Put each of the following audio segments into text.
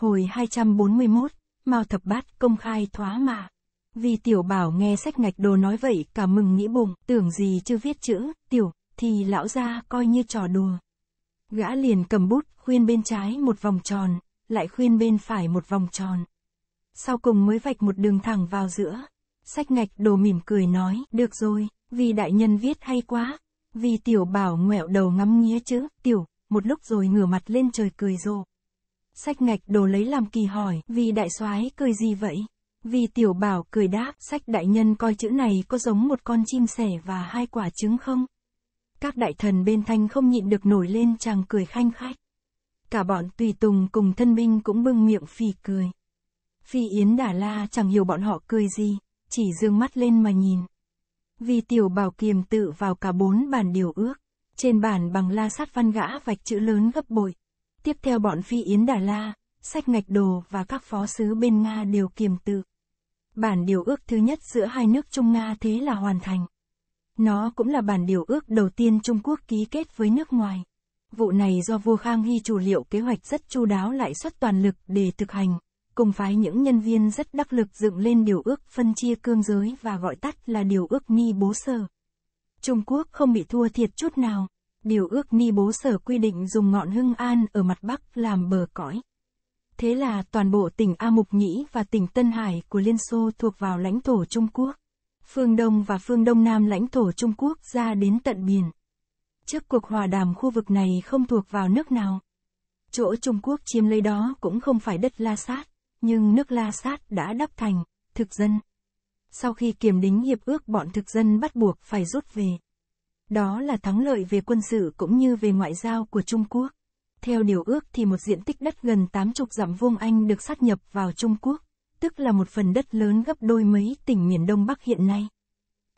Hồi 241, Mao Thập Bát công khai thoá mạ. Vì tiểu bảo nghe sách ngạch đồ nói vậy cả mừng nghĩ bụng, tưởng gì chưa viết chữ, tiểu, thì lão gia coi như trò đùa. Gã liền cầm bút, khuyên bên trái một vòng tròn, lại khuyên bên phải một vòng tròn. Sau cùng mới vạch một đường thẳng vào giữa. Sách ngạch đồ mỉm cười nói, được rồi, vì đại nhân viết hay quá. Vì tiểu bảo ngoẹo đầu ngắm nghía chữ, tiểu, một lúc rồi ngửa mặt lên trời cười rộ. Sách ngạch đồ lấy làm kỳ hỏi, vì đại soái cười gì vậy? Vì tiểu bảo cười đáp, sách đại nhân coi chữ này có giống một con chim sẻ và hai quả trứng không? Các đại thần bên thanh không nhịn được nổi lên chàng cười khanh khách. Cả bọn tùy tùng cùng thân binh cũng bưng miệng phì cười. Phi Yến Đà La chẳng hiểu bọn họ cười gì, chỉ dương mắt lên mà nhìn. Vì tiểu bảo kiềm tự vào cả bốn bản điều ước, trên bản bằng la sát văn gã vạch chữ lớn gấp bội, Tiếp theo bọn Phi Yến Đà La, Sách Ngạch Đồ và các phó sứ bên Nga đều kiềm tự. Bản điều ước thứ nhất giữa hai nước Trung Nga thế là hoàn thành. Nó cũng là bản điều ước đầu tiên Trung Quốc ký kết với nước ngoài. Vụ này do vua Khang Hy chủ liệu kế hoạch rất chu đáo lại xuất toàn lực để thực hành, cùng phái những nhân viên rất đắc lực dựng lên điều ước phân chia cương giới và gọi tắt là điều ước mi bố sơ Trung Quốc không bị thua thiệt chút nào điều ước ni bố sở quy định dùng ngọn hưng an ở mặt Bắc làm bờ cõi. Thế là toàn bộ tỉnh A Mục Nhĩ và tỉnh Tân Hải của Liên Xô thuộc vào lãnh thổ Trung Quốc. Phương Đông và phương Đông Nam lãnh thổ Trung Quốc ra đến tận biển. Trước cuộc hòa đàm khu vực này không thuộc vào nước nào. Chỗ Trung Quốc chiếm lấy đó cũng không phải đất La Sát, nhưng nước La Sát đã đắp thành, thực dân. Sau khi kiểm đính hiệp ước bọn thực dân bắt buộc phải rút về. Đó là thắng lợi về quân sự cũng như về ngoại giao của Trung Quốc. Theo điều ước thì một diện tích đất gần 80 dặm vuông Anh được sát nhập vào Trung Quốc, tức là một phần đất lớn gấp đôi mấy tỉnh miền Đông Bắc hiện nay.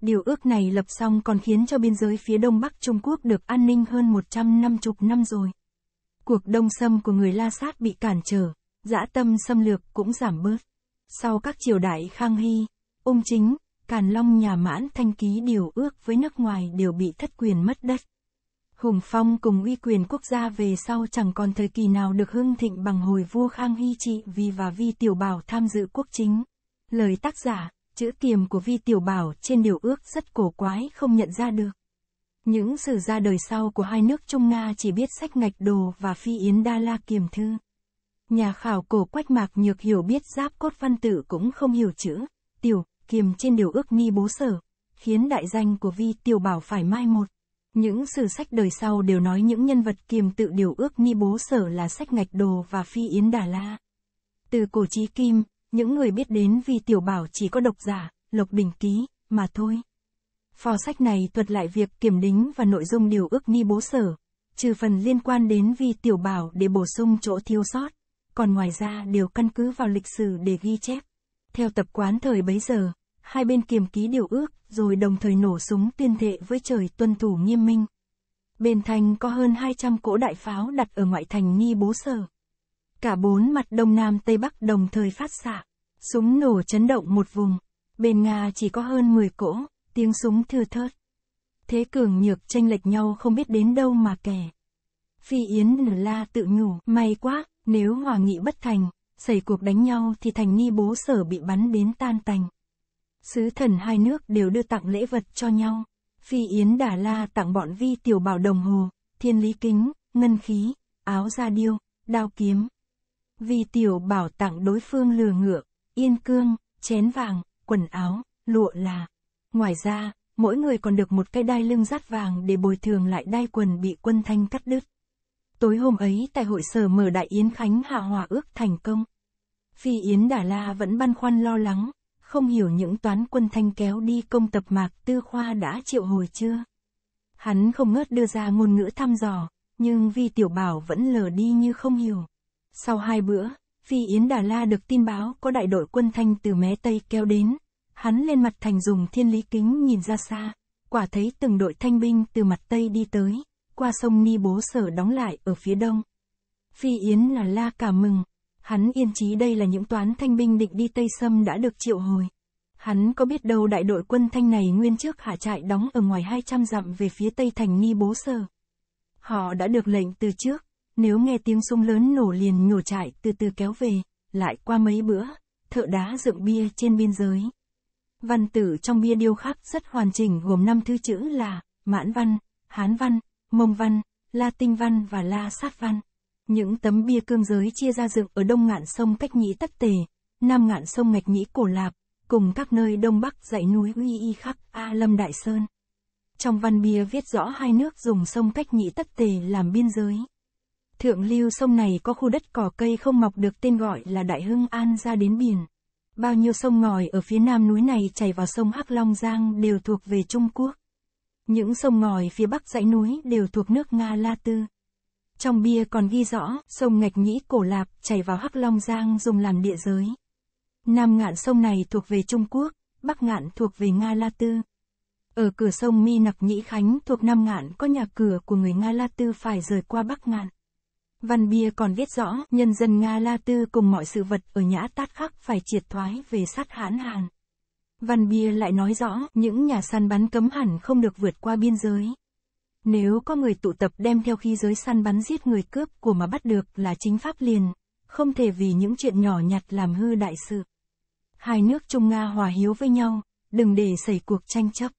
Điều ước này lập xong còn khiến cho biên giới phía Đông Bắc Trung Quốc được an ninh hơn 150 năm rồi. Cuộc đông xâm của người La Sát bị cản trở, dã tâm xâm lược cũng giảm bớt. Sau các triều đại Khang Hy, Ung Chính, Càn Long nhà mãn thanh ký điều ước với nước ngoài đều bị thất quyền mất đất. Hùng Phong cùng uy quyền quốc gia về sau chẳng còn thời kỳ nào được hưng thịnh bằng hồi vua Khang Hy trị vì và vi tiểu bảo tham dự quốc chính. Lời tác giả, chữ kiềm của vi tiểu bảo trên điều ước rất cổ quái không nhận ra được. Những sử gia đời sau của hai nước Trung Nga chỉ biết sách ngạch đồ và phi yến đa la kiềm thư. Nhà khảo cổ quách mạc nhược hiểu biết giáp cốt văn tự cũng không hiểu chữ, tiểu, kiềm trên điều ước ni bố sở, khiến đại danh của vi tiểu bảo phải mai một. Những sử sách đời sau đều nói những nhân vật kiềm tự điều ước ni bố sở là sách ngạch đồ và phi yến đà la. Từ cổ trí kim, những người biết đến vi tiểu bảo chỉ có độc giả, lộc bình ký, mà thôi. Phò sách này thuật lại việc kiểm đính và nội dung điều ước ni bố sở, trừ phần liên quan đến vi tiểu bảo để bổ sung chỗ thiếu sót, còn ngoài ra đều căn cứ vào lịch sử để ghi chép. Theo tập quán thời bấy giờ, hai bên kiềm ký điều ước, rồi đồng thời nổ súng tuyên thệ với trời tuân thủ nghiêm minh. Bên thành có hơn 200 cỗ đại pháo đặt ở ngoại thành Nghi Bố Sở. Cả bốn mặt đông nam tây bắc đồng thời phát xạ. Súng nổ chấn động một vùng. Bên Nga chỉ có hơn 10 cỗ, tiếng súng thưa thớt. Thế cường nhược tranh lệch nhau không biết đến đâu mà kẻ. Phi Yến N La tự nhủ, may quá, nếu hòa nghị bất thành, xảy cuộc đánh nhau thì thành nghi bố sở bị bắn đến tan tành. Sứ thần hai nước đều đưa tặng lễ vật cho nhau. Phi Yến Đà La tặng bọn vi tiểu bảo đồng hồ, thiên lý kính, ngân khí, áo da điêu, đao kiếm. Vi tiểu bảo tặng đối phương lừa ngựa, yên cương, chén vàng, quần áo, lụa là. Ngoài ra, mỗi người còn được một cái đai lưng rát vàng để bồi thường lại đai quần bị quân thanh cắt đứt. Tối hôm ấy tại hội sở mở đại yến khánh hạ hòa ước thành công. Phi Yến Đà La vẫn băn khoăn lo lắng, không hiểu những toán quân thanh kéo đi công tập mạc tư khoa đã triệu hồi chưa. Hắn không ngớt đưa ra ngôn ngữ thăm dò, nhưng Vi Tiểu Bảo vẫn lờ đi như không hiểu. Sau hai bữa, Phi Yến Đà La được tin báo có đại đội quân thanh từ mé Tây kéo đến. Hắn lên mặt thành dùng thiên lý kính nhìn ra xa, quả thấy từng đội thanh binh từ mặt Tây đi tới, qua sông Ni Bố Sở đóng lại ở phía Đông. Phi Yến Đà La cả mừng, Hắn yên chí đây là những toán thanh binh địch đi Tây Sâm đã được triệu hồi. Hắn có biết đâu đại đội quân thanh này nguyên trước hạ trại đóng ở ngoài 200 dặm về phía Tây thành Ni Bố Sơ. Họ đã được lệnh từ trước, nếu nghe tiếng súng lớn nổ liền nhổ trại từ từ kéo về, lại qua mấy bữa, thợ đá dựng bia trên biên giới. Văn tử trong bia điêu khắc rất hoàn chỉnh gồm năm thứ chữ là Mãn văn, Hán văn, Mông văn, La tinh văn và La sát văn. Những tấm bia cương giới chia ra dựng ở đông ngạn sông cách nhĩ tắc tề, nam ngạn sông ngạch nhĩ cổ lạp, cùng các nơi đông bắc dãy núi uy y khắc A Lâm Đại Sơn. Trong văn bia viết rõ hai nước dùng sông cách nhĩ tắc tề làm biên giới. Thượng lưu sông này có khu đất cỏ cây không mọc được tên gọi là Đại Hưng An ra đến biển. Bao nhiêu sông ngòi ở phía nam núi này chảy vào sông Hắc Long Giang đều thuộc về Trung Quốc. Những sông ngòi phía bắc dãy núi đều thuộc nước Nga La Tư. Trong bia còn ghi rõ, sông Ngạch Nhĩ Cổ Lạp chảy vào Hắc Long Giang dùng làm địa giới. Nam ngạn sông này thuộc về Trung Quốc, Bắc ngạn thuộc về Nga La Tư. Ở cửa sông Mi Nặc Nhĩ Khánh thuộc Nam ngạn có nhà cửa của người Nga La Tư phải rời qua Bắc ngạn. Văn bia còn viết rõ, nhân dân Nga La Tư cùng mọi sự vật ở nhã tát khắc phải triệt thoái về sát hãn Hàn. Văn bia lại nói rõ, những nhà săn bắn cấm hẳn không được vượt qua biên giới, nếu có người tụ tập đem theo khi giới săn bắn giết người cướp của mà bắt được là chính pháp liền, không thể vì những chuyện nhỏ nhặt làm hư đại sự. Hai nước Trung Nga hòa hiếu với nhau, đừng để xảy cuộc tranh chấp.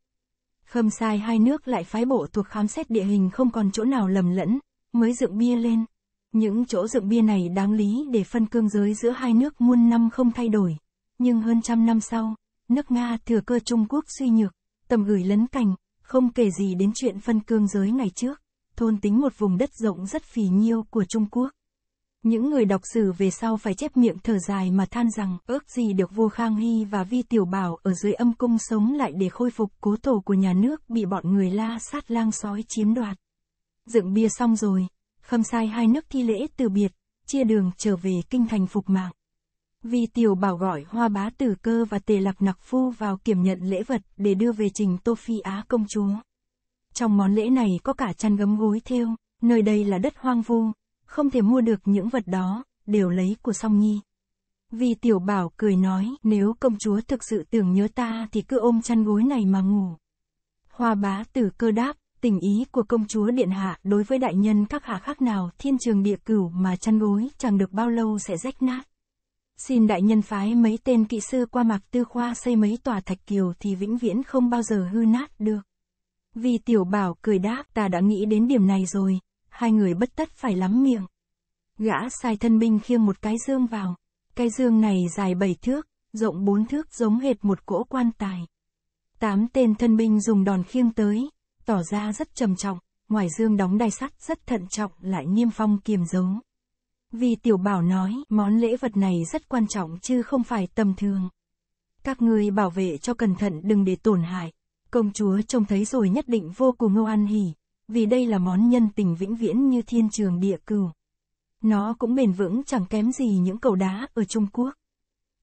Khâm sai hai nước lại phái bộ thuộc khám xét địa hình không còn chỗ nào lầm lẫn, mới dựng bia lên. Những chỗ dựng bia này đáng lý để phân cương giới giữa hai nước muôn năm không thay đổi. Nhưng hơn trăm năm sau, nước Nga thừa cơ Trung Quốc suy nhược, tầm gửi lấn cảnh, không kể gì đến chuyện phân cương giới ngày trước, thôn tính một vùng đất rộng rất phì nhiêu của Trung Quốc. Những người đọc sử về sau phải chép miệng thở dài mà than rằng ước gì được vua khang hy và vi tiểu bảo ở dưới âm cung sống lại để khôi phục cố tổ của nhà nước bị bọn người la sát lang sói chiếm đoạt. Dựng bia xong rồi, khâm sai hai nước thi lễ từ biệt, chia đường trở về kinh thành phục mạng. Vì Tiểu Bảo gọi Hoa Bá Tử Cơ và Tề Lạp Nặc Phu vào kiểm nhận lễ vật để đưa về trình Tô Phi Á công chúa. Trong món lễ này có cả chăn gấm gối thêu, nơi đây là đất hoang vu, không thể mua được những vật đó, đều lấy của Song Nhi. Vì Tiểu Bảo cười nói, nếu công chúa thực sự tưởng nhớ ta thì cứ ôm chăn gối này mà ngủ. Hoa Bá Tử Cơ đáp, tình ý của công chúa điện hạ đối với đại nhân các hạ khác nào thiên trường địa cửu mà chăn gối chẳng được bao lâu sẽ rách nát. Xin đại nhân phái mấy tên kỵ sư qua mạc tư khoa xây mấy tòa thạch kiều thì vĩnh viễn không bao giờ hư nát được. Vì tiểu bảo cười đáp ta đã nghĩ đến điểm này rồi, hai người bất tất phải lắm miệng. Gã sai thân binh khiêng một cái dương vào, cái dương này dài bảy thước, rộng bốn thước giống hệt một cỗ quan tài. Tám tên thân binh dùng đòn khiêng tới, tỏ ra rất trầm trọng, ngoài dương đóng đai sắt rất thận trọng lại niêm phong kiềm giống. Vì tiểu bảo nói, món lễ vật này rất quan trọng chứ không phải tầm thường. Các ngươi bảo vệ cho cẩn thận đừng để tổn hại. Công chúa trông thấy rồi nhất định vô cùng ngô an hỉ, vì đây là món nhân tình vĩnh viễn như thiên trường địa cừu. Nó cũng bền vững chẳng kém gì những cầu đá ở Trung Quốc.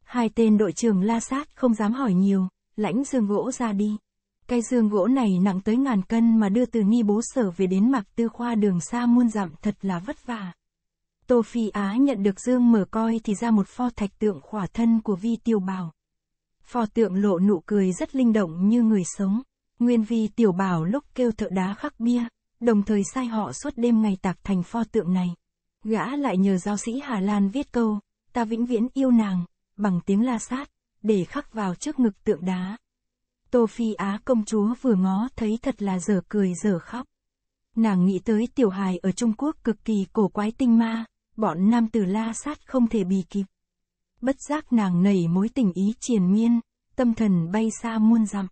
Hai tên đội trưởng la sát không dám hỏi nhiều, lãnh dương gỗ ra đi. cây dương gỗ này nặng tới ngàn cân mà đưa từ ni bố sở về đến mạc tư khoa đường xa muôn dặm thật là vất vả. Tô Phi Á nhận được Dương mở coi thì ra một pho thạch tượng khỏa thân của Vi Tiểu Bảo. Pho tượng lộ nụ cười rất linh động như người sống. Nguyên Vi Tiểu Bảo lúc kêu thợ đá khắc bia, đồng thời sai họ suốt đêm ngày tạc thành pho tượng này. Gã lại nhờ giáo sĩ Hà Lan viết câu, ta vĩnh viễn yêu nàng, bằng tiếng la sát, để khắc vào trước ngực tượng đá. Tô Phi Á công chúa vừa ngó thấy thật là dở cười dở khóc. Nàng nghĩ tới tiểu hài ở Trung Quốc cực kỳ cổ quái tinh ma, bọn nam tử la sát không thể bì kịp. Bất giác nàng nảy mối tình ý triền miên, tâm thần bay xa muôn dặm.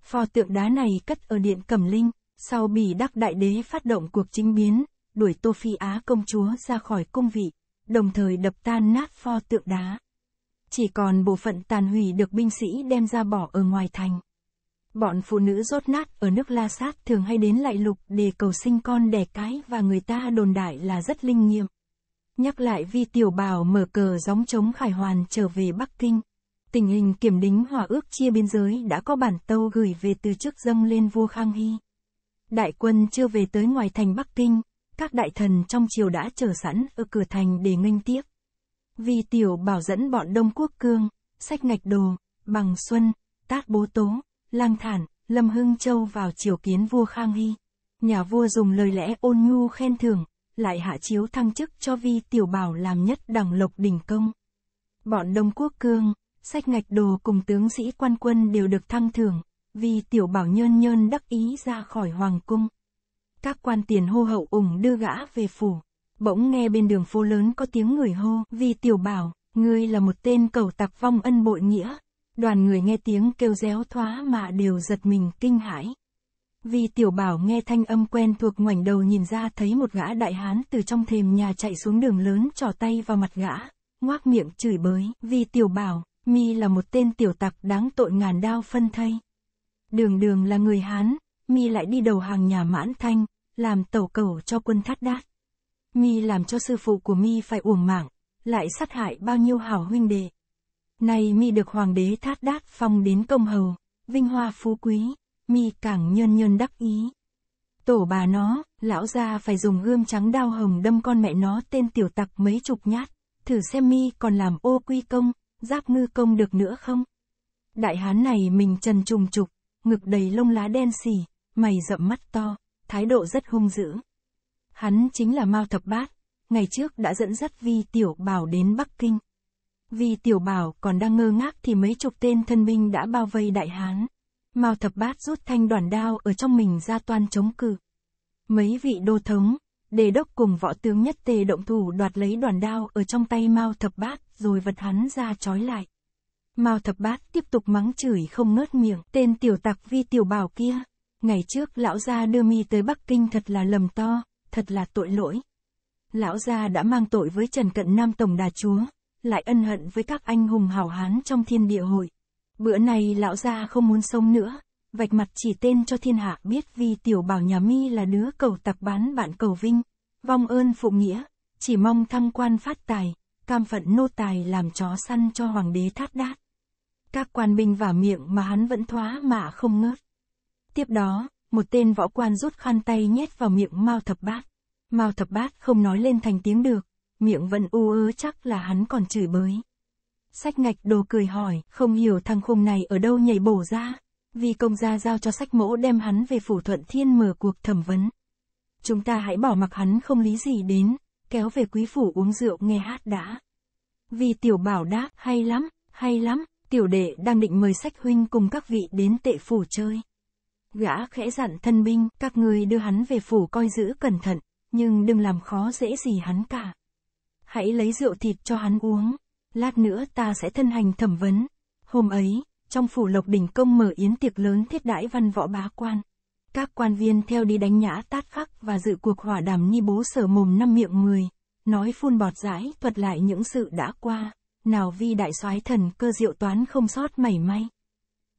Pho tượng đá này cất ở điện Cẩm Linh, sau bỉ đắc đại đế phát động cuộc chính biến, đuổi Tô Phi Á công chúa ra khỏi cung vị, đồng thời đập tan nát pho tượng đá. Chỉ còn bộ phận tàn hủy được binh sĩ đem ra bỏ ở ngoài thành. Bọn phụ nữ rốt nát ở nước La Sát thường hay đến lại lục để cầu sinh con đẻ cái và người ta đồn đại là rất linh nghiệm. Nhắc lại vi tiểu bảo mở cờ gióng chống khải hoàn trở về Bắc Kinh. Tình hình kiểm đính hòa ước chia biên giới đã có bản tâu gửi về từ chức dâng lên vua Khang Hy. Đại quân chưa về tới ngoài thành Bắc Kinh, các đại thần trong triều đã chờ sẵn ở cửa thành để nghênh tiếp. Vi tiểu bảo dẫn bọn Đông Quốc Cương, Sách Ngạch Đồ, Bằng Xuân, tác Bố Tố, Lang Thản, Lâm Hưng Châu vào triều kiến vua Khang Hy. Nhà vua dùng lời lẽ ôn nhu khen thưởng, lại hạ chiếu thăng chức cho vi tiểu bảo làm nhất đẳng lộc đình công. Bọn Đông Quốc Cương, sách ngạch đồ cùng tướng sĩ quan quân đều được thăng thưởng, vì tiểu bảo nhơn nhơn đắc ý ra khỏi hoàng cung. Các quan tiền hô hậu ủng đưa gã về phủ, bỗng nghe bên đường phố lớn có tiếng người hô, vì tiểu bảo, ngươi là một tên cầu tặc vong ân bội nghĩa. Đoàn người nghe tiếng kêu réo thoá mà đều giật mình kinh hãi vì tiểu bảo nghe thanh âm quen thuộc ngoảnh đầu nhìn ra thấy một gã đại hán từ trong thềm nhà chạy xuống đường lớn trò tay vào mặt gã, ngoác miệng chửi bới. vì tiểu bảo, mi là một tên tiểu tặc đáng tội ngàn đao phân thây. Đường đường là người Hán, mi lại đi đầu hàng nhà mãn thanh, làm tẩu cầu cho quân thắt đát. Mi làm cho sư phụ của mi phải uổng mạng, lại sát hại bao nhiêu hảo huynh đệ. Nay mi được hoàng đế thát đát phong đến công hầu, vinh hoa phú quý, mi càng nhơn nhơn đắc ý. Tổ bà nó, lão gia phải dùng gươm trắng đao hồng đâm con mẹ nó tên tiểu tặc mấy chục nhát, thử xem mi còn làm ô quy công, giáp ngư công được nữa không? Đại hán này mình trần trùng trục, ngực đầy lông lá đen xì, mày rậm mắt to, thái độ rất hung dữ. Hắn chính là Mao Thập Bát, ngày trước đã dẫn dắt Vi Tiểu Bảo đến Bắc Kinh. Vi Tiểu Bảo còn đang ngơ ngác thì mấy chục tên thân binh đã bao vây đại hán. Mao thập bát rút thanh đoàn đao ở trong mình ra toan chống cự. Mấy vị đô thống, đề đốc cùng võ tướng nhất tề động thủ đoạt lấy đoàn đao ở trong tay Mao thập bát rồi vật hắn ra trói lại. Mao thập bát tiếp tục mắng chửi không ngớt miệng, tên tiểu tặc vi tiểu bảo kia. Ngày trước lão gia đưa mi tới Bắc Kinh thật là lầm to, thật là tội lỗi. Lão gia đã mang tội với Trần Cận Nam Tổng Đà Chúa, lại ân hận với các anh hùng hảo hán trong thiên địa hội. Bữa này lão gia không muốn sống nữa, vạch mặt chỉ tên cho thiên hạ biết vì tiểu bảo nhà mi là đứa cầu tập bán bạn cầu vinh, vong ơn phụ nghĩa, chỉ mong thăng quan phát tài, cam phận nô tài làm chó săn cho hoàng đế thát đát. Các quan binh vả miệng mà hắn vẫn thoá mà không ngớt. Tiếp đó, một tên võ quan rút khăn tay nhét vào miệng Mao Thập Bát. Mao Thập Bát không nói lên thành tiếng được, miệng vẫn u ớ chắc là hắn còn chửi bới. Sách ngạch đồ cười hỏi, không hiểu thằng khùng này ở đâu nhảy bổ ra. Vì công gia giao cho sách mẫu đem hắn về phủ thuận thiên mở cuộc thẩm vấn. Chúng ta hãy bỏ mặc hắn không lý gì đến, kéo về quý phủ uống rượu nghe hát đã. Vì tiểu bảo đáp, hay lắm, hay lắm, tiểu đệ đang định mời sách huynh cùng các vị đến tệ phủ chơi. Gã khẽ dặn thân binh, các người đưa hắn về phủ coi giữ cẩn thận, nhưng đừng làm khó dễ gì hắn cả. Hãy lấy rượu thịt cho hắn uống lát nữa ta sẽ thân hành thẩm vấn. Hôm ấy, trong phủ Lộc đỉnh Công mở yến tiệc lớn thiết đãi văn võ bá quan. Các quan viên theo đi đánh nhã tát khắc và dự cuộc hỏa đàm ni bố sở mồm năm miệng người, nói phun bọt rãi thuật lại những sự đã qua, nào vi đại soái thần cơ diệu toán không sót mảy may.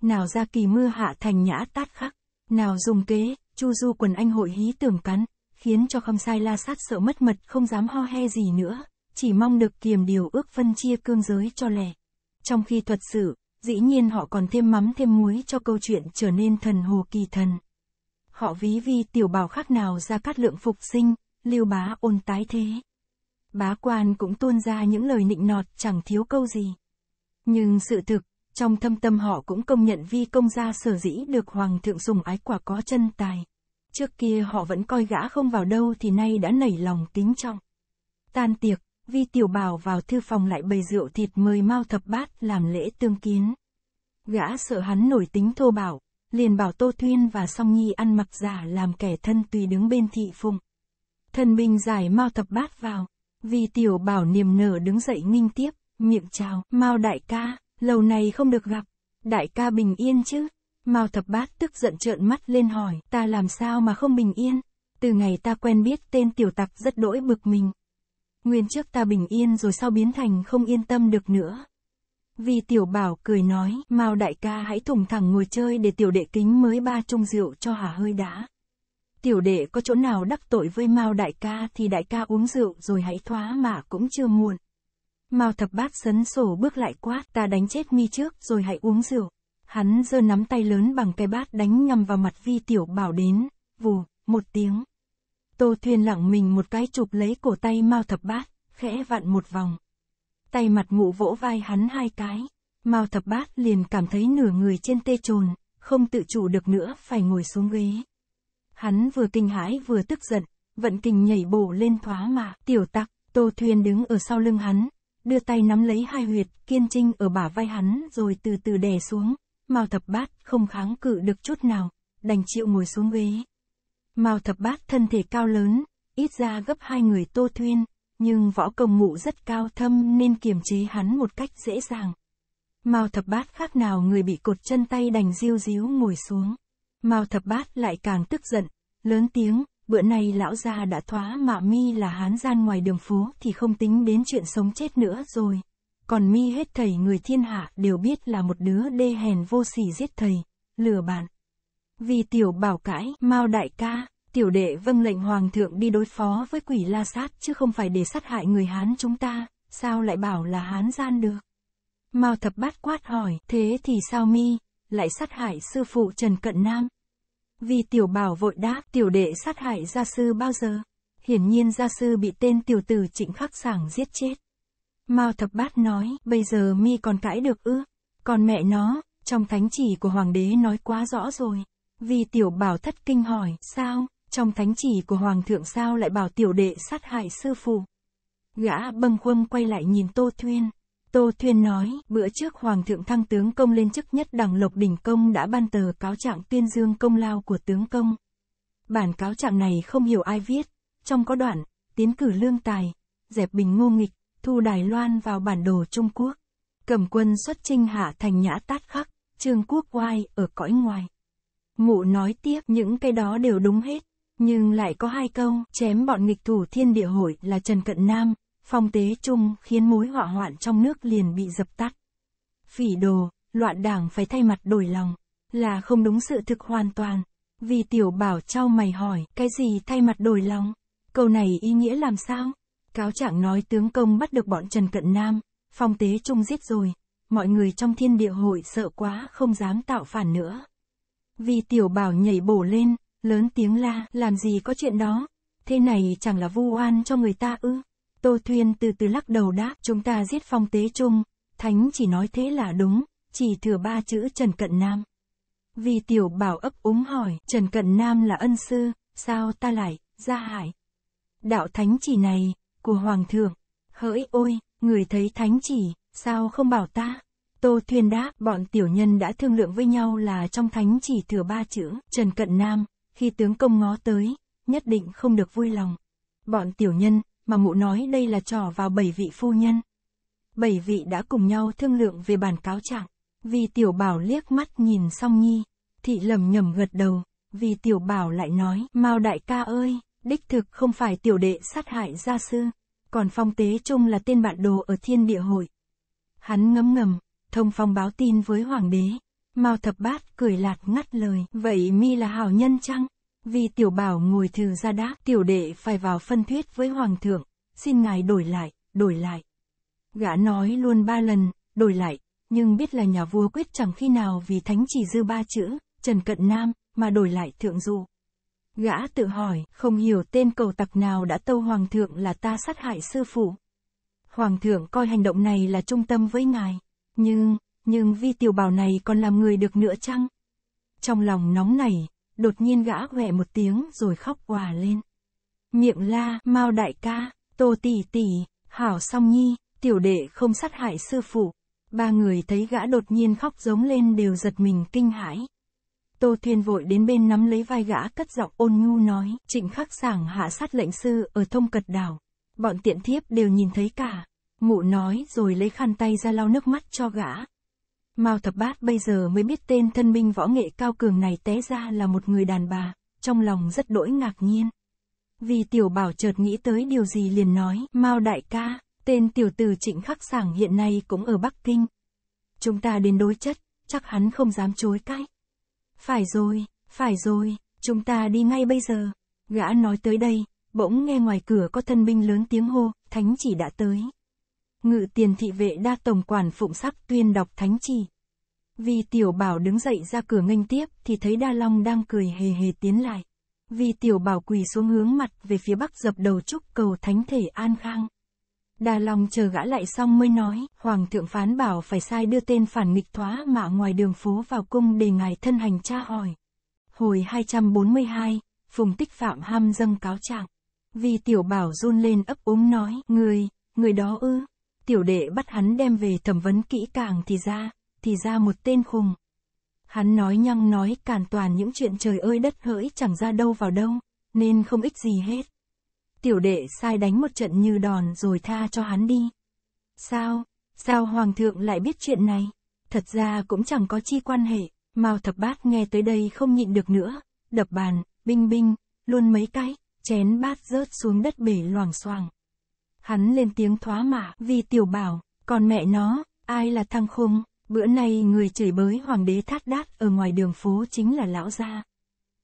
Nào ra kỳ mưa hạ thành nhã tát khắc, nào dùng kế, chu du quần anh hội hí tưởng cắn, khiến cho không sai la sát sợ mất mật không dám ho he gì nữa chỉ mong được kiềm điều ước phân chia cương giới cho lẻ. Trong khi thuật sự, dĩ nhiên họ còn thêm mắm thêm muối cho câu chuyện trở nên thần hồ kỳ thần. Họ ví vi tiểu bảo khác nào ra cát lượng phục sinh, lưu bá ôn tái thế. Bá quan cũng tuôn ra những lời nịnh nọt chẳng thiếu câu gì. Nhưng sự thực, trong thâm tâm họ cũng công nhận vi công gia sở dĩ được hoàng thượng sùng ái quả có chân tài. Trước kia họ vẫn coi gã không vào đâu thì nay đã nảy lòng tính trọng. Tan tiệc, Vi tiểu bảo vào thư phòng lại bày rượu thịt mời mau thập bát làm lễ tương kiến. Gã sợ hắn nổi tính thô bảo, liền bảo Tô Thuyên và Song Nhi ăn mặc giả làm kẻ thân tùy đứng bên thị phùng. Thần bình giải mau thập bát vào, vì tiểu bảo niềm nở đứng dậy nghinh tiếp, miệng chào, mau đại ca, lâu này không được gặp, đại ca bình yên chứ. Mao thập bát tức giận trợn mắt lên hỏi, ta làm sao mà không bình yên, từ ngày ta quen biết tên tiểu tặc rất đỗi bực mình, Nguyên trước ta bình yên rồi sau biến thành không yên tâm được nữa. Vì tiểu bảo cười nói, mau đại ca hãy thủng thẳng ngồi chơi để tiểu đệ kính mới ba chung rượu cho hả hơi đã. Tiểu đệ có chỗ nào đắc tội với mau đại ca thì đại ca uống rượu rồi hãy thoá mà cũng chưa muộn. Mao thập bát sấn sổ bước lại quát ta đánh chết mi trước rồi hãy uống rượu. Hắn giơ nắm tay lớn bằng cái bát đánh ngầm vào mặt vi tiểu bảo đến, vù, một tiếng. Tô Thiên lặng mình một cái chụp lấy cổ tay Mao Thập Bát, khẽ vặn một vòng. Tay mặt ngụ vỗ vai hắn hai cái, Mao Thập Bát liền cảm thấy nửa người trên tê trồn, không tự chủ được nữa phải ngồi xuống ghế. Hắn vừa kinh hãi vừa tức giận, vận kình nhảy bổ lên thoá mà, tiểu Tắc, Tô Thiên đứng ở sau lưng hắn, đưa tay nắm lấy hai huyệt, kiên trinh ở bả vai hắn rồi từ từ đè xuống, Mao Thập Bát không kháng cự được chút nào, đành chịu ngồi xuống ghế. Mao Thập Bát thân thể cao lớn, ít ra gấp hai người Tô Thuyên, nhưng võ công ngụ rất cao thâm nên kiềm chế hắn một cách dễ dàng. Mao Thập Bát khác nào người bị cột chân tay đành diêu diếu ngồi xuống. Mao Thập Bát lại càng tức giận, lớn tiếng, bữa nay lão gia đã thoá mạ mi là hán gian ngoài đường phố thì không tính đến chuyện sống chết nữa rồi. Còn mi hết thầy người thiên hạ đều biết là một đứa đê hèn vô sỉ giết thầy, lừa bạn. Vì tiểu bảo cãi, Mao đại ca, tiểu đệ vâng lệnh hoàng thượng đi đối phó với quỷ la sát chứ không phải để sát hại người Hán chúng ta, sao lại bảo là Hán gian được? Mao thập bát quát hỏi, thế thì sao mi, lại sát hại sư phụ Trần Cận Nam? Vì tiểu bảo vội đáp, tiểu đệ sát hại gia sư bao giờ? Hiển nhiên gia sư bị tên tiểu tử trịnh khắc sảng giết chết. Mao thập bát nói, bây giờ mi còn cãi được ư? Còn mẹ nó, trong thánh chỉ của hoàng đế nói quá rõ rồi. Vì tiểu bảo thất kinh hỏi, sao, trong thánh chỉ của Hoàng thượng sao lại bảo tiểu đệ sát hại sư phụ? Gã bâng khuâng quay lại nhìn Tô Thuyên. Tô Thuyên nói, bữa trước Hoàng thượng thăng tướng công lên chức nhất đẳng lộc đỉnh công đã ban tờ cáo trạng tuyên dương công lao của tướng công. Bản cáo trạng này không hiểu ai viết, trong có đoạn, tiến cử lương tài, dẹp bình ngô nghịch, thu Đài Loan vào bản đồ Trung Quốc. Cầm quân xuất trinh hạ thành nhã tát khắc, trương quốc oai ở cõi ngoài. Mụ nói tiếp những cái đó đều đúng hết. Nhưng lại có hai câu chém bọn nghịch thủ thiên địa hội là Trần Cận Nam, phong tế trung khiến mối họa hoạn trong nước liền bị dập tắt. Phỉ đồ, loạn đảng phải thay mặt đổi lòng, là không đúng sự thực hoàn toàn. Vì tiểu bảo trao mày hỏi, cái gì thay mặt đổi lòng? Câu này ý nghĩa làm sao? Cáo trạng nói tướng công bắt được bọn Trần Cận Nam, phong tế trung giết rồi, mọi người trong thiên địa hội sợ quá không dám tạo phản nữa. Vì tiểu bảo nhảy bổ lên, lớn tiếng la, làm gì có chuyện đó, thế này chẳng là vu oan cho người ta ư. Tô Thuyên từ từ lắc đầu đáp, chúng ta giết phong tế trung, thánh chỉ nói thế là đúng, chỉ thừa ba chữ Trần Cận Nam. Vì tiểu bảo ấp úng hỏi, Trần Cận Nam là ân sư, sao ta lại, ra hại Đạo thánh chỉ này, của Hoàng thượng, hỡi ôi, người thấy thánh chỉ, sao không bảo ta? Tô Thuyên đáp, bọn tiểu nhân đã thương lượng với nhau là trong thánh chỉ thừa ba chữ, Trần Cận Nam, khi tướng công ngó tới, nhất định không được vui lòng. Bọn tiểu nhân, mà mụ nói đây là trò vào bảy vị phu nhân. Bảy vị đã cùng nhau thương lượng về bản cáo trạng, vì tiểu bảo liếc mắt nhìn song nhi, thị lầm nhầm gật đầu, vì tiểu bảo lại nói, Mao đại ca ơi, đích thực không phải tiểu đệ sát hại gia sư, còn phong tế trung là tên bạn đồ ở thiên địa hội. Hắn ngấm ngầm, thông phong báo tin với hoàng đế, Mao thập bát cười lạt ngắt lời, vậy mi là hảo nhân chăng? Vì tiểu bảo ngồi thừ ra đáp, tiểu đệ phải vào phân thuyết với hoàng thượng, xin ngài đổi lại, đổi lại. Gã nói luôn ba lần, đổi lại, nhưng biết là nhà vua quyết chẳng khi nào vì thánh chỉ dư ba chữ, Trần Cận Nam, mà đổi lại thượng du Gã tự hỏi, không hiểu tên cầu tặc nào đã tâu hoàng thượng là ta sát hại sư phụ. Hoàng thượng coi hành động này là trung tâm với ngài, nhưng, nhưng vi tiểu bảo này còn làm người được nữa chăng? Trong lòng nóng nảy, đột nhiên gã huệ một tiếng rồi khóc hòa lên. Miệng la, mau đại ca, tô tỷ tỷ, hảo song nhi, tiểu đệ không sát hại sư phụ. Ba người thấy gã đột nhiên khóc giống lên đều giật mình kinh hãi. Tô Thuyên vội đến bên nắm lấy vai gã cất giọng ôn nhu nói, trịnh khắc sảng hạ sát lệnh sư ở thông cật đảo. Bọn tiện thiếp đều nhìn thấy cả. Mụ nói rồi lấy khăn tay ra lau nước mắt cho gã. Mao Thập Bát bây giờ mới biết tên thân binh võ nghệ cao cường này té ra là một người đàn bà, trong lòng rất đỗi ngạc nhiên. Vì tiểu bảo chợt nghĩ tới điều gì liền nói, Mao đại ca, tên tiểu tử trịnh khắc sảng hiện nay cũng ở Bắc Kinh. Chúng ta đến đối chất, chắc hắn không dám chối cãi. Phải rồi, phải rồi, chúng ta đi ngay bây giờ. Gã nói tới đây, bỗng nghe ngoài cửa có thân binh lớn tiếng hô, thánh chỉ đã tới. Ngự tiền thị vệ đa tổng quản phụng sắc tuyên đọc thánh chỉ. Vi tiểu bảo đứng dậy ra cửa nghênh tiếp thì thấy đa long đang cười hề hề tiến lại. Vi tiểu bảo quỳ xuống hướng mặt về phía bắc dập đầu chúc cầu thánh thể an khang. Đa Long chờ gã lại xong mới nói, Hoàng thượng phán bảo phải sai đưa tên phản nghịch thoá mạ ngoài đường phố vào cung để ngài thân hành tra hỏi. Hồi 242, Phùng Tích Phạm ham dâng cáo trạng. Vì tiểu bảo run lên ấp úng nói, người, người đó ư, tiểu đệ bắt hắn đem về thẩm vấn kỹ càng thì ra, thì ra một tên khùng. Hắn nói nhăng nói càn toàn những chuyện trời ơi đất hỡi chẳng ra đâu vào đâu, nên không ích gì hết. Tiểu đệ sai đánh một trận như đòn rồi tha cho hắn đi. Sao, sao hoàng thượng lại biết chuyện này? Thật ra cũng chẳng có chi quan hệ, Mao thập bát nghe tới đây không nhịn được nữa, đập bàn, binh binh, luôn mấy cái, chén bát rớt xuống đất bể loảng xoảng. Hắn lên tiếng thoá mạ vì tiểu bảo, còn mẹ nó, ai là thăng khung bữa nay người chửi bới hoàng đế thát đát ở ngoài đường phố chính là lão gia.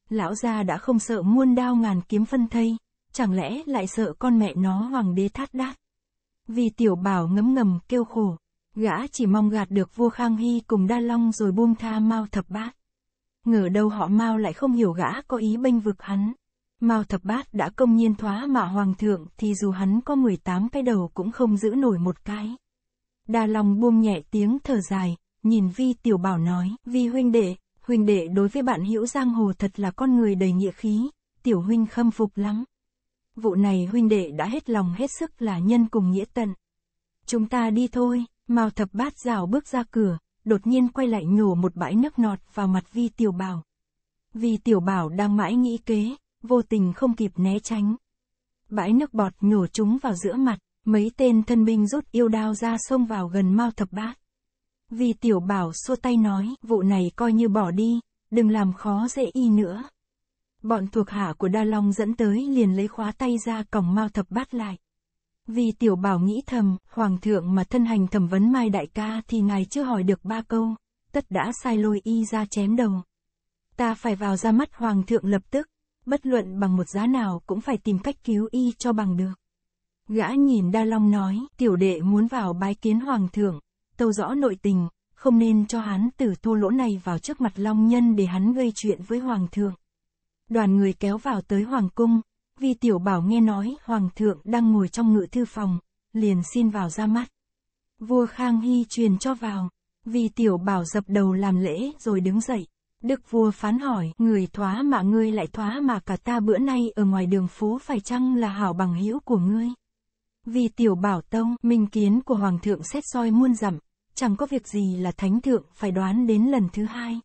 Lão gia đã không sợ muôn đao ngàn kiếm phân thây, chẳng lẽ lại sợ con mẹ nó hoàng đế thát đát. Vì tiểu bảo ngấm ngầm kêu khổ, gã chỉ mong gạt được vua Khang Hy cùng Đa Long rồi buông tha Mao thập bát. Ngờ đâu họ Mao lại không hiểu gã có ý bênh vực hắn. Mao Thập Bát đã công nhiên thoá mạ hoàng thượng thì dù hắn có 18 cái đầu cũng không giữ nổi một cái. Đa lòng buông nhẹ tiếng thở dài, nhìn Vi Tiểu Bảo nói, Vi huynh đệ, huynh đệ đối với bạn hữu giang hồ thật là con người đầy nghĩa khí, tiểu huynh khâm phục lắm. Vụ này huynh đệ đã hết lòng hết sức là nhân cùng nghĩa tận. Chúng ta đi thôi, Mao Thập Bát rào bước ra cửa, đột nhiên quay lại nhổ một bãi nước nọt vào mặt Vi Tiểu Bảo. Vi Tiểu Bảo đang mãi nghĩ kế, vô tình không kịp né tránh. Bãi nước bọt nhổ chúng vào giữa mặt, mấy tên thân binh rút yêu đao ra xông vào gần Mao Thập Bát. Vì tiểu bảo xua tay nói, vụ này coi như bỏ đi, đừng làm khó dễ y nữa. Bọn thuộc hạ của Đa Long dẫn tới liền lấy khóa tay ra còng Mao Thập Bát lại. Vì tiểu bảo nghĩ thầm, hoàng thượng mà thân hành thẩm vấn Mai Đại ca thì ngài chưa hỏi được ba câu, tất đã sai lôi y ra chém đầu. Ta phải vào ra mắt hoàng thượng lập tức bất luận bằng một giá nào cũng phải tìm cách cứu y cho bằng được. Gã nhìn Đa Long nói, tiểu đệ muốn vào bái kiến hoàng thượng, tâu rõ nội tình, không nên cho hắn tử thô lỗ này vào trước mặt Long Nhân để hắn gây chuyện với hoàng thượng. Đoàn người kéo vào tới hoàng cung, vì tiểu bảo nghe nói hoàng thượng đang ngồi trong ngự thư phòng, liền xin vào ra mắt. Vua Khang Hy truyền cho vào, vì tiểu bảo dập đầu làm lễ rồi đứng dậy. Đức vua phán hỏi, người thoá mà ngươi lại thoá mà cả ta bữa nay ở ngoài đường phố phải chăng là hảo bằng hữu của ngươi? Vì tiểu bảo tông, minh kiến của hoàng thượng xét soi muôn dặm, chẳng có việc gì là thánh thượng phải đoán đến lần thứ hai.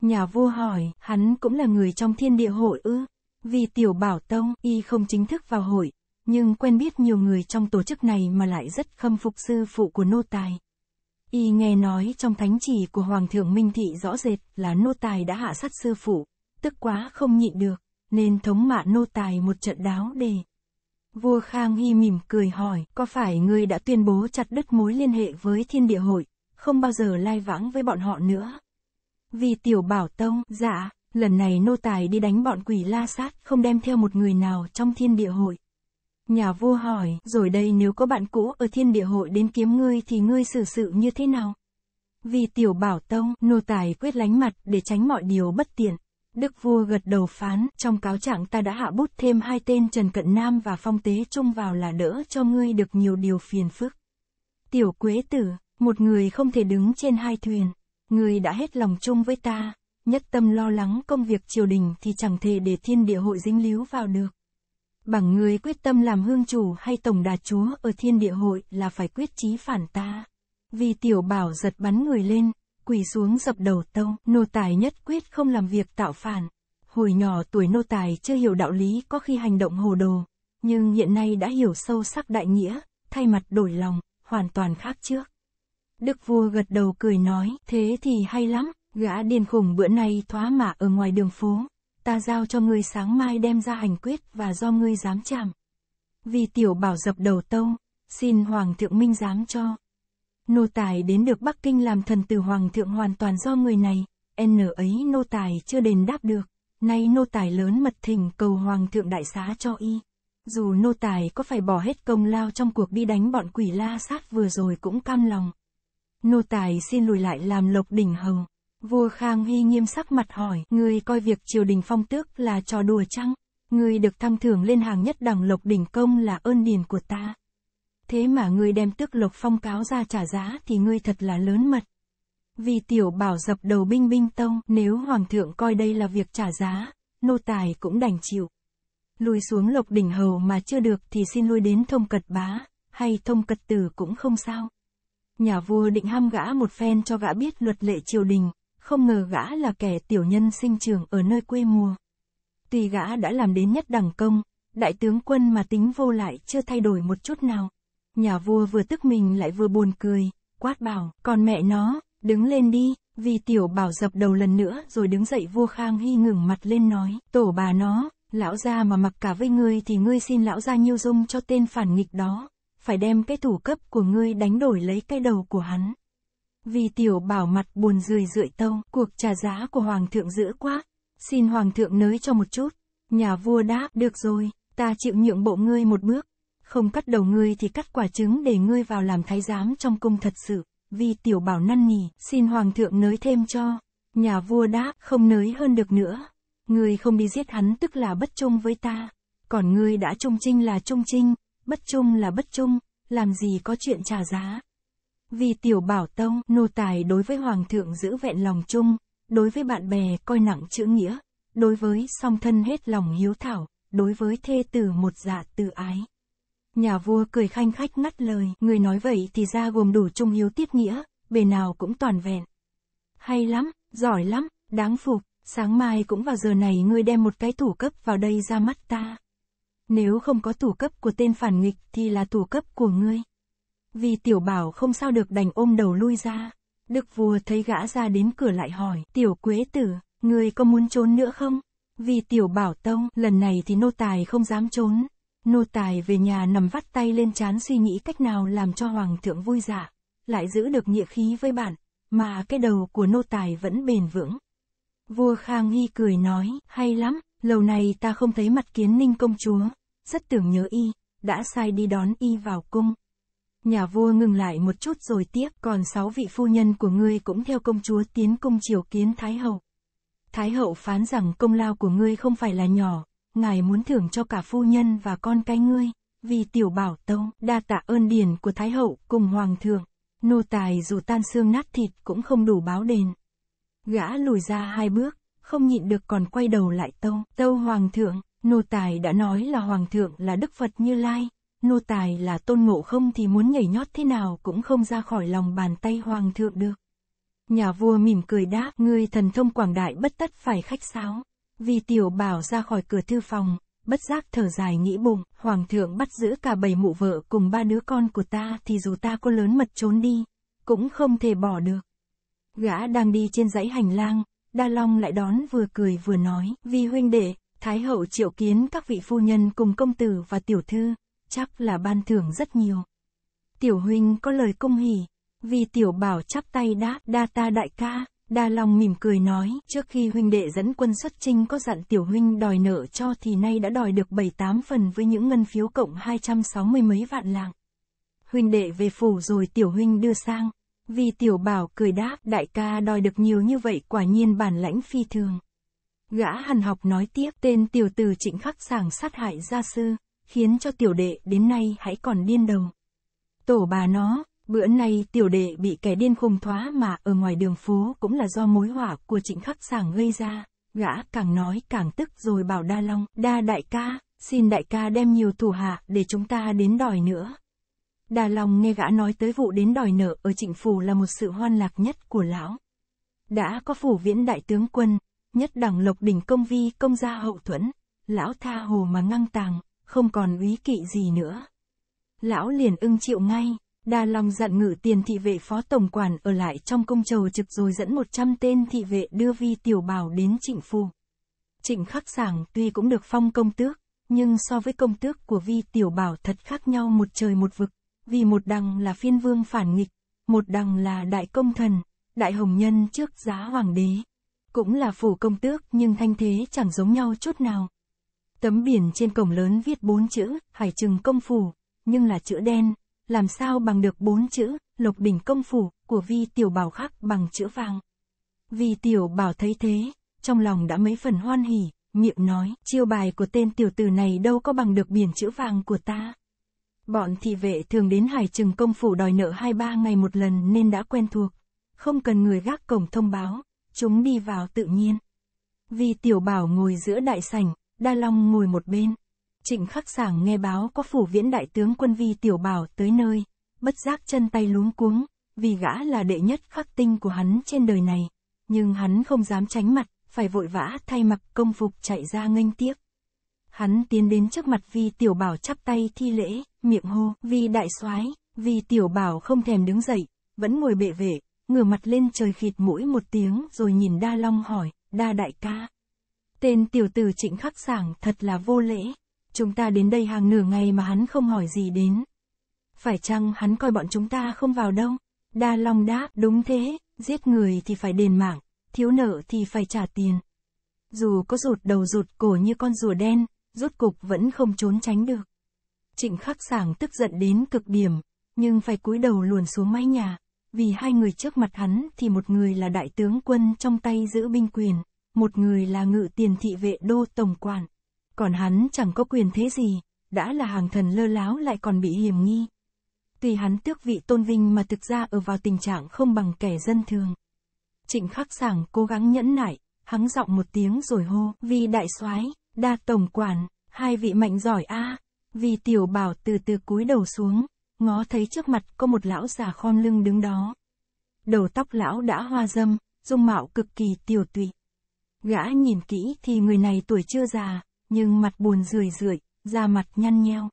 Nhà vua hỏi, hắn cũng là người trong thiên địa hội ư? Vì tiểu bảo tông, y không chính thức vào hội, nhưng quen biết nhiều người trong tổ chức này mà lại rất khâm phục sư phụ của nô tài. Y nghe nói trong thánh chỉ của Hoàng thượng Minh Thị rõ rệt là nô tài đã hạ sát sư phụ, tức quá không nhịn được, nên thống mạ nô tài một trận đáo đề. Vua Khang Hy mỉm cười hỏi, có phải người đã tuyên bố chặt đứt mối liên hệ với thiên địa hội, không bao giờ lai vãng với bọn họ nữa? Vì tiểu bảo tông, dạ, lần này nô tài đi đánh bọn quỷ la sát, không đem theo một người nào trong thiên địa hội. Nhà vua hỏi, rồi đây nếu có bạn cũ ở thiên địa hội đến kiếm ngươi thì ngươi xử sự như thế nào? Vì tiểu bảo tông, nô tài quyết lánh mặt để tránh mọi điều bất tiện. Đức vua gật đầu phán, trong cáo trạng ta đã hạ bút thêm hai tên Trần Cận Nam và Phong Tế Trung vào là đỡ cho ngươi được nhiều điều phiền phức. Tiểu Quế Tử, một người không thể đứng trên hai thuyền. Ngươi đã hết lòng chung với ta, nhất tâm lo lắng công việc triều đình thì chẳng thể để thiên địa hội dính líu vào được bằng người quyết tâm làm hương chủ hay tổng đà chúa ở thiên địa hội là phải quyết chí phản ta. Vì tiểu bảo giật bắn người lên, quỳ xuống dập đầu tông, nô tài nhất quyết không làm việc tạo phản. Hồi nhỏ tuổi nô tài chưa hiểu đạo lý có khi hành động hồ đồ, nhưng hiện nay đã hiểu sâu sắc đại nghĩa, thay mặt đổi lòng, hoàn toàn khác trước. Đức vua gật đầu cười nói, thế thì hay lắm, gã điên khùng bữa nay thoá mạ ở ngoài đường phố, ta giao cho ngươi sáng mai đem ra hành quyết và do ngươi dám chạm. Vì tiểu bảo dập đầu tông, xin Hoàng thượng minh dám cho. Nô tài đến được Bắc Kinh làm thần tử Hoàng thượng hoàn toàn do người này, N ấy nô tài chưa đền đáp được, nay nô tài lớn mật thỉnh cầu Hoàng thượng đại xá cho y. Dù nô tài có phải bỏ hết công lao trong cuộc đi đánh bọn quỷ la sát vừa rồi cũng cam lòng. Nô tài xin lùi lại làm lộc đỉnh hầu. Vua Khang Hy nghiêm sắc mặt hỏi, người coi việc triều đình phong tước là trò đùa chăng? Người được thăng thưởng lên hàng nhất đẳng lộc đỉnh công là ơn điền của ta. Thế mà người đem tước lộc phong cáo ra trả giá thì ngươi thật là lớn mật. Vì tiểu bảo dập đầu binh binh tông, nếu hoàng thượng coi đây là việc trả giá, nô tài cũng đành chịu. Lùi xuống lộc đỉnh hầu mà chưa được thì xin lui đến thông cật bá, hay thông cật tử cũng không sao. Nhà vua định ham gã một phen cho gã biết luật lệ triều đình, không ngờ gã là kẻ tiểu nhân sinh trưởng ở nơi quê mùa. Tuy gã đã làm đến nhất đẳng công, đại tướng quân mà tính vô lại chưa thay đổi một chút nào. Nhà vua vừa tức mình lại vừa buồn cười, quát bảo, còn mẹ nó, đứng lên đi, vì tiểu bảo dập đầu lần nữa rồi đứng dậy vua Khang Hy ngừng mặt lên nói, tổ bà nó, lão gia mà mặc cả với ngươi thì ngươi xin lão gia nhiêu dung cho tên phản nghịch đó, phải đem cái thủ cấp của ngươi đánh đổi lấy cái đầu của hắn. Vì tiểu bảo mặt buồn rười rượi tông, cuộc trả giá của hoàng thượng dữ quá. Xin hoàng thượng nới cho một chút. Nhà vua đáp, được rồi, ta chịu nhượng bộ ngươi một bước. Không cắt đầu ngươi thì cắt quả trứng để ngươi vào làm thái giám trong cung thật sự. Vì tiểu bảo năn nỉ, xin hoàng thượng nới thêm cho. Nhà vua đáp, không nới hơn được nữa. Ngươi không đi giết hắn tức là bất trung với ta. Còn ngươi đã trung trinh là trung trinh, bất trung là bất trung, làm gì có chuyện trả giá. Vì tiểu bảo tông, nô tài đối với hoàng thượng giữ vẹn lòng chung, đối với bạn bè coi nặng chữ nghĩa, đối với song thân hết lòng hiếu thảo, đối với thê tử một dạ từ ái. Nhà vua cười khanh khách ngắt lời, người nói vậy thì ra gồm đủ trung hiếu tiếp nghĩa, bề nào cũng toàn vẹn. Hay lắm, giỏi lắm, đáng phục, sáng mai cũng vào giờ này ngươi đem một cái thủ cấp vào đây ra mắt ta. Nếu không có thủ cấp của tên phản nghịch thì là thủ cấp của ngươi. Vì tiểu bảo không sao được đành ôm đầu lui ra. Đức vua thấy gã ra đến cửa lại hỏi, tiểu quế tử, người có muốn trốn nữa không? Vì tiểu bảo tông, lần này thì nô tài không dám trốn. Nô tài về nhà nằm vắt tay lên chán suy nghĩ cách nào làm cho hoàng thượng vui dạ, lại giữ được nghĩa khí với bạn, mà cái đầu của nô tài vẫn bền vững. Vua Khang nghi cười nói, hay lắm, lâu nay ta không thấy mặt kiến ninh công chúa, rất tưởng nhớ y, đã sai đi đón y vào cung. Nhà vua ngừng lại một chút rồi tiếp, còn sáu vị phu nhân của ngươi cũng theo công chúa tiến cung triều kiến Thái Hậu. Thái Hậu phán rằng công lao của ngươi không phải là nhỏ, ngài muốn thưởng cho cả phu nhân và con cái ngươi, vì tiểu bảo tâu đa tạ ơn điển của Thái Hậu cùng Hoàng thượng, nô tài dù tan xương nát thịt cũng không đủ báo đền. Gã lùi ra hai bước, không nhịn được còn quay đầu lại tâu, tâu Hoàng thượng, nô tài đã nói là Hoàng thượng là Đức Phật Như Lai, nô tài là tôn ngộ không thì muốn nhảy nhót thế nào cũng không ra khỏi lòng bàn tay hoàng thượng được. Nhà vua mỉm cười đáp, ngươi thần thông quảng đại bất tất phải khách sáo. Vì tiểu bảo ra khỏi cửa thư phòng, bất giác thở dài nghĩ bụng, hoàng thượng bắt giữ cả bảy mụ vợ cùng ba đứa con của ta thì dù ta có lớn mật trốn đi, cũng không thể bỏ được. Gã đang đi trên dãy hành lang, Đa Long lại đón vừa cười vừa nói, vì huynh đệ, Thái hậu triệu kiến các vị phu nhân cùng công tử và tiểu thư, chắc là ban thưởng rất nhiều. Tiểu huynh có lời công hỉ, vì tiểu bảo chắp tay đá, đa ta đại ca, đa lòng mỉm cười nói, trước khi huynh đệ dẫn quân xuất chinh có dặn tiểu huynh đòi nợ cho thì nay đã đòi được 7-8 phần với những ngân phiếu cộng 260 mấy vạn lạng. Huynh đệ về phủ rồi tiểu huynh đưa sang, vì tiểu bảo cười đáp, đại ca đòi được nhiều như vậy quả nhiên bản lãnh phi thường. Gã hằn học nói tiếp tên tiểu từ trịnh khắc sàng sát hại gia sư khiến cho tiểu đệ đến nay hãy còn điên đồng. Tổ bà nó, bữa nay tiểu đệ bị kẻ điên khùng thoá mà ở ngoài đường phố cũng là do mối hỏa của trịnh khắc sàng gây ra, gã càng nói càng tức rồi bảo đa long, đa đại ca, xin đại ca đem nhiều thủ hạ để chúng ta đến đòi nữa. Đà long nghe gã nói tới vụ đến đòi nợ ở trịnh phủ là một sự hoan lạc nhất của lão. Đã có phủ viễn đại tướng quân, nhất đẳng lộc đỉnh công vi công gia hậu thuẫn, lão tha hồ mà ngăn tàng, không còn úy kỵ gì nữa. Lão liền ưng chịu ngay, đa lòng dặn ngự tiền thị vệ phó tổng quản ở lại trong công trầu trực rồi dẫn 100 tên thị vệ đưa vi tiểu bảo đến trịnh phu. Trịnh khắc sảng tuy cũng được phong công tước, nhưng so với công tước của vi tiểu bảo thật khác nhau một trời một vực, vì một đằng là phiên vương phản nghịch, một đằng là đại công thần, đại hồng nhân trước giá hoàng đế. Cũng là phủ công tước nhưng thanh thế chẳng giống nhau chút nào, Tấm biển trên cổng lớn viết bốn chữ, Hải Trừng Công Phủ, nhưng là chữ đen, làm sao bằng được bốn chữ, Lộc Bình Công Phủ, của Vi Tiểu Bảo khác bằng chữ vàng. Vi Tiểu Bảo thấy thế, trong lòng đã mấy phần hoan hỉ, miệng nói, chiêu bài của tên tiểu tử này đâu có bằng được biển chữ vàng của ta. Bọn thị vệ thường đến Hải Trừng Công Phủ đòi nợ hai ba ngày một lần nên đã quen thuộc, không cần người gác cổng thông báo, chúng đi vào tự nhiên. Vi Tiểu Bảo ngồi giữa đại sảnh, Đa Long ngồi một bên. Trịnh Khắc Sảng nghe báo có phủ viễn đại tướng quân Vi Tiểu Bảo tới nơi, bất giác chân tay luống cuống, vì gã là đệ nhất khắc tinh của hắn trên đời này, nhưng hắn không dám tránh mặt, phải vội vã thay mặc công phục chạy ra nghênh tiếp. Hắn tiến đến trước mặt Vi Tiểu Bảo chắp tay thi lễ, miệng hô, Vi đại soái, Vi Tiểu Bảo không thèm đứng dậy, vẫn ngồi bệ vệ, ngửa mặt lên trời khịt mũi một tiếng rồi nhìn Đa Long hỏi, Đa đại ca, Tên tiểu tử trịnh khắc giảng thật là vô lễ. Chúng ta đến đây hàng nửa ngày mà hắn không hỏi gì đến. Phải chăng hắn coi bọn chúng ta không vào đâu? Đa Long đáp, đúng thế, giết người thì phải đền mạng, thiếu nợ thì phải trả tiền. Dù có rụt đầu rụt cổ như con rùa đen, rốt cục vẫn không trốn tránh được. Trịnh khắc sảng tức giận đến cực điểm, nhưng phải cúi đầu luồn xuống mái nhà, vì hai người trước mặt hắn thì một người là đại tướng quân trong tay giữ binh quyền, một người là ngự tiền thị vệ đô tổng quản. Còn hắn chẳng có quyền thế gì, đã là hàng thần lơ láo lại còn bị hiểm nghi. Tuy hắn tước vị tôn vinh mà thực ra ở vào tình trạng không bằng kẻ dân thường. Trịnh khắc sảng cố gắng nhẫn nại, hắng giọng một tiếng rồi hô, vì đại soái đa tổng quản, hai vị mạnh giỏi a à. Vì tiểu bảo từ từ cúi đầu xuống, ngó thấy trước mặt có một lão già khom lưng đứng đó. Đầu tóc lão đã hoa dâm, dung mạo cực kỳ tiểu tụy, Gã nhìn kỹ thì người này tuổi chưa già, nhưng mặt buồn rười rượi, da mặt nhăn nheo.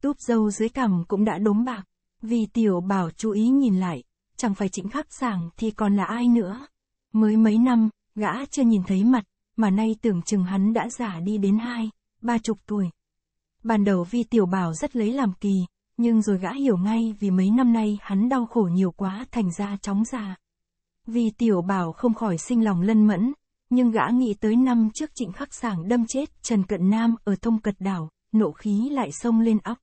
Túp dâu dưới cằm cũng đã đốm bạc, vì tiểu bảo chú ý nhìn lại, chẳng phải chính khắc sàng thì còn là ai nữa. Mới mấy năm, gã chưa nhìn thấy mặt, mà nay tưởng chừng hắn đã già đi đến hai, ba chục tuổi. Ban đầu vi tiểu bảo rất lấy làm kỳ, nhưng rồi gã hiểu ngay vì mấy năm nay hắn đau khổ nhiều quá thành ra chóng già. Vì tiểu bảo không khỏi sinh lòng lân mẫn, nhưng gã nghĩ tới năm trước trịnh khắc sảng đâm chết Trần Cận Nam ở thông cật đảo, nộ khí lại xông lên óc.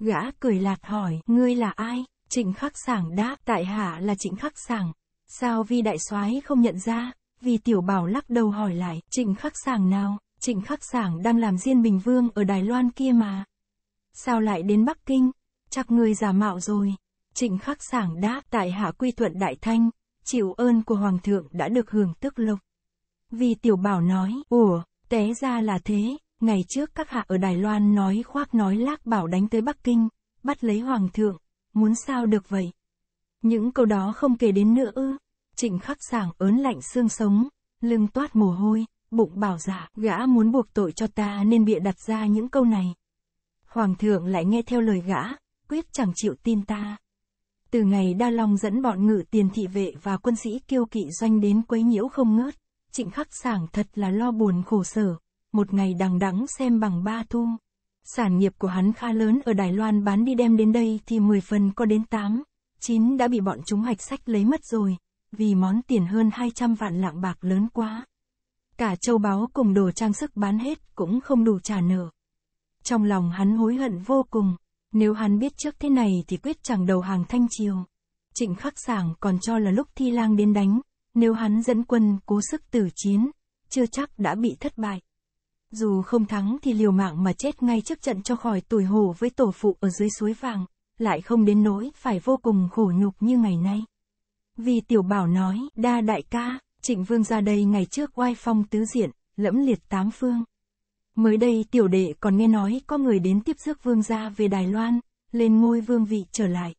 Gã cười lạt hỏi, ngươi là ai? Trịnh khắc sảng đáp, tại hạ là trịnh khắc sảng. Sao vi đại soái không nhận ra? Vì tiểu bảo lắc đầu hỏi lại, trịnh khắc sảng nào? Trịnh khắc sảng đang làm diên bình vương ở Đài Loan kia mà. Sao lại đến Bắc Kinh? Chắc ngươi giả mạo rồi. Trịnh khắc sảng đáp, tại hạ quy thuận đại thanh, chịu ơn của hoàng thượng đã được hưởng tức lộc vì Tiểu Bảo nói, ủa, té ra là thế, ngày trước các hạ ở Đài Loan nói khoác nói lác bảo đánh tới Bắc Kinh, bắt lấy Hoàng thượng, muốn sao được vậy? Những câu đó không kể đến nữa ư, trịnh khắc sảng ớn lạnh xương sống, lưng toát mồ hôi, bụng bảo giả, dạ, gã muốn buộc tội cho ta nên bịa đặt ra những câu này. Hoàng thượng lại nghe theo lời gã, quyết chẳng chịu tin ta. Từ ngày Đa Long dẫn bọn ngự tiền thị vệ và quân sĩ kiêu kỵ doanh đến quấy nhiễu không ngớt trịnh khắc sảng thật là lo buồn khổ sở, một ngày đằng đắng xem bằng ba thu Sản nghiệp của hắn khá lớn ở Đài Loan bán đi đem đến đây thì 10 phần có đến 8, 9 đã bị bọn chúng hạch sách lấy mất rồi, vì món tiền hơn 200 vạn lạng bạc lớn quá. Cả châu báu cùng đồ trang sức bán hết cũng không đủ trả nợ. Trong lòng hắn hối hận vô cùng, nếu hắn biết trước thế này thì quyết chẳng đầu hàng thanh triều. Trịnh khắc sảng còn cho là lúc thi lang đến đánh, nếu hắn dẫn quân cố sức tử chiến, chưa chắc đã bị thất bại. Dù không thắng thì liều mạng mà chết ngay trước trận cho khỏi tuổi hổ với tổ phụ ở dưới suối vàng, lại không đến nỗi phải vô cùng khổ nhục như ngày nay. Vì tiểu bảo nói, đa đại ca, trịnh vương ra đây ngày trước oai phong tứ diện, lẫm liệt tám phương. Mới đây tiểu đệ còn nghe nói có người đến tiếp rước vương gia về Đài Loan, lên ngôi vương vị trở lại.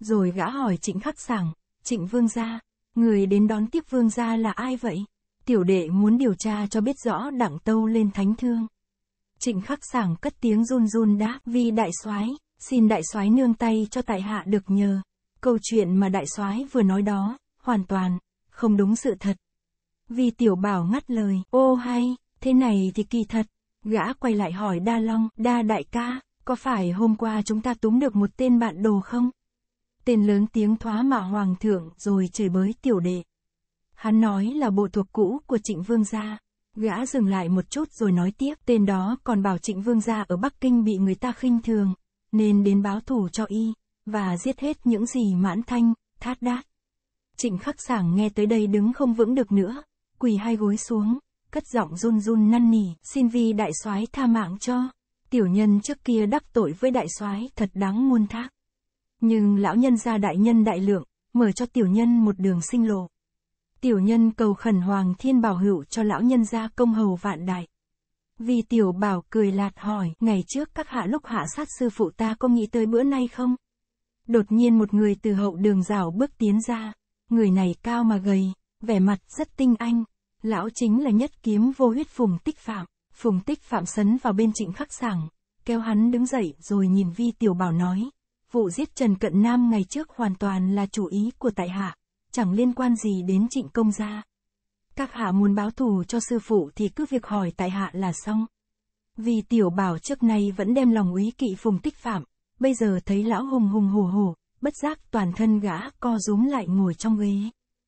Rồi gã hỏi trịnh khắc sảng, trịnh vương gia, Người đến đón tiếp vương gia là ai vậy? Tiểu đệ muốn điều tra cho biết rõ đặng tâu lên thánh thương. Trịnh khắc sảng cất tiếng run run đáp vi đại soái xin đại soái nương tay cho tại hạ được nhờ. Câu chuyện mà đại soái vừa nói đó, hoàn toàn, không đúng sự thật. Vì tiểu bảo ngắt lời, ô hay, thế này thì kỳ thật. Gã quay lại hỏi Đa Long, Đa đại ca, có phải hôm qua chúng ta túm được một tên bạn đồ không? tên lớn tiếng thoá mạ hoàng thượng rồi chửi bới tiểu đệ. Hắn nói là bộ thuộc cũ của trịnh vương gia. Gã dừng lại một chút rồi nói tiếp tên đó còn bảo trịnh vương gia ở Bắc Kinh bị người ta khinh thường, nên đến báo thủ cho y, và giết hết những gì mãn thanh, thát đát. Trịnh khắc sảng nghe tới đây đứng không vững được nữa, quỳ hai gối xuống, cất giọng run run năn nỉ, xin vi đại soái tha mạng cho. Tiểu nhân trước kia đắc tội với đại soái thật đáng muôn thác. Nhưng lão nhân gia đại nhân đại lượng, mở cho tiểu nhân một đường sinh lộ. Tiểu nhân cầu khẩn hoàng thiên bảo hữu cho lão nhân gia công hầu vạn đại. Vì tiểu bảo cười lạt hỏi, ngày trước các hạ lúc hạ sát sư phụ ta có nghĩ tới bữa nay không? Đột nhiên một người từ hậu đường rào bước tiến ra, người này cao mà gầy, vẻ mặt rất tinh anh, lão chính là nhất kiếm vô huyết phùng tích phạm, phùng tích phạm sấn vào bên trịnh khắc sảng, kéo hắn đứng dậy rồi nhìn vi tiểu bảo nói, Vụ giết Trần Cận Nam ngày trước hoàn toàn là chủ ý của tại hạ, chẳng liên quan gì đến trịnh công gia. Các hạ muốn báo thù cho sư phụ thì cứ việc hỏi tại hạ là xong. Vì tiểu bảo trước nay vẫn đem lòng úy kỵ phùng tích phạm, bây giờ thấy lão hùng hùng hù hù, bất giác toàn thân gã co rúm lại ngồi trong ghế.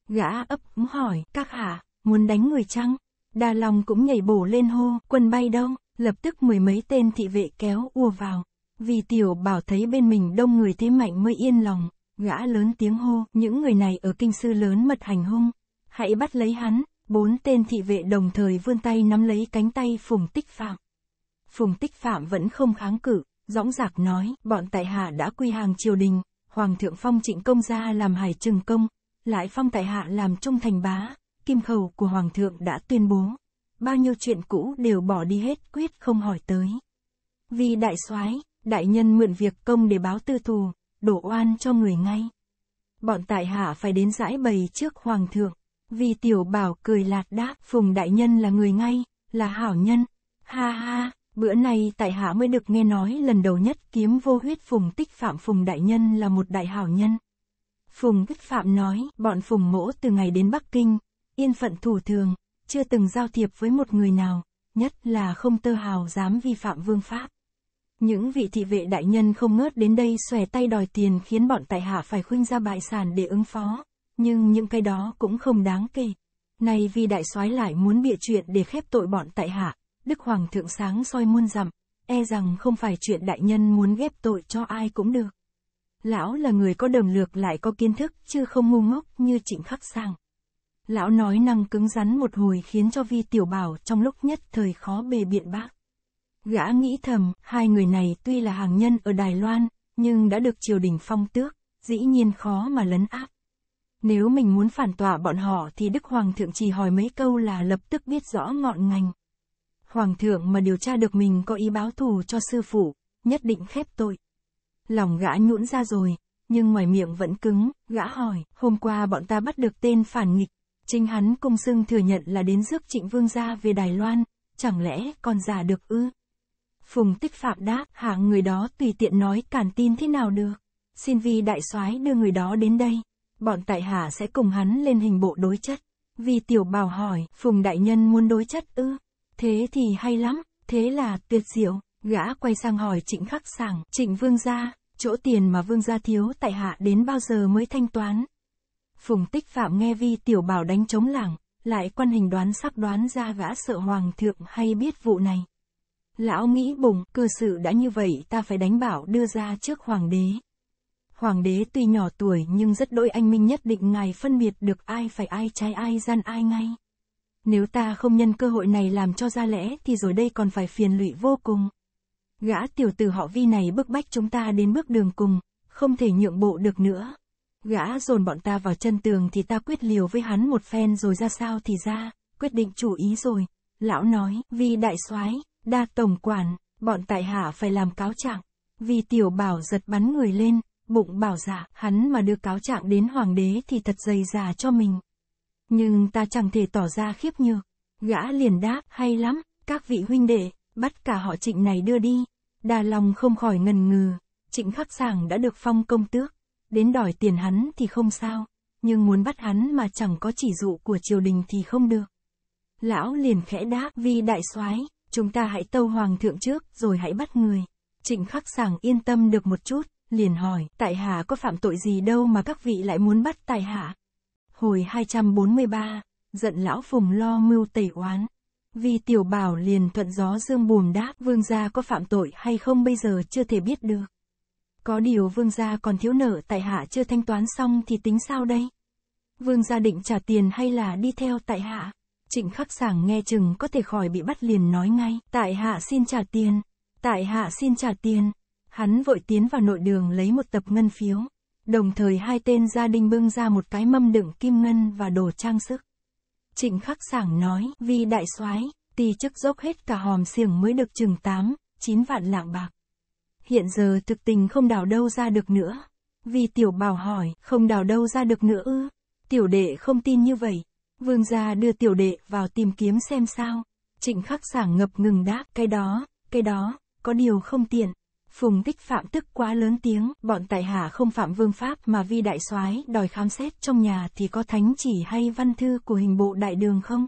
Gã ấp úng hỏi, các hạ, muốn đánh người chăng? Đà lòng cũng nhảy bổ lên hô, quân bay đâu, lập tức mười mấy tên thị vệ kéo ua vào. Vì tiểu bảo thấy bên mình đông người thế mạnh mới yên lòng, gã lớn tiếng hô, những người này ở kinh sư lớn mật hành hung, hãy bắt lấy hắn, bốn tên thị vệ đồng thời vươn tay nắm lấy cánh tay Phùng Tích Phạm. Phùng Tích Phạm vẫn không kháng cự, dõng dạc nói, bọn tại hạ đã quy hàng triều đình, Hoàng thượng phong trịnh công gia làm hải trừng công, lại phong tại hạ làm trung thành bá, kim khẩu của Hoàng thượng đã tuyên bố. Bao nhiêu chuyện cũ đều bỏ đi hết quyết không hỏi tới. Vì đại soái đại nhân mượn việc công để báo tư thù, đổ oan cho người ngay. Bọn tại hạ phải đến giải bày trước hoàng thượng, vì tiểu bảo cười lạt đáp, phùng đại nhân là người ngay, là hảo nhân, ha ha, bữa nay tại hạ mới được nghe nói lần đầu nhất kiếm vô huyết phùng tích phạm phùng đại nhân là một đại hảo nhân. Phùng tích phạm nói, bọn phùng mỗ từ ngày đến Bắc Kinh, yên phận thủ thường, chưa từng giao thiệp với một người nào, nhất là không tơ hào dám vi phạm vương pháp. Những vị thị vệ đại nhân không ngớt đến đây xòe tay đòi tiền khiến bọn tại hạ phải khuynh ra bại sản để ứng phó, nhưng những cái đó cũng không đáng kể. Nay vì đại soái lại muốn bịa chuyện để khép tội bọn tại hạ, Đức Hoàng thượng sáng soi muôn dặm, e rằng không phải chuyện đại nhân muốn ghép tội cho ai cũng được. Lão là người có đầm lược lại có kiến thức, chứ không ngu ngốc như trịnh khắc sang. Lão nói năng cứng rắn một hồi khiến cho vi tiểu bảo trong lúc nhất thời khó bề biện bác. Gã nghĩ thầm, hai người này tuy là hàng nhân ở Đài Loan, nhưng đã được triều đình phong tước, dĩ nhiên khó mà lấn áp. Nếu mình muốn phản tọa bọn họ thì Đức Hoàng thượng chỉ hỏi mấy câu là lập tức biết rõ ngọn ngành. Hoàng thượng mà điều tra được mình có ý báo thù cho sư phụ, nhất định khép tội. Lòng gã nhũn ra rồi, nhưng ngoài miệng vẫn cứng, gã hỏi, hôm qua bọn ta bắt được tên phản nghịch. Chính hắn cung xưng thừa nhận là đến rước trịnh vương gia về Đài Loan, chẳng lẽ còn giả được ư? Phùng Tích Phạm đáp, Hạng người đó tùy tiện nói cản tin thế nào được. Xin vi đại soái đưa người đó đến đây. Bọn tại hạ sẽ cùng hắn lên hình bộ đối chất. Vi tiểu bảo hỏi, Phùng đại nhân muốn đối chất ư? Thế thì hay lắm, thế là tuyệt diệu. Gã quay sang hỏi trịnh khắc sảng, trịnh vương gia, chỗ tiền mà vương gia thiếu tại hạ đến bao giờ mới thanh toán. Phùng tích phạm nghe vi tiểu bảo đánh chống lảng, lại quan hình đoán sắp đoán ra gã sợ hoàng thượng hay biết vụ này. Lão nghĩ bụng, cơ sự đã như vậy ta phải đánh bảo đưa ra trước hoàng đế. Hoàng đế tuy nhỏ tuổi nhưng rất đỗi anh minh nhất định ngài phân biệt được ai phải ai trái ai gian ai ngay. Nếu ta không nhân cơ hội này làm cho ra lẽ thì rồi đây còn phải phiền lụy vô cùng. Gã tiểu tử họ vi này bức bách chúng ta đến bước đường cùng, không thể nhượng bộ được nữa. Gã dồn bọn ta vào chân tường thì ta quyết liều với hắn một phen rồi ra sao thì ra, quyết định chủ ý rồi. Lão nói, vì đại soái Đa tổng quản, bọn tại hạ phải làm cáo trạng. Vì tiểu bảo giật bắn người lên, bụng bảo giả, dạ, hắn mà đưa cáo trạng đến hoàng đế thì thật dày già cho mình. Nhưng ta chẳng thể tỏ ra khiếp nhược. Gã liền đáp, hay lắm, các vị huynh đệ, bắt cả họ trịnh này đưa đi. đa lòng không khỏi ngần ngừ, trịnh khắc sàng đã được phong công tước. Đến đòi tiền hắn thì không sao, nhưng muốn bắt hắn mà chẳng có chỉ dụ của triều đình thì không được. Lão liền khẽ đáp, vì đại soái chúng ta hãy tâu hoàng thượng trước, rồi hãy bắt người. Trịnh khắc sảng yên tâm được một chút, liền hỏi, tại hạ có phạm tội gì đâu mà các vị lại muốn bắt tại hạ? Hồi 243, giận lão phùng lo mưu tẩy oán. Vì tiểu bảo liền thuận gió dương bùm đáp vương gia có phạm tội hay không bây giờ chưa thể biết được. Có điều vương gia còn thiếu nợ tại hạ chưa thanh toán xong thì tính sao đây? Vương gia định trả tiền hay là đi theo tại hạ? Trịnh khắc sảng nghe chừng có thể khỏi bị bắt liền nói ngay, tại hạ xin trả tiền, tại hạ xin trả tiền. Hắn vội tiến vào nội đường lấy một tập ngân phiếu, đồng thời hai tên gia đình bưng ra một cái mâm đựng kim ngân và đồ trang sức. Trịnh khắc sảng nói, vì đại soái tỳ chức dốc hết cả hòm xiềng mới được chừng tám, chín vạn lạng bạc. Hiện giờ thực tình không đào đâu ra được nữa. Vì tiểu bảo hỏi, không đào đâu ra được nữa ư. Tiểu đệ không tin như vậy, Vương gia đưa tiểu đệ vào tìm kiếm xem sao. Trịnh khắc sảng ngập ngừng đáp, cái đó, cái đó, có điều không tiện. Phùng tích phạm tức quá lớn tiếng, bọn tại hạ không phạm vương pháp mà vi đại soái đòi khám xét trong nhà thì có thánh chỉ hay văn thư của hình bộ đại đường không?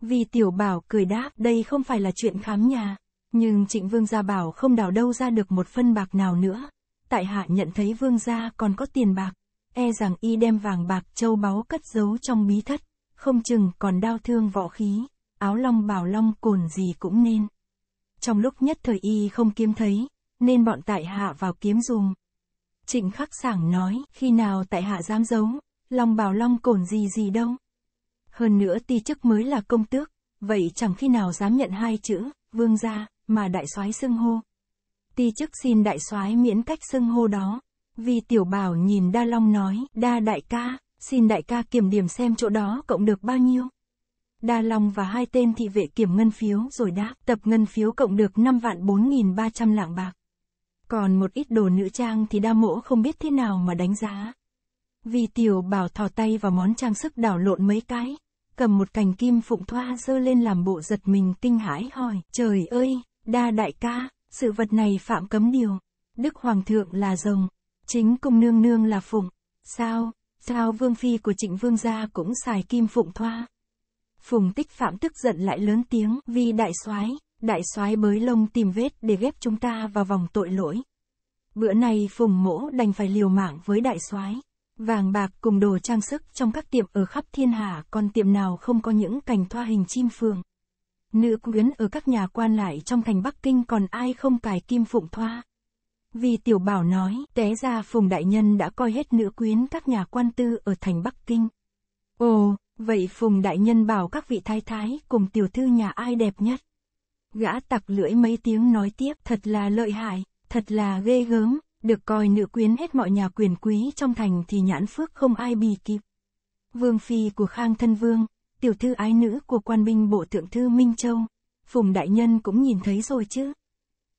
Vì tiểu bảo cười đáp, đây không phải là chuyện khám nhà. Nhưng trịnh vương gia bảo không đào đâu ra được một phân bạc nào nữa. Tại hạ nhận thấy vương gia còn có tiền bạc. E rằng y đem vàng bạc châu báu cất giấu trong bí thất không chừng còn đau thương võ khí, áo long bảo long cồn gì cũng nên. Trong lúc nhất thời y không kiếm thấy, nên bọn tại hạ vào kiếm dùng Trịnh khắc sảng nói, khi nào tại hạ dám giấu, long bảo long cồn gì gì đâu. Hơn nữa ti chức mới là công tước, vậy chẳng khi nào dám nhận hai chữ, vương gia, mà đại soái xưng hô. Ti chức xin đại soái miễn cách xưng hô đó. Vì tiểu bảo nhìn đa long nói, đa đại ca, xin đại ca kiểm điểm xem chỗ đó cộng được bao nhiêu. Đa Long và hai tên thị vệ kiểm ngân phiếu rồi đáp, tập ngân phiếu cộng được 5 vạn 4.300 lạng bạc. Còn một ít đồ nữ trang thì đa mỗ không biết thế nào mà đánh giá. Vì tiểu bảo thò tay vào món trang sức đảo lộn mấy cái, cầm một cành kim phụng thoa dơ lên làm bộ giật mình kinh hãi hỏi, trời ơi, đa đại ca, sự vật này phạm cấm điều. Đức Hoàng thượng là rồng, chính công nương nương là phụng, sao, Sao vương phi của trịnh vương gia cũng xài kim phụng thoa. Phùng tích phạm tức giận lại lớn tiếng vì đại soái đại soái bới lông tìm vết để ghép chúng ta vào vòng tội lỗi. Bữa nay phùng mỗ đành phải liều mạng với đại soái Vàng bạc cùng đồ trang sức trong các tiệm ở khắp thiên hà còn tiệm nào không có những cành thoa hình chim phường. Nữ quyến ở các nhà quan lại trong thành Bắc Kinh còn ai không cài kim phụng thoa. Vì tiểu bảo nói, té ra Phùng Đại Nhân đã coi hết nữ quyến các nhà quan tư ở thành Bắc Kinh. Ồ, vậy Phùng Đại Nhân bảo các vị thái thái cùng tiểu thư nhà ai đẹp nhất? Gã tặc lưỡi mấy tiếng nói tiếp, thật là lợi hại, thật là ghê gớm, được coi nữ quyến hết mọi nhà quyền quý trong thành thì nhãn phước không ai bì kịp. Vương phi của Khang Thân Vương, tiểu thư ái nữ của quan binh bộ thượng thư Minh Châu, Phùng Đại Nhân cũng nhìn thấy rồi chứ.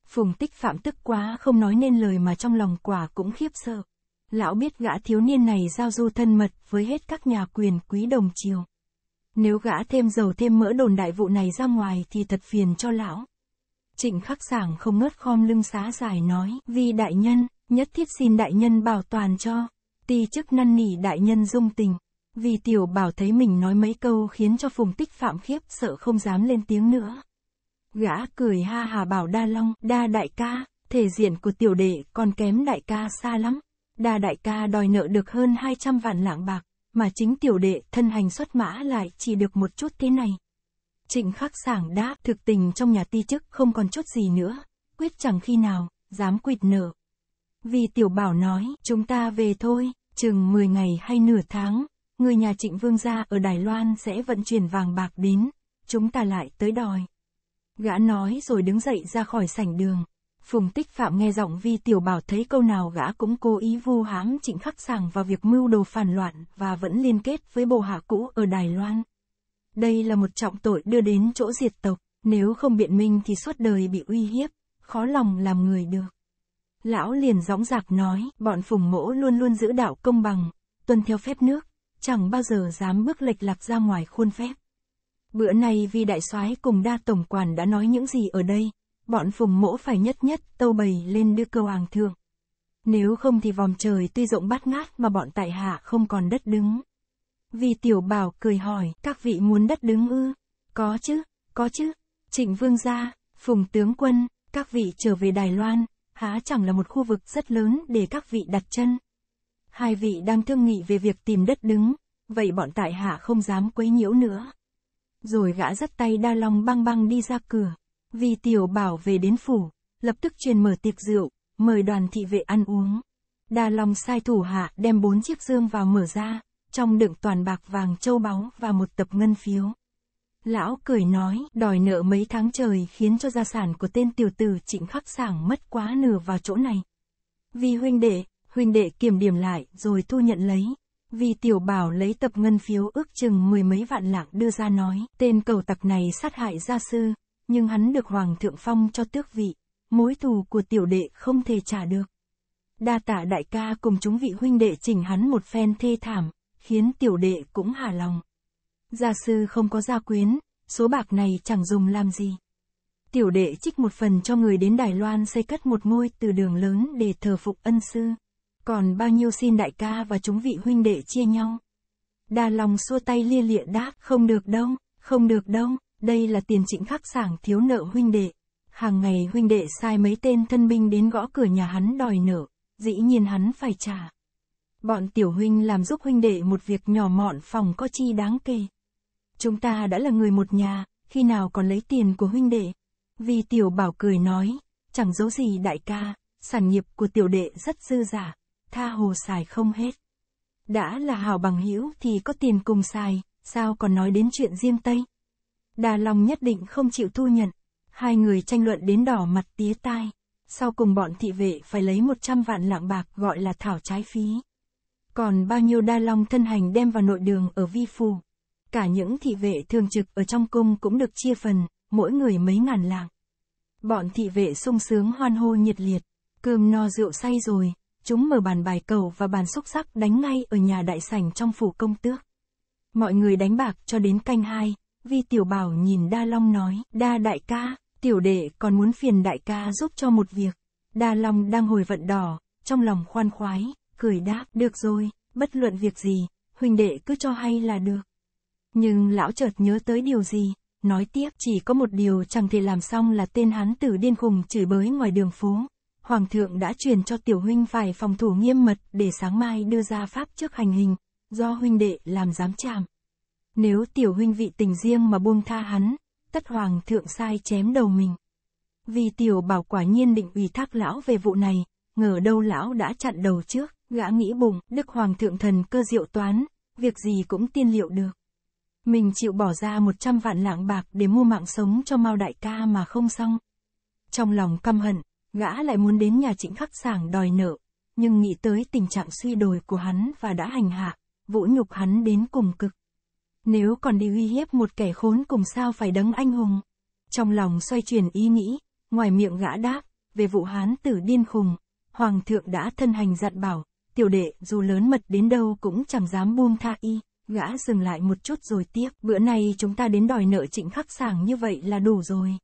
Phùng tích phạm tức quá không nói nên lời mà trong lòng quả cũng khiếp sợ. Lão biết gã thiếu niên này giao du thân mật với hết các nhà quyền quý đồng chiều. Nếu gã thêm dầu thêm mỡ đồn đại vụ này ra ngoài thì thật phiền cho lão. Trịnh khắc giảng không ngớt khom lưng xá giải nói, vì đại nhân, nhất thiết xin đại nhân bảo toàn cho. Ti chức năn nỉ đại nhân dung tình. Vì tiểu bảo thấy mình nói mấy câu khiến cho phùng tích phạm khiếp sợ không dám lên tiếng nữa. Gã cười ha hà bảo Đa Long, Đa đại ca, thể diện của tiểu đệ còn kém đại ca xa lắm. Đa đại ca đòi nợ được hơn 200 vạn lạng bạc, mà chính tiểu đệ thân hành xuất mã lại chỉ được một chút thế này. Trịnh khắc sảng đáp thực tình trong nhà ti chức không còn chút gì nữa, quyết chẳng khi nào, dám quỵt nợ. Vì tiểu bảo nói, chúng ta về thôi, chừng 10 ngày hay nửa tháng, người nhà trịnh vương gia ở Đài Loan sẽ vận chuyển vàng bạc đến, chúng ta lại tới đòi. Gã nói rồi đứng dậy ra khỏi sảnh đường. Phùng Tích Phạm nghe giọng Vi Tiểu Bảo thấy câu nào gã cũng cố ý vu hãm Trịnh Khắc Sàng vào việc mưu đồ phản loạn và vẫn liên kết với bộ hạ cũ ở Đài Loan. Đây là một trọng tội đưa đến chỗ diệt tộc, nếu không biện minh thì suốt đời bị uy hiếp, khó lòng làm người được. Lão liền gióng giạc nói, bọn Phùng Mỗ luôn luôn giữ đạo công bằng, tuân theo phép nước, chẳng bao giờ dám bước lệch lạc ra ngoài khuôn phép. Bữa nay vì đại soái cùng đa tổng quản đã nói những gì ở đây, bọn phùng mỗ phải nhất nhất tâu bày lên đưa cơ hoàng thượng. Nếu không thì vòng trời tuy rộng bát ngát mà bọn tại hạ không còn đất đứng. Vì tiểu bảo cười hỏi, các vị muốn đất đứng ư? Có chứ, có chứ. Trịnh vương gia, phùng tướng quân, các vị trở về Đài Loan, há chẳng là một khu vực rất lớn để các vị đặt chân. Hai vị đang thương nghị về việc tìm đất đứng, vậy bọn tại hạ không dám quấy nhiễu nữa. Rồi gã dắt tay đa long băng băng đi ra cửa. Vì tiểu bảo về đến phủ, lập tức truyền mở tiệc rượu, mời đoàn thị vệ ăn uống. Đa Long sai thủ hạ đem bốn chiếc dương vào mở ra, trong đựng toàn bạc vàng châu báu và một tập ngân phiếu. Lão cười nói, đòi nợ mấy tháng trời khiến cho gia sản của tên tiểu tử trịnh khắc sảng mất quá nửa vào chỗ này. Vì huynh đệ, huynh đệ kiểm điểm lại rồi thu nhận lấy. Vì tiểu bảo lấy tập ngân phiếu ước chừng mười mấy vạn lạng đưa ra nói, tên cầu tặc này sát hại gia sư, nhưng hắn được hoàng thượng phong cho tước vị, mối thù của tiểu đệ không thể trả được. Đa tạ đại ca cùng chúng vị huynh đệ chỉnh hắn một phen thê thảm, khiến tiểu đệ cũng hà lòng. Gia sư không có gia quyến, số bạc này chẳng dùng làm gì. Tiểu đệ trích một phần cho người đến Đài Loan xây cất một ngôi từ đường lớn để thờ phục ân sư. Còn bao nhiêu xin đại ca và chúng vị huynh đệ chia nhau. đa lòng xua tay lia lịa đáp, không được đâu, không được đâu, đây là tiền trịnh khắc sảng thiếu nợ huynh đệ. Hàng ngày huynh đệ sai mấy tên thân binh đến gõ cửa nhà hắn đòi nợ, dĩ nhiên hắn phải trả. Bọn tiểu huynh làm giúp huynh đệ một việc nhỏ mọn phòng có chi đáng kể. Chúng ta đã là người một nhà, khi nào còn lấy tiền của huynh đệ. Vì tiểu bảo cười nói, chẳng giấu gì đại ca, sản nghiệp của tiểu đệ rất dư giả, tha hồ xài không hết. Đã là hào bằng hữu thì có tiền cùng xài, sao còn nói đến chuyện riêng Tây. Đà long nhất định không chịu thu nhận, hai người tranh luận đến đỏ mặt tía tai, sau cùng bọn thị vệ phải lấy 100 vạn lạng bạc gọi là thảo trái phí. Còn bao nhiêu đa long thân hành đem vào nội đường ở vi phù. Cả những thị vệ thường trực ở trong cung cũng được chia phần, mỗi người mấy ngàn lạng. Bọn thị vệ sung sướng hoan hô nhiệt liệt, cơm no rượu say rồi, chúng mở bàn bài cầu và bàn xúc sắc đánh ngay ở nhà đại sảnh trong phủ công tước. Mọi người đánh bạc cho đến canh hai, vi tiểu bảo nhìn Đa Long nói, Đa đại ca, tiểu đệ còn muốn phiền đại ca giúp cho một việc. Đa Long đang hồi vận đỏ, trong lòng khoan khoái, cười đáp, được rồi, bất luận việc gì, huynh đệ cứ cho hay là được. Nhưng lão chợt nhớ tới điều gì, nói tiếp chỉ có một điều chẳng thể làm xong là tên hán tử điên khùng chửi bới ngoài đường phố, Hoàng thượng đã truyền cho tiểu huynh phải phòng thủ nghiêm mật để sáng mai đưa ra pháp trước hành hình, do huynh đệ làm giám trảm. Nếu tiểu huynh vị tình riêng mà buông tha hắn, tất hoàng thượng sai chém đầu mình. Vì tiểu bảo quả nhiên định ủy thác lão về vụ này, ngờ đâu lão đã chặn đầu trước, gã nghĩ bụng, đức hoàng thượng thần cơ diệu toán, việc gì cũng tiên liệu được. Mình chịu bỏ ra 100 vạn lạng bạc để mua mạng sống cho Mao đại ca mà không xong. Trong lòng căm hận, Gã lại muốn đến nhà trịnh khắc sảng đòi nợ, nhưng nghĩ tới tình trạng suy đồi của hắn và đã hành hạ, vũ nhục hắn đến cùng cực. Nếu còn đi uy hiếp một kẻ khốn cùng sao phải đấng anh hùng. Trong lòng xoay chuyển ý nghĩ, ngoài miệng gã đáp, về vụ hán tử điên khùng, hoàng thượng đã thân hành dặn bảo, tiểu đệ dù lớn mật đến đâu cũng chẳng dám buông tha y. Gã dừng lại một chút rồi tiếp, bữa nay chúng ta đến đòi nợ trịnh khắc sảng như vậy là đủ rồi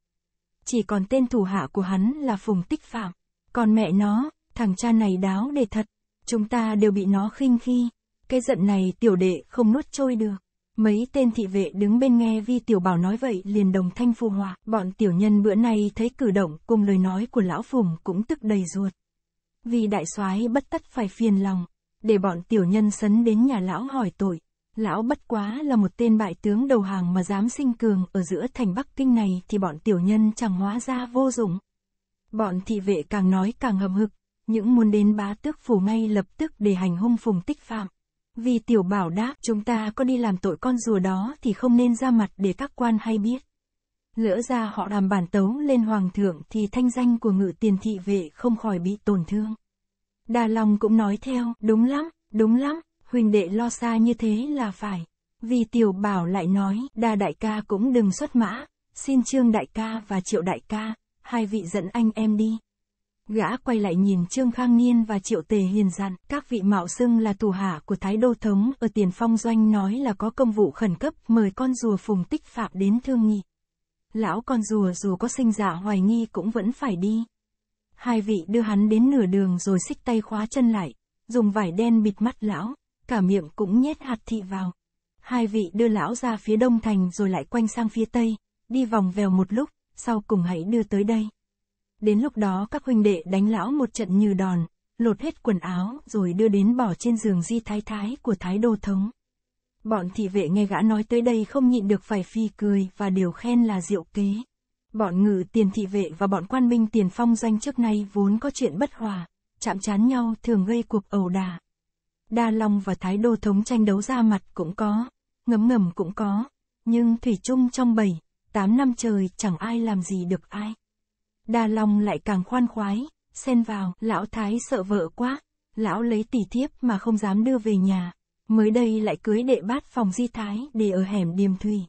chỉ còn tên thủ hạ của hắn là Phùng Tích Phạm. Còn mẹ nó, thằng cha này đáo để thật, chúng ta đều bị nó khinh khi. Cái giận này tiểu đệ không nuốt trôi được. Mấy tên thị vệ đứng bên nghe vi tiểu bảo nói vậy liền đồng thanh phù hòa, bọn tiểu nhân bữa nay thấy cử động cùng lời nói của lão Phùng cũng tức đầy ruột. Vì đại soái bất tất phải phiền lòng, để bọn tiểu nhân sấn đến nhà lão hỏi tội. Lão bất quá là một tên bại tướng đầu hàng mà dám sinh cường ở giữa thành Bắc Kinh này thì bọn tiểu nhân chẳng hóa ra vô dụng. Bọn thị vệ càng nói càng hầm hực, những muốn đến bá tước phủ ngay lập tức để hành hung phùng tích phạm. Vì tiểu bảo đáp chúng ta có đi làm tội con rùa đó thì không nên ra mặt để các quan hay biết. Lỡ ra họ làm bản tấu lên hoàng thượng thì thanh danh của ngự tiền thị vệ không khỏi bị tổn thương. Đà Long cũng nói theo, đúng lắm, đúng lắm, huynh đệ lo xa như thế là phải. Vì tiểu bảo lại nói, đa đại ca cũng đừng xuất mã, xin trương đại ca và triệu đại ca, hai vị dẫn anh em đi. Gã quay lại nhìn Trương Khang Niên và Triệu Tề hiền dặn, các vị mạo xưng là tù hạ của Thái Đô Thống ở Tiền Phong Doanh nói là có công vụ khẩn cấp mời con rùa phùng tích phạm đến thương nghị. Lão con rùa dù có sinh giả hoài nghi cũng vẫn phải đi. Hai vị đưa hắn đến nửa đường rồi xích tay khóa chân lại, dùng vải đen bịt mắt lão, cả miệng cũng nhét hạt thị vào. Hai vị đưa lão ra phía đông thành rồi lại quanh sang phía tây, đi vòng vèo một lúc, sau cùng hãy đưa tới đây. Đến lúc đó các huynh đệ đánh lão một trận như đòn, lột hết quần áo rồi đưa đến bỏ trên giường di thái thái của thái đô thống. Bọn thị vệ nghe gã nói tới đây không nhịn được phải phi cười và điều khen là diệu kế. Bọn ngự tiền thị vệ và bọn quan minh tiền phong doanh trước nay vốn có chuyện bất hòa, chạm chán nhau thường gây cuộc ẩu đả. Đa Long và Thái Đô Thống tranh đấu ra mặt cũng có, ngấm ngầm cũng có, nhưng Thủy chung trong 7, 8 năm trời chẳng ai làm gì được ai. Đa Long lại càng khoan khoái, xen vào, lão Thái sợ vợ quá, lão lấy tỷ thiếp mà không dám đưa về nhà, mới đây lại cưới đệ bát phòng di thái để ở hẻm điềm thủy.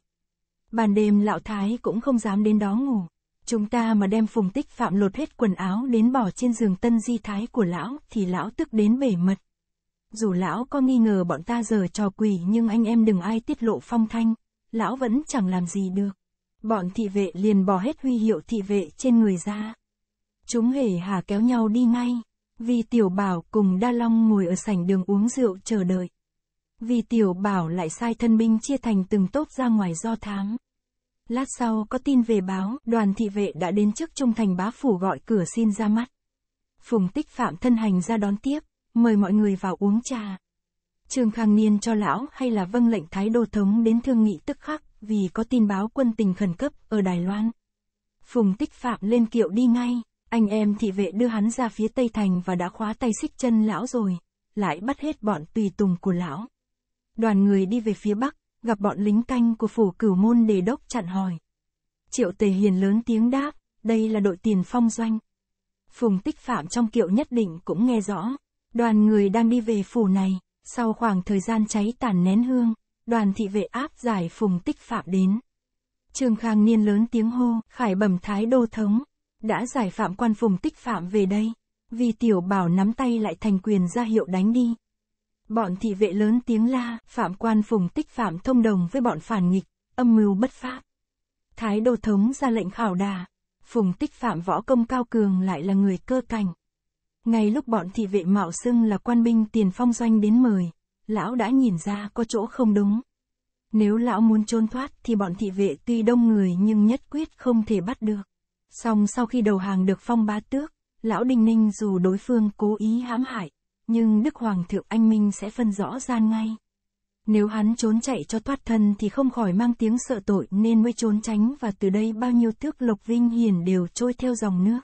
Ban đêm lão Thái cũng không dám đến đó ngủ, chúng ta mà đem phùng tích phạm lột hết quần áo đến bỏ trên giường tân di thái của lão thì lão tức đến bể mật. Dù lão có nghi ngờ bọn ta giờ trò quỷ nhưng anh em đừng ai tiết lộ phong thanh, lão vẫn chẳng làm gì được. Bọn thị vệ liền bỏ hết huy hiệu thị vệ trên người ra. Chúng hề hà kéo nhau đi ngay, vì tiểu bảo cùng đa long ngồi ở sảnh đường uống rượu chờ đợi. Vì tiểu bảo lại sai thân binh chia thành từng tốt ra ngoài do thám. Lát sau có tin về báo, đoàn thị vệ đã đến trước trung thành bá phủ gọi cửa xin ra mắt. Phùng tích phạm thân hành ra đón tiếp mời mọi người vào uống trà. Trương Khang Niên cho lão hay là vâng lệnh Thái Đô Thống đến thương nghị tức khắc, vì có tin báo quân tình khẩn cấp ở Đài Loan. Phùng tích phạm lên kiệu đi ngay, anh em thị vệ đưa hắn ra phía Tây Thành và đã khóa tay xích chân lão rồi, lại bắt hết bọn tùy tùng của lão. Đoàn người đi về phía Bắc, gặp bọn lính canh của phủ cửu môn đề đốc chặn hỏi. Triệu Tề Hiền lớn tiếng đáp, đây là đội tiền phong doanh. Phùng tích phạm trong kiệu nhất định cũng nghe rõ, Đoàn người đang đi về phủ này, sau khoảng thời gian cháy tàn nén hương, đoàn thị vệ áp giải phùng tích phạm đến. trường Khang Niên lớn tiếng hô, khải bẩm thái đô thống, đã giải phạm quan phùng tích phạm về đây, vì tiểu bảo nắm tay lại thành quyền ra hiệu đánh đi. Bọn thị vệ lớn tiếng la, phạm quan phùng tích phạm thông đồng với bọn phản nghịch, âm mưu bất pháp. Thái đô thống ra lệnh khảo đà, phùng tích phạm võ công cao cường lại là người cơ cảnh, ngay lúc bọn thị vệ mạo xưng là quan binh tiền phong doanh đến mời, lão đã nhìn ra có chỗ không đúng. Nếu lão muốn trốn thoát thì bọn thị vệ tuy đông người nhưng nhất quyết không thể bắt được. Song sau khi đầu hàng được phong ba tước, lão Đinh Ninh dù đối phương cố ý hãm hại, nhưng Đức Hoàng Thượng Anh Minh sẽ phân rõ gian ngay. Nếu hắn trốn chạy cho thoát thân thì không khỏi mang tiếng sợ tội nên mới trốn tránh và từ đây bao nhiêu tước lộc vinh hiển đều trôi theo dòng nước.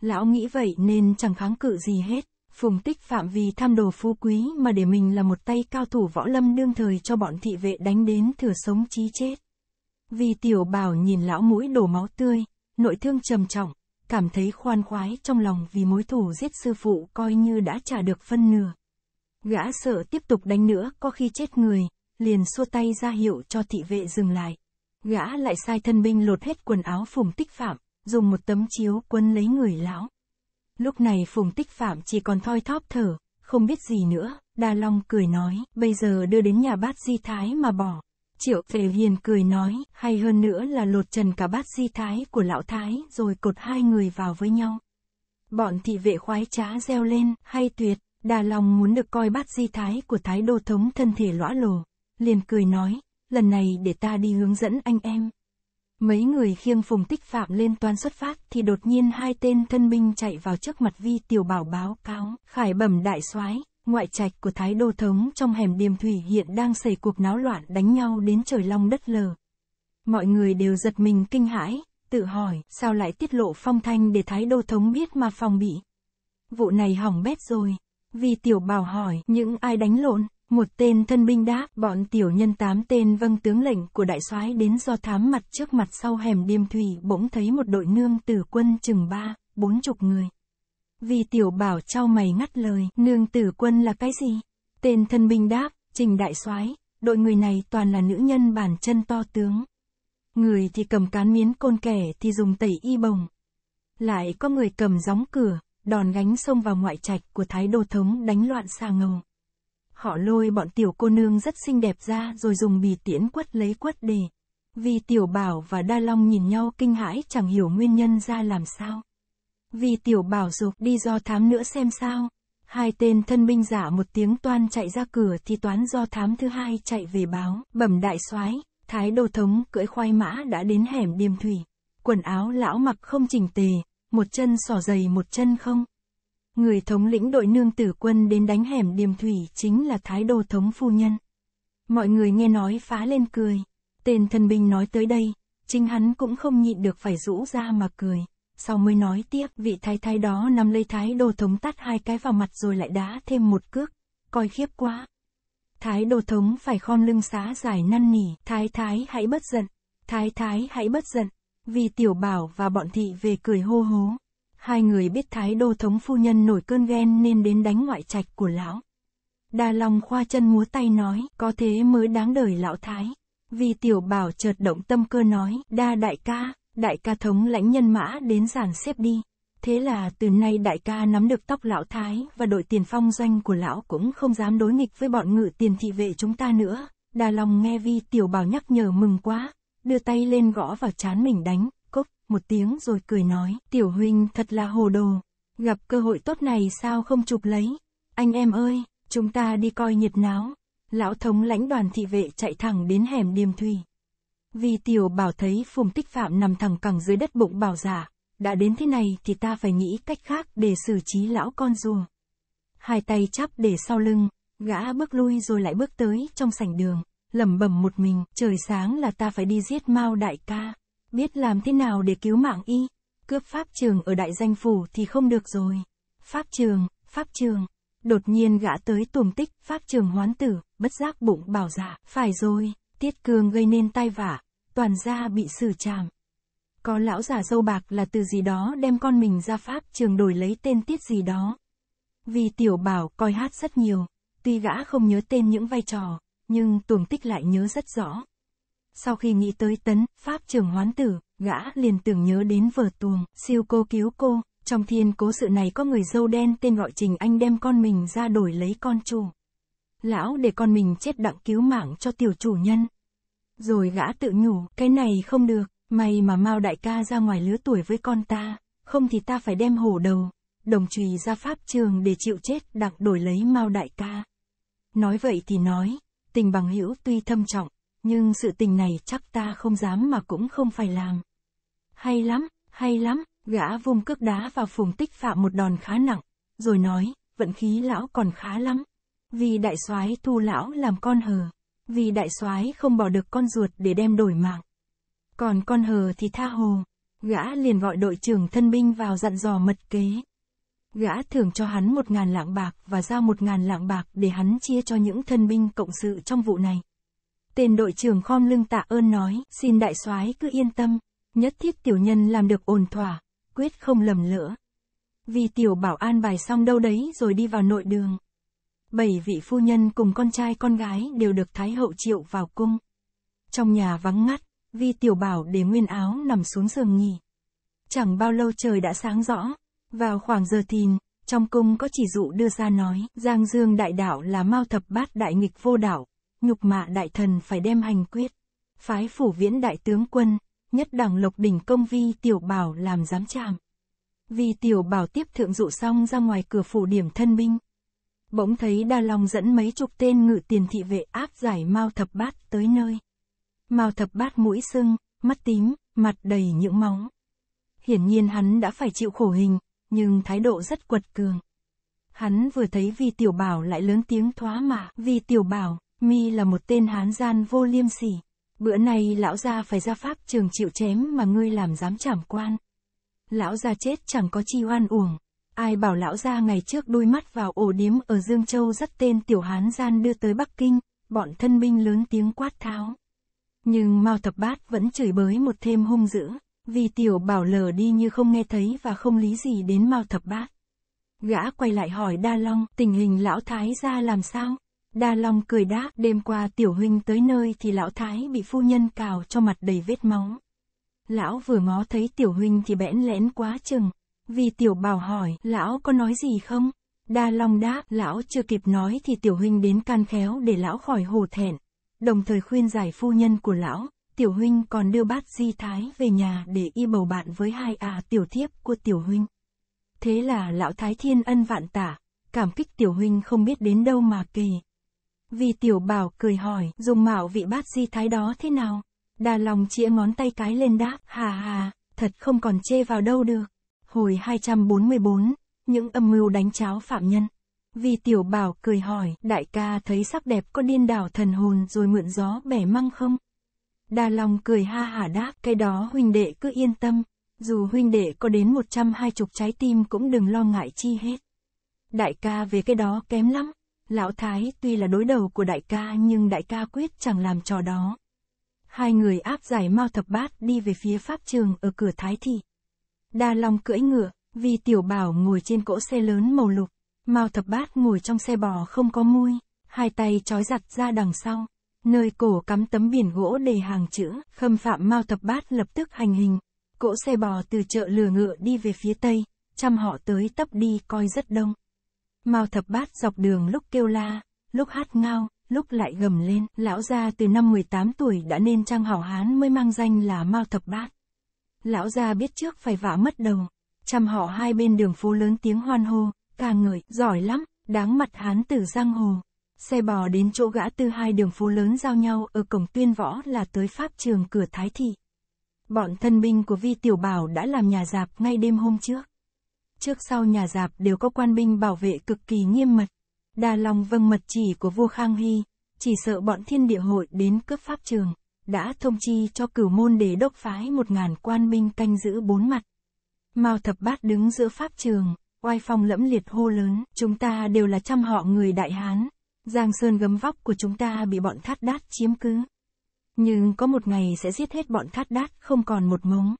Lão nghĩ vậy nên chẳng kháng cự gì hết. Phùng tích phạm vì tham đồ phú quý mà để mình là một tay cao thủ võ lâm đương thời cho bọn thị vệ đánh đến thừa sống chí chết. Vì tiểu bảo nhìn lão mũi đổ máu tươi, nội thương trầm trọng, cảm thấy khoan khoái trong lòng vì mối thù giết sư phụ coi như đã trả được phân nửa. Gã sợ tiếp tục đánh nữa có khi chết người, liền xua tay ra hiệu cho thị vệ dừng lại. Gã lại sai thân binh lột hết quần áo phùng tích phạm, dùng một tấm chiếu quân lấy người lão. Lúc này Phùng Tích Phạm chỉ còn thoi thóp thở, không biết gì nữa, Đa Long cười nói, bây giờ đưa đến nhà bát di thái mà bỏ. Triệu Phệ Hiền cười nói, hay hơn nữa là lột trần cả bát di thái của lão thái rồi cột hai người vào với nhau. Bọn thị vệ khoái trá reo lên, hay tuyệt, Đà Long muốn được coi bát di thái của thái đô thống thân thể lõa lồ. Liền cười nói, lần này để ta đi hướng dẫn anh em. Mấy người khiêng phùng tích phạm lên toan xuất phát thì đột nhiên hai tên thân binh chạy vào trước mặt vi tiểu bảo báo cáo, khải bẩm đại soái ngoại trạch của Thái Đô Thống trong hẻm Điềm Thủy hiện đang xảy cuộc náo loạn đánh nhau đến trời long đất lờ. Mọi người đều giật mình kinh hãi, tự hỏi sao lại tiết lộ phong thanh để Thái Đô Thống biết mà phòng bị. Vụ này hỏng bét rồi, vì tiểu bảo hỏi những ai đánh lộn, một tên thân binh đáp, bọn tiểu nhân tám tên vâng tướng lệnh của đại soái đến do thám mặt trước mặt sau hẻm điềm thủy bỗng thấy một đội nương tử quân chừng ba, bốn chục người. Vì tiểu bảo trao mày ngắt lời, nương tử quân là cái gì? Tên thân binh đáp, trình đại soái đội người này toàn là nữ nhân bản chân to tướng. Người thì cầm cán miến côn kẻ thì dùng tẩy y bồng. Lại có người cầm gióng cửa, đòn gánh xông vào ngoại trạch của thái đô thống đánh loạn xa ngầu. Họ lôi bọn tiểu cô nương rất xinh đẹp ra rồi dùng bì tiễn quất lấy quất đề. Vì tiểu bảo và đa long nhìn nhau kinh hãi chẳng hiểu nguyên nhân ra làm sao. Vì tiểu bảo dục đi do thám nữa xem sao. Hai tên thân binh giả một tiếng toan chạy ra cửa thì toán do thám thứ hai chạy về báo. Bẩm đại soái thái đô thống cưỡi khoai mã đã đến hẻm điềm thủy. Quần áo lão mặc không chỉnh tề, một chân sỏ giày một chân không. Người thống lĩnh đội nương tử quân đến đánh hẻm điềm thủy chính là thái đô thống phu nhân. Mọi người nghe nói phá lên cười. Tên thân binh nói tới đây, chính hắn cũng không nhịn được phải rũ ra mà cười. Sau mới nói tiếp, vị thái thái đó nằm lấy thái đô thống tắt hai cái vào mặt rồi lại đá thêm một cước. Coi khiếp quá. Thái đô thống phải khom lưng xá giải năn nỉ, thái thái hãy bất giận. Thái thái hãy bất giận. Vì tiểu bảo và bọn thị về cười hô hố hai người biết thái đô thống phu nhân nổi cơn ghen nên đến đánh ngoại trạch của lão. Đa Long khoa chân múa tay nói, có thế mới đáng đời lão thái. Vì tiểu bảo chợt động tâm cơ nói, đa đại ca, đại ca thống lãnh nhân mã đến giàn xếp đi. Thế là từ nay đại ca nắm được tóc lão thái và đội tiền phong doanh của lão cũng không dám đối nghịch với bọn ngự tiền thị vệ chúng ta nữa. Đà lòng nghe vi tiểu bảo nhắc nhở mừng quá, đưa tay lên gõ vào chán mình đánh, một tiếng rồi cười nói, tiểu huynh thật là hồ đồ, gặp cơ hội tốt này sao không chụp lấy, anh em ơi, chúng ta đi coi nhiệt náo, lão thống lãnh đoàn thị vệ chạy thẳng đến hẻm điềm thủy. Vì tiểu bảo thấy phùng tích phạm nằm thẳng cẳng dưới đất bụng bảo giả, đã đến thế này thì ta phải nghĩ cách khác để xử trí lão con rùa. Hai tay chắp để sau lưng, gã bước lui rồi lại bước tới trong sảnh đường, lẩm bẩm một mình, trời sáng là ta phải đi giết mau đại ca biết làm thế nào để cứu mạng y. Cướp pháp trường ở đại danh phủ thì không được rồi. Pháp trường, pháp trường. Đột nhiên gã tới tùm tích, pháp trường hoán tử, bất giác bụng bảo giả, dạ, phải rồi, tiết cường gây nên tai vả, toàn gia bị xử trảm. Có lão giả dâu bạc là từ gì đó đem con mình ra pháp trường đổi lấy tên tiết gì đó. Vì tiểu bảo coi hát rất nhiều, tuy gã không nhớ tên những vai trò, nhưng tuồng tích lại nhớ rất rõ. Sau khi nghĩ tới tấn, pháp trưởng hoán tử, gã liền tưởng nhớ đến vở tuồng, siêu cô cứu cô. Trong thiên cố sự này có người dâu đen tên gọi Trình Anh đem con mình ra đổi lấy con chủ. Lão để con mình chết đặng cứu mạng cho tiểu chủ nhân. Rồi gã tự nhủ, cái này không được, may mà mau đại ca ra ngoài lứa tuổi với con ta, không thì ta phải đem hổ đầu, đồng trùy ra pháp trường để chịu chết đặng đổi lấy mau đại ca. Nói vậy thì nói, tình bằng hữu tuy thâm trọng, nhưng sự tình này chắc ta không dám mà cũng không phải làm. Hay lắm, hay lắm, gã vung cước đá vào phùng tích phạm một đòn khá nặng, rồi nói, vận khí lão còn khá lắm. Vì đại soái thu lão làm con hờ, vì đại soái không bỏ được con ruột để đem đổi mạng. Còn con hờ thì tha hồ, gã liền gọi đội trưởng thân binh vào dặn dò mật kế. Gã thưởng cho hắn một ngàn lạng bạc và giao một ngàn lạng bạc để hắn chia cho những thân binh cộng sự trong vụ này. Tên đội trưởng khom lưng tạ ơn nói, xin đại soái cứ yên tâm, nhất thiết tiểu nhân làm được ổn thỏa, quyết không lầm lỡ. Vì tiểu bảo an bài xong đâu đấy rồi đi vào nội đường. Bảy vị phu nhân cùng con trai con gái đều được Thái Hậu triệu vào cung. Trong nhà vắng ngắt, vi tiểu bảo để nguyên áo nằm xuống giường nghỉ. Chẳng bao lâu trời đã sáng rõ, vào khoảng giờ thìn, trong cung có chỉ dụ đưa ra nói, Giang Dương đại đạo là mau thập bát đại nghịch vô đạo, nhục mạ đại thần phải đem hành quyết. Phái phủ viễn đại tướng quân, nhất đẳng lộc đỉnh công vi tiểu bảo làm giám trạm. Vi tiểu bảo tiếp thượng dụ xong ra ngoài cửa phủ điểm thân binh. Bỗng thấy Đa Long dẫn mấy chục tên ngự tiền thị vệ áp giải Mao Thập Bát tới nơi. Mao Thập Bát mũi sưng, mắt tím, mặt đầy những móng. Hiển nhiên hắn đã phải chịu khổ hình, nhưng thái độ rất quật cường. Hắn vừa thấy Vi Tiểu Bảo lại lớn tiếng thoá mạ, Vi Tiểu Bảo, Mi là một tên hán gian vô liêm sỉ. Bữa nay lão gia phải ra pháp trường chịu chém mà ngươi làm dám trảm quan. Lão gia chết chẳng có chi oan uổng. Ai bảo lão gia ngày trước đôi mắt vào ổ điếm ở Dương Châu dắt tên tiểu hán gian đưa tới Bắc Kinh, bọn thân binh lớn tiếng quát tháo. Nhưng Mao Thập Bát vẫn chửi bới một thêm hung dữ, vì tiểu bảo lờ đi như không nghe thấy và không lý gì đến Mao Thập Bát. Gã quay lại hỏi Đa Long, tình hình lão thái gia làm sao? Đa Long cười đáp, đêm qua tiểu huynh tới nơi thì lão thái bị phu nhân cào cho mặt đầy vết máu. Lão vừa ngó thấy tiểu huynh thì bẽn lẽn quá chừng. Vì tiểu bảo hỏi, lão có nói gì không? Đa Long đáp, lão chưa kịp nói thì tiểu huynh đến can khéo để lão khỏi hổ thẹn. Đồng thời khuyên giải phu nhân của lão, tiểu huynh còn đưa bát di thái về nhà để y bầu bạn với hai à tiểu thiếp của tiểu huynh. Thế là lão thái thiên ân vạn tả, cảm kích tiểu huynh không biết đến đâu mà kỳ. Vì tiểu bảo cười hỏi, dùng mạo vị bát di thái đó thế nào? Đà lòng chĩa ngón tay cái lên đáp, hà hà, thật không còn chê vào đâu được. Hồi 244, những âm mưu đánh cháo phạm nhân. Vì tiểu bảo cười hỏi, đại ca thấy sắc đẹp có điên đảo thần hồn rồi mượn gió bẻ măng không? Đà lòng cười ha hả đáp, cái đó huynh đệ cứ yên tâm, dù huynh đệ có đến 120 trái tim cũng đừng lo ngại chi hết. Đại ca về cái đó kém lắm, Lão Thái tuy là đối đầu của đại ca nhưng đại ca quyết chẳng làm trò đó. Hai người áp giải Mao Thập Bát đi về phía pháp trường ở cửa Thái Thị. Đa Long cưỡi ngựa, vì tiểu bảo ngồi trên cỗ xe lớn màu lục. Mao Thập Bát ngồi trong xe bò không có mui, hai tay trói giặt ra đằng sau. Nơi cổ cắm tấm biển gỗ đầy hàng chữ, khâm phạm Mao Thập Bát lập tức hành hình. Cỗ xe bò từ chợ lừa ngựa đi về phía tây, chăm họ tới tấp đi coi rất đông. Mao thập bát dọc đường lúc kêu la, lúc hát ngao, lúc lại gầm lên. Lão gia từ năm 18 tuổi đã nên trang hảo hán mới mang danh là Mao thập bát. Lão gia biết trước phải vả mất đầu. Chăm họ hai bên đường phố lớn tiếng hoan hô, ca ngợi, giỏi lắm, đáng mặt hán tử giang hồ. Xe bò đến chỗ gã từ hai đường phố lớn giao nhau ở cổng tuyên võ là tới pháp trường cửa Thái Thị. Bọn thân binh của Vi Tiểu Bảo đã làm nhà dạp ngay đêm hôm trước trước sau nhà giạp đều có quan binh bảo vệ cực kỳ nghiêm mật. đa long vâng mật chỉ của vua Khang Hy, chỉ sợ bọn thiên địa hội đến cướp pháp trường, đã thông chi cho cửu môn để đốc phái một ngàn quan binh canh giữ bốn mặt. Mao thập bát đứng giữa pháp trường, oai phong lẫm liệt hô lớn, chúng ta đều là trăm họ người đại Hán, Giang Sơn gấm vóc của chúng ta bị bọn thát đát chiếm cứ. Nhưng có một ngày sẽ giết hết bọn thát đát không còn một ngống.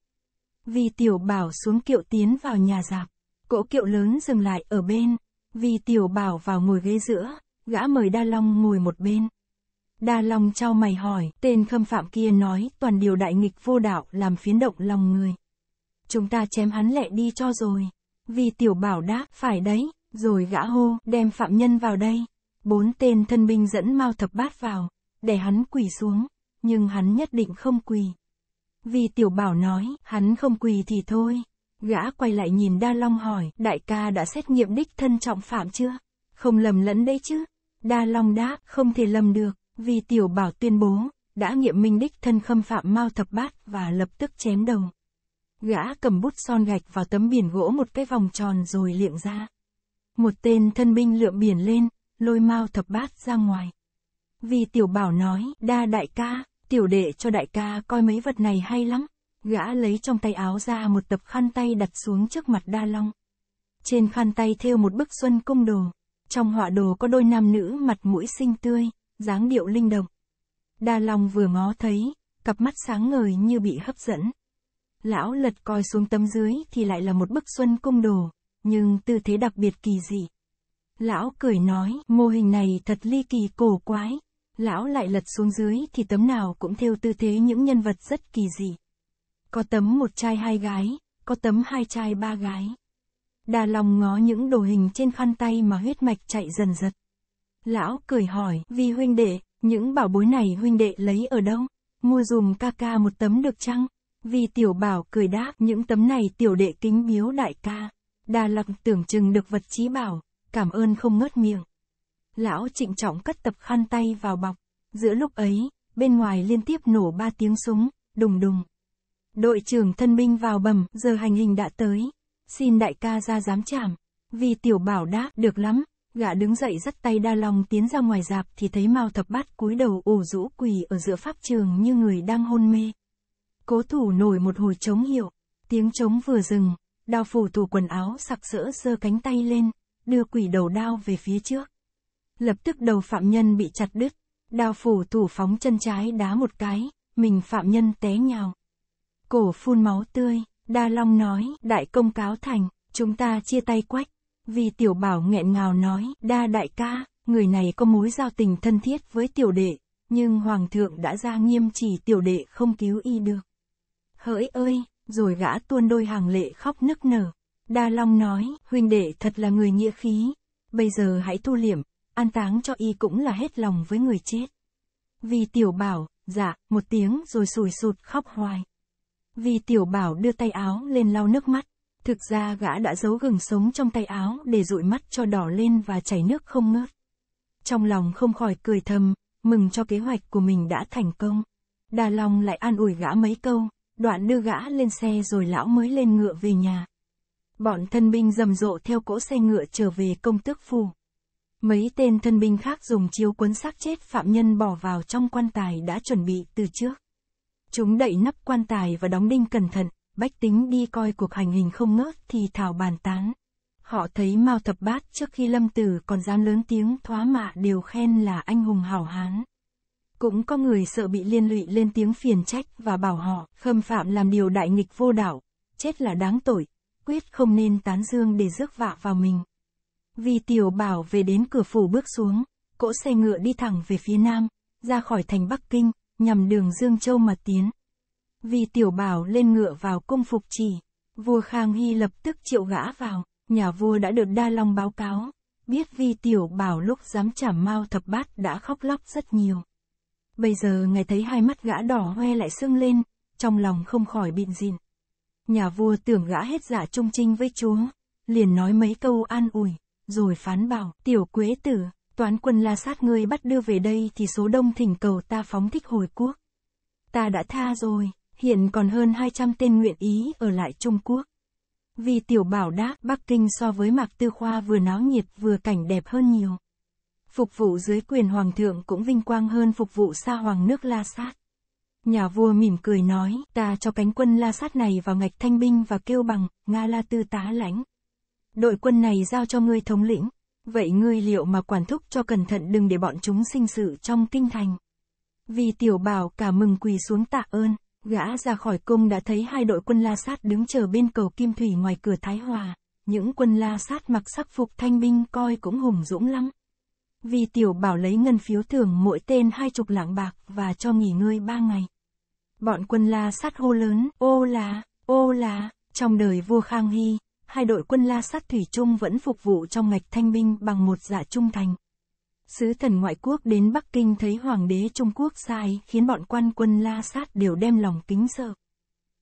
Vì tiểu bảo xuống kiệu tiến vào nhà giạc. Cỗ kiệu lớn dừng lại ở bên, vì tiểu bảo vào ngồi ghế giữa, gã mời Đa Long ngồi một bên. Đa Long trao mày hỏi, tên khâm phạm kia nói toàn điều đại nghịch vô đạo làm phiến động lòng người. Chúng ta chém hắn lẹ đi cho rồi. Vì tiểu bảo đáp, phải đấy, rồi gã hô, đem phạm nhân vào đây. Bốn tên thân binh dẫn Mao Thập Bát vào, để hắn quỳ xuống, nhưng hắn nhất định không quỳ. Vì tiểu bảo nói, hắn không quỳ thì thôi, Gã quay lại nhìn Đa Long hỏi, đại ca đã xét nghiệm đích thân trọng phạm chưa? Không lầm lẫn đấy chứ? Đa Long đáp, không thể lầm được, vì tiểu bảo tuyên bố, đã nghiệm minh đích thân khâm phạm Mao Thập Bát và lập tức chém đầu. Gã cầm bút son gạch vào tấm biển gỗ một cái vòng tròn rồi liệng ra. Một tên thân binh lượm biển lên, lôi Mao Thập Bát ra ngoài. Vì tiểu bảo nói, đa đại ca, tiểu đệ cho đại ca coi mấy vật này hay lắm. Gã lấy trong tay áo ra một tập khăn tay đặt xuống trước mặt đa long. Trên khăn tay thêu một bức xuân cung đồ. Trong họa đồ có đôi nam nữ mặt mũi xinh tươi, dáng điệu linh động. Đa long vừa ngó thấy, cặp mắt sáng ngời như bị hấp dẫn. Lão lật coi xuống tấm dưới thì lại là một bức xuân cung đồ, nhưng tư thế đặc biệt kỳ dị. Lão cười nói, mô hình này thật ly kỳ cổ quái. Lão lại lật xuống dưới thì tấm nào cũng thêu tư thế những nhân vật rất kỳ dị. Có tấm một trai hai gái, có tấm hai trai ba gái. Đà lòng ngó những đồ hình trên khăn tay mà huyết mạch chạy dần giật. Lão cười hỏi, vì huynh đệ, những bảo bối này huynh đệ lấy ở đâu? Mua dùm ca ca một tấm được chăng? Vì tiểu bảo cười đáp, những tấm này tiểu đệ kính biếu đại ca. Đà lặc tưởng chừng được vật trí bảo, cảm ơn không ngớt miệng. Lão trịnh trọng cất tập khăn tay vào bọc. Giữa lúc ấy, bên ngoài liên tiếp nổ ba tiếng súng, đùng đùng. Đội trưởng thân binh vào bầm, giờ hành hình đã tới. Xin đại ca ra dám chạm. Vì tiểu bảo đáp được lắm. Gã đứng dậy dắt tay đa lòng tiến ra ngoài dạp thì thấy Mao thập bát cúi đầu ủ rũ quỳ ở giữa pháp trường như người đang hôn mê. Cố thủ nổi một hồi trống hiệu. Tiếng trống vừa dừng, đao phủ thủ quần áo sặc sỡ giơ cánh tay lên, đưa quỷ đầu đao về phía trước. Lập tức đầu phạm nhân bị chặt đứt, đao phủ thủ phóng chân trái đá một cái, mình phạm nhân té nhào cổ phun máu tươi, Đa Long nói, đại công cáo thành, chúng ta chia tay quách. Vì tiểu bảo nghẹn ngào nói, đa đại ca, người này có mối giao tình thân thiết với tiểu đệ, nhưng hoàng thượng đã ra nghiêm chỉ tiểu đệ không cứu y được. Hỡi ơi, rồi gã tuôn đôi hàng lệ khóc nức nở. Đa Long nói, huynh đệ thật là người nghĩa khí, bây giờ hãy thu liệm, an táng cho y cũng là hết lòng với người chết. Vì tiểu bảo, dạ, một tiếng rồi sùi sụt khóc hoài. Vì tiểu bảo đưa tay áo lên lau nước mắt. Thực ra gã đã giấu gừng sống trong tay áo để dụi mắt cho đỏ lên và chảy nước không ngớt. Trong lòng không khỏi cười thầm, mừng cho kế hoạch của mình đã thành công. Đà Long lại an ủi gã mấy câu, đoạn đưa gã lên xe rồi lão mới lên ngựa về nhà. Bọn thân binh rầm rộ theo cỗ xe ngựa trở về công tước phủ. Mấy tên thân binh khác dùng chiếu cuốn xác chết phạm nhân bỏ vào trong quan tài đã chuẩn bị từ trước. Chúng đậy nắp quan tài và đóng đinh cẩn thận, bách tính đi coi cuộc hành hình không ngớt thì thảo bàn tán. Họ thấy Mao Thập Bát trước khi lâm tử còn dám lớn tiếng thoá mạ đều khen là anh hùng hảo hán. Cũng có người sợ bị liên lụy lên tiếng phiền trách và bảo họ khâm phạm làm điều đại nghịch vô đạo, chết là đáng tội, quyết không nên tán dương để rước vạ vào mình. Vì tiểu bảo về đến cửa phủ bước xuống, cỗ xe ngựa đi thẳng về phía nam, ra khỏi thành Bắc Kinh, nhằm đường Dương Châu mà tiến. Vì tiểu bảo lên ngựa vào cung phục chỉ, vua Khang Hy lập tức triệu gã vào, nhà vua đã được Đa Long báo cáo, biết Vi tiểu bảo lúc dám trả mau thập bát đã khóc lóc rất nhiều. Bây giờ ngài thấy hai mắt gã đỏ hoe lại sưng lên, trong lòng không khỏi bịn rịn. Nhà vua tưởng gã hết giả dạ trung trinh với chúa, liền nói mấy câu an ủi, rồi phán bảo tiểu quế tử, Toán quân la sát ngươi bắt đưa về đây thì số đông thỉnh cầu ta phóng thích hồi quốc. Ta đã tha rồi, hiện còn hơn 200 tên nguyện ý ở lại Trung Quốc. Vì tiểu bảo đáp Bắc Kinh so với Mạc Tư Khoa vừa náo nhiệt vừa cảnh đẹp hơn nhiều. Phục vụ dưới quyền hoàng thượng cũng vinh quang hơn phục vụ xa hoàng nước la sát. Nhà vua mỉm cười nói, ta cho cánh quân la sát này vào ngạch thanh binh và kêu bằng, Nga la tư tá lãnh. Đội quân này giao cho ngươi thống lĩnh, Vậy ngươi liệu mà quản thúc cho cẩn thận đừng để bọn chúng sinh sự trong kinh thành. Vì tiểu bảo cả mừng quỳ xuống tạ ơn, gã ra khỏi cung đã thấy hai đội quân la sát đứng chờ bên cầu Kim Thủy ngoài cửa Thái Hòa. Những quân la sát mặc sắc phục thanh binh coi cũng hùng dũng lắm. Vì tiểu bảo lấy ngân phiếu thưởng mỗi tên hai chục lạng bạc và cho nghỉ ngơi ba ngày. Bọn quân la sát hô lớn, ô là, ô là, trong đời vua Khang Hy, hai đội quân La Sát Thủy Trung vẫn phục vụ trong ngạch thanh binh bằng một dạ trung thành. Sứ thần ngoại quốc đến Bắc Kinh thấy Hoàng đế Trung Quốc sai khiến bọn quan quân La Sát đều đem lòng kính sợ.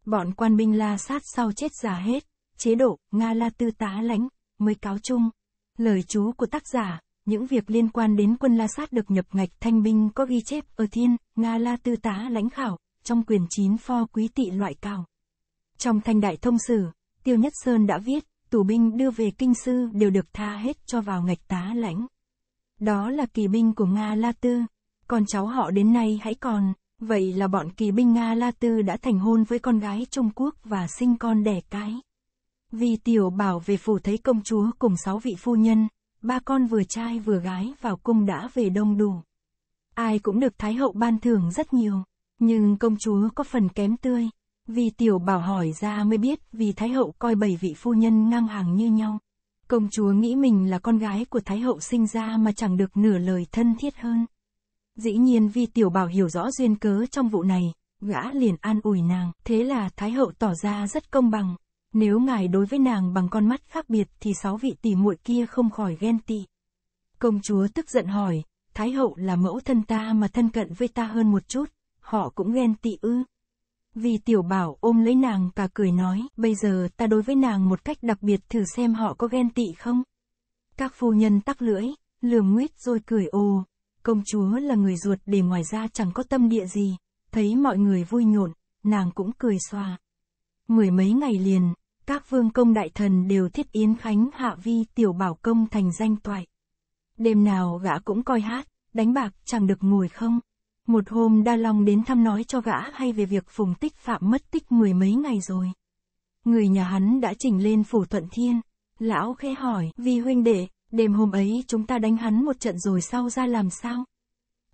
Bọn quan binh La Sát sau chết già hết, chế độ Nga La Tư tá lãnh, mới cáo chung. Lời chú của tác giả, những việc liên quan đến quân La Sát được nhập ngạch thanh binh có ghi chép ở thiên, Nga La Tư tá lãnh khảo, trong quyền chín pho quý tị loại cao. Trong thanh đại thông sử, Tiêu Nhất Sơn đã viết, tù binh đưa về kinh sư đều được tha hết cho vào ngạch tá lãnh. Đó là kỳ binh của Nga La Tư. Con cháu họ đến nay hãy còn, vậy là bọn kỳ binh Nga La Tư đã thành hôn với con gái Trung Quốc và sinh con đẻ cái. Vì tiểu bảo về phủ thấy công chúa cùng sáu vị phu nhân, ba con vừa trai vừa gái vào cung đã về đông đủ. Ai cũng được Thái hậu ban thưởng rất nhiều, nhưng công chúa có phần kém tươi. Vì tiểu bảo hỏi ra mới biết, vì Thái Hậu coi bảy vị phu nhân ngang hàng như nhau. Công chúa nghĩ mình là con gái của Thái Hậu sinh ra mà chẳng được nửa lời thân thiết hơn. Dĩ nhiên vì tiểu bảo hiểu rõ duyên cớ trong vụ này, gã liền an ủi nàng, thế là Thái Hậu tỏ ra rất công bằng. Nếu ngài đối với nàng bằng con mắt khác biệt thì sáu vị tỷ muội kia không khỏi ghen tị. Công chúa tức giận hỏi, Thái Hậu là mẫu thân ta mà thân cận với ta hơn một chút, họ cũng ghen tị ư. Vì tiểu bảo ôm lấy nàng cả cười nói, bây giờ ta đối với nàng một cách đặc biệt thử xem họ có ghen tị không. Các phu nhân tắc lưỡi, lườm nguyết rồi cười ồ, công chúa là người ruột để ngoài ra chẳng có tâm địa gì, thấy mọi người vui nhộn, nàng cũng cười xòa. Mười mấy ngày liền, các vương công đại thần đều thiết yến khánh hạ vi tiểu bảo công thành danh toại. Đêm nào gã cũng coi hát, đánh bạc chẳng được ngồi không. Một hôm Đa Long đến thăm nói cho gã hay về việc Phùng Tích Phạm mất tích mười mấy ngày rồi. Người nhà hắn đã chỉnh lên phủ Thuận Thiên. Lão khẽ hỏi, vì huynh đệ, đêm hôm ấy chúng ta đánh hắn một trận rồi sau ra làm sao?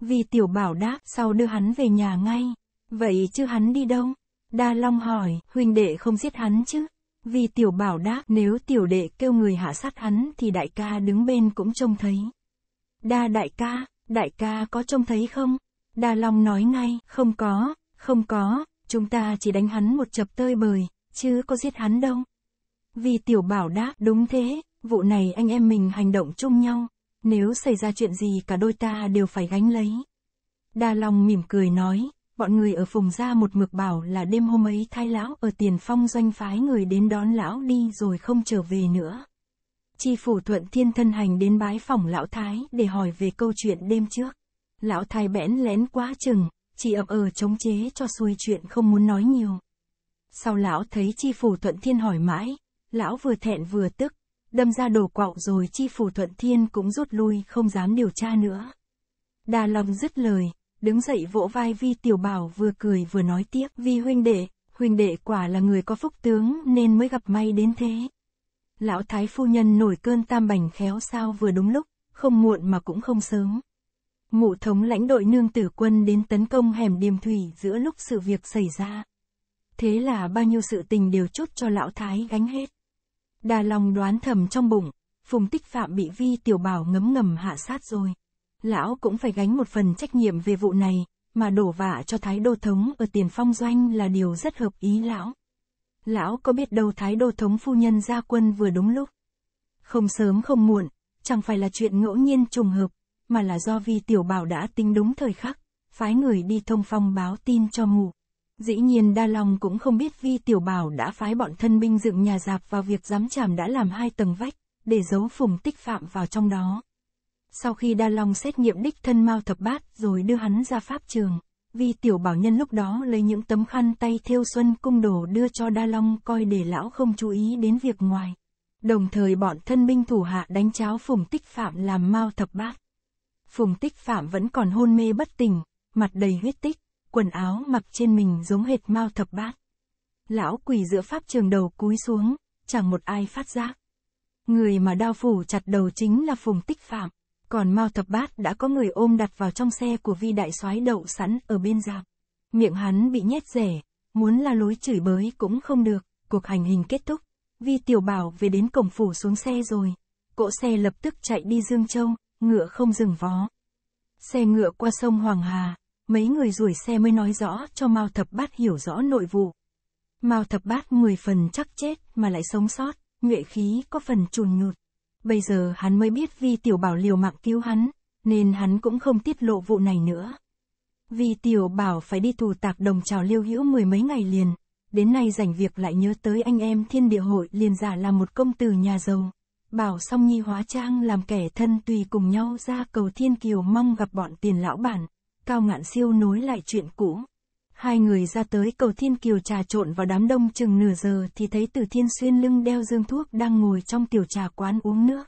Vì tiểu bảo đáp, sau đưa hắn về nhà ngay. Vậy chứ hắn đi đâu? Đa Long hỏi, huynh đệ không giết hắn chứ? Vì tiểu bảo đáp, nếu tiểu đệ kêu người hạ sát hắn thì đại ca đứng bên cũng trông thấy. Đa đại ca, đại ca có trông thấy không? Đa Long nói ngay, không có, không có, chúng ta chỉ đánh hắn một chập tơi bời, chứ có giết hắn đâu. Vì tiểu bảo đáp, đúng thế, vụ này anh em mình hành động chung nhau, nếu xảy ra chuyện gì cả đôi ta đều phải gánh lấy. Đa Long mỉm cười nói, bọn người ở phùng ra một mực bảo là đêm hôm ấy thái lão ở tiền phong doanh phái người đến đón lão đi rồi không trở về nữa. Chi phủ thuận thiên thân hành đến bái phòng lão thái để hỏi về câu chuyện đêm trước lão thái bẽn lén quá chừng, chỉ ậm ờ chống chế cho xuôi chuyện không muốn nói nhiều. Sau lão thấy chi phủ thuận thiên hỏi mãi, lão vừa thẹn vừa tức, đâm ra đổ quạo rồi chi phủ thuận thiên cũng rút lui không dám điều tra nữa. Đà lòng dứt lời, đứng dậy vỗ vai vi tiểu bảo vừa cười vừa nói tiếp vi huynh đệ, huynh đệ quả là người có phúc tướng nên mới gặp may đến thế. Lão thái phu nhân nổi cơn tam bành khéo sao vừa đúng lúc, không muộn mà cũng không sớm mụ thống lãnh đội nương tử quân đến tấn công hẻm điềm thủy giữa lúc sự việc xảy ra. Thế là bao nhiêu sự tình đều chốt cho lão thái gánh hết. Đà lòng đoán thầm trong bụng, phùng tích phạm bị vi tiểu bảo ngấm ngầm hạ sát rồi. Lão cũng phải gánh một phần trách nhiệm về vụ này, mà đổ vạ cho thái đô thống ở tiền phong doanh là điều rất hợp ý lão. Lão có biết đâu thái đô thống phu nhân ra quân vừa đúng lúc. Không sớm không muộn, chẳng phải là chuyện ngẫu nhiên trùng hợp, mà là do Vi tiểu bảo đã tính đúng thời khắc, phái người đi thông phong báo tin cho mù. Dĩ nhiên Đa Long cũng không biết Vi Tiểu Bảo đã phái bọn thân binh dựng nhà dạp vào việc giám trảm đã làm hai tầng vách, để giấu phùng tích phạm vào trong đó. Sau khi Đa Long xét nghiệm đích thân Mao Thập Bát rồi đưa hắn ra pháp trường, Vi Tiểu Bảo nhân lúc đó lấy những tấm khăn tay thiêu xuân cung đồ đưa cho Đa Long coi để lão không chú ý đến việc ngoài. Đồng thời bọn thân binh thủ hạ đánh cháo phùng tích phạm làm Mao Thập Bát. Phùng tích phạm vẫn còn hôn mê bất tỉnh, mặt đầy huyết tích, quần áo mặc trên mình giống hệt mao thập bát. Lão quỳ giữa pháp trường đầu cúi xuống, chẳng một ai phát giác. Người mà đao phủ chặt đầu chính là Phùng Tích Phạm, còn Mao Thập Bát đã có người ôm đặt vào trong xe của vi đại soái đậu sẵn ở bên dạp. Miệng hắn bị nhét rẻ, muốn la lối chửi bới cũng không được, cuộc hành hình kết thúc. Vi Tiểu Bảo về đến cổng phủ xuống xe rồi, cỗ xe lập tức chạy đi Dương Châu ngựa không dừng vó. Xe ngựa qua sông Hoàng Hà, mấy người rủi xe mới nói rõ cho Mao Thập Bát hiểu rõ nội vụ. Mao Thập Bát 10 phần chắc chết mà lại sống sót, nhuệ khí có phần trùn ngược. Bây giờ hắn mới biết Vi Tiểu Bảo liều mạng cứu hắn, nên hắn cũng không tiết lộ vụ này nữa. Vi Tiểu Bảo phải đi tù tạc đồng trào liêu hữu mười mấy ngày liền, đến nay rảnh việc lại nhớ tới anh em thiên địa hội liền giả là một công tử nhà giàu. Bảo song Nhi hóa trang làm kẻ thân tùy cùng nhau ra cầu Thiên Kiều mong gặp bọn tiền lão bản. Cao ngạn siêu nối lại chuyện cũ. Hai người ra tới cầu Thiên Kiều trà trộn vào đám đông chừng nửa giờ thì thấy từ Thiên Xuyên lưng đeo dương thuốc đang ngồi trong tiểu trà quán uống nước.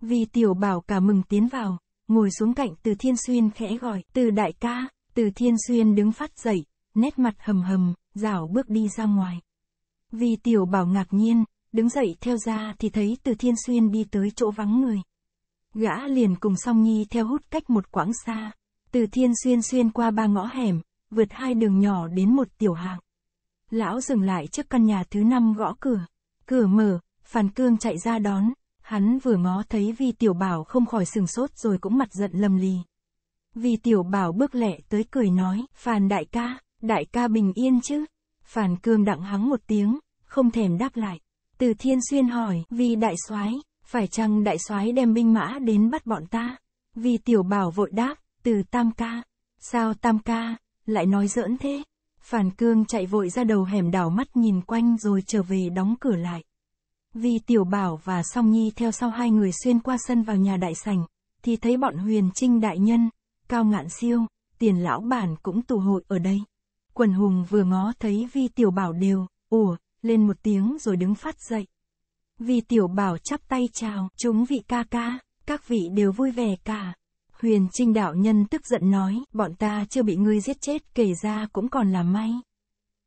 Vì tiểu bảo cả mừng tiến vào, ngồi xuống cạnh từ Thiên Xuyên khẽ gọi, từ đại ca, từ Thiên Xuyên đứng phát dậy, nét mặt hầm hầm, rảo bước đi ra ngoài. Vì tiểu bảo ngạc nhiên, đứng dậy theo ra thì thấy từ thiên xuyên đi tới chỗ vắng người. Gã liền cùng song nhi theo hút cách một quãng xa, từ thiên xuyên xuyên qua ba ngõ hẻm, vượt hai đường nhỏ đến một tiểu hàng. Lão dừng lại trước căn nhà thứ năm gõ cửa, cửa mở, Phàn Cương chạy ra đón, hắn vừa ngó thấy vì tiểu bảo không khỏi sừng sốt rồi cũng mặt giận lầm lì. Vì tiểu bảo bước lẹ tới cười nói, Phàn đại ca, đại ca bình yên chứ. Phàn Cương đặng hắng một tiếng, không thèm đáp lại. Từ Thiên Xuyên hỏi, vì đại soái, phải chăng đại soái đem binh mã đến bắt bọn ta? Vì tiểu bảo vội đáp, từ Tam Ca. Sao Tam Ca, lại nói giỡn thế? Phản Cương chạy vội ra đầu hẻm đảo mắt nhìn quanh rồi trở về đóng cửa lại. Vì Tiểu Bảo và Song Nhi theo sau hai người xuyên qua sân vào nhà đại sảnh, thì thấy bọn huyền trinh đại nhân, cao ngạn siêu, tiền lão bản cũng tụ hội ở đây. Quần hùng vừa ngó thấy Vi Tiểu Bảo đều, ủa, lên một tiếng rồi đứng phát dậy. Vì tiểu bảo chắp tay chào, chúng vị ca ca, các vị đều vui vẻ cả. Huyền Trinh đạo nhân tức giận nói, bọn ta chưa bị ngươi giết chết, kể ra cũng còn là may.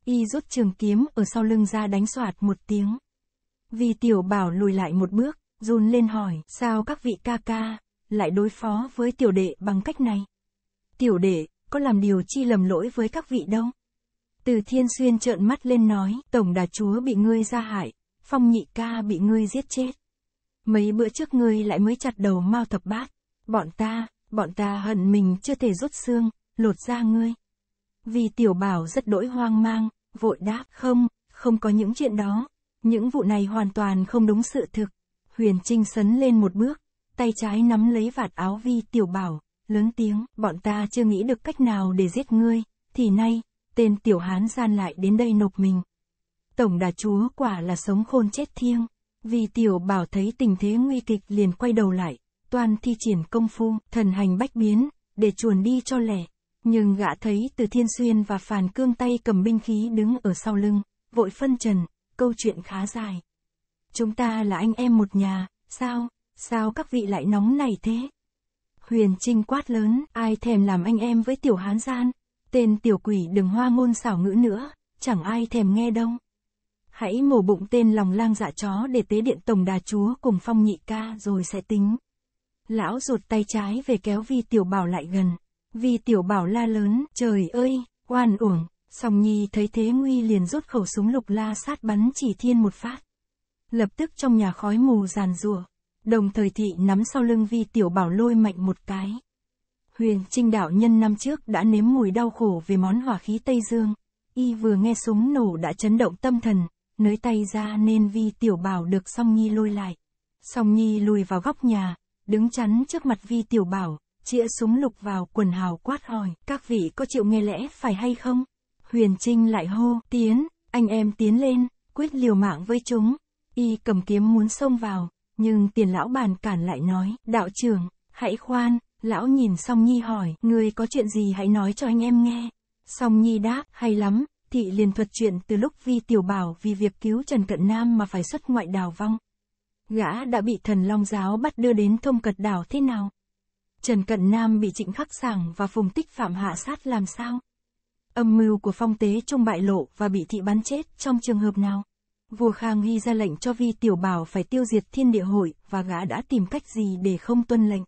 Y rút trường kiếm ở sau lưng ra đánh soạt một tiếng. Vì tiểu bảo lùi lại một bước, run lên hỏi, sao các vị ca ca, lại đối phó với tiểu đệ bằng cách này? Tiểu đệ, có làm điều chi lầm lỗi với các vị đâu? Từ thiên xuyên trợn mắt lên nói, tổng đà chúa bị ngươi ra hại, phong nhị ca bị ngươi giết chết. Mấy bữa trước ngươi lại mới chặt đầu mao thập bát, bọn ta, bọn ta hận mình chưa thể rút xương, lột ra ngươi. Vì tiểu bảo rất đỗi hoang mang, vội đáp, không, không có những chuyện đó, những vụ này hoàn toàn không đúng sự thực. Huyền Trinh sấn lên một bước, tay trái nắm lấy vạt áo vi tiểu bảo, lớn tiếng, bọn ta chưa nghĩ được cách nào để giết ngươi, thì nay, tên tiểu hán gian lại đến đây nộp mình. Tổng đà chúa quả là sống khôn chết thiêng, vì tiểu bảo thấy tình thế nguy kịch liền quay đầu lại, toàn thi triển công phu, thần hành bách biến, để chuồn đi cho lẻ. Nhưng gã thấy từ thiên xuyên và phàn cương tay cầm binh khí đứng ở sau lưng, vội phân trần, câu chuyện khá dài. Chúng ta là anh em một nhà, sao, sao các vị lại nóng này thế? Huyền Trinh quát lớn, ai thèm làm anh em với tiểu hán gian, Tên tiểu quỷ đừng hoa ngôn xảo ngữ nữa, chẳng ai thèm nghe đâu. Hãy mổ bụng tên lòng lang dạ chó để tế điện tổng đà chúa cùng phong nhị ca rồi sẽ tính. Lão rụt tay trái về kéo vi tiểu bảo lại gần. Vi tiểu bảo la lớn, trời ơi, oan uổng, song nhi thấy thế nguy liền rút khẩu súng lục la sát bắn chỉ thiên một phát. Lập tức trong nhà khói mù giàn rùa, đồng thời thị nắm sau lưng vi tiểu bảo lôi mạnh một cái. Huyền Trinh đạo nhân năm trước đã nếm mùi đau khổ vì món hỏa khí Tây Dương. Y vừa nghe súng nổ đã chấn động tâm thần, nới tay ra nên vi tiểu bảo được song nhi lôi lại. Song nhi lùi vào góc nhà, đứng chắn trước mặt vi tiểu bảo, chĩa súng lục vào quần hào quát hỏi, các vị có chịu nghe lẽ phải hay không? Huyền Trinh lại hô, tiến, anh em tiến lên, quyết liều mạng với chúng. Y cầm kiếm muốn xông vào, nhưng tiền lão bàn cản lại nói, đạo trưởng, hãy khoan, Lão nhìn Song Nhi hỏi, người có chuyện gì hãy nói cho anh em nghe. Song Nhi đáp, hay lắm, thị liền thuật chuyện từ lúc Vi Tiểu Bảo vì việc cứu Trần Cận Nam mà phải xuất ngoại đào vong. Gã đã bị thần Long Giáo bắt đưa đến thông cật đảo thế nào? Trần Cận Nam bị trịnh khắc sảng và phùng tích phạm hạ sát làm sao? Âm mưu của phong tế trung bại lộ và bị thị bắn chết trong trường hợp nào? Vua Khang Hy ra lệnh cho Vi Tiểu Bảo phải tiêu diệt thiên địa hội và gã đã tìm cách gì để không tuân lệnh.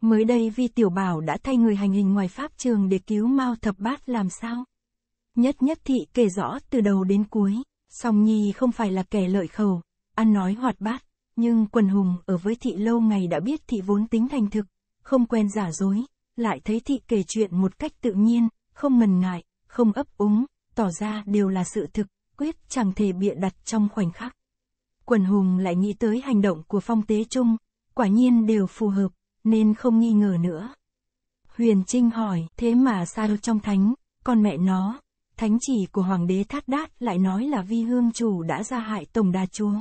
Mới đây Vi Tiểu Bảo đã thay người hành hình ngoài pháp trường để cứu Mao Thập Bát làm sao? Nhất nhất thị kể rõ từ đầu đến cuối, song Nhi không phải là kẻ lợi khẩu, ăn nói hoạt bát, nhưng quần hùng ở với thị lâu ngày đã biết thị vốn tính thành thực, không quen giả dối, lại thấy thị kể chuyện một cách tự nhiên, không ngần ngại, không ấp úng, tỏ ra đều là sự thực, quyết chẳng thể bịa đặt trong khoảnh khắc. Quần hùng lại nghĩ tới hành động của phong tế trung, quả nhiên đều phù hợp, nên không nghi ngờ nữa. Huyền Trinh hỏi, thế mà sao trong thánh, con mẹ nó, thánh chỉ của hoàng đế thát đát lại nói là vi hương chủ đã ra hại tổng đa chúa.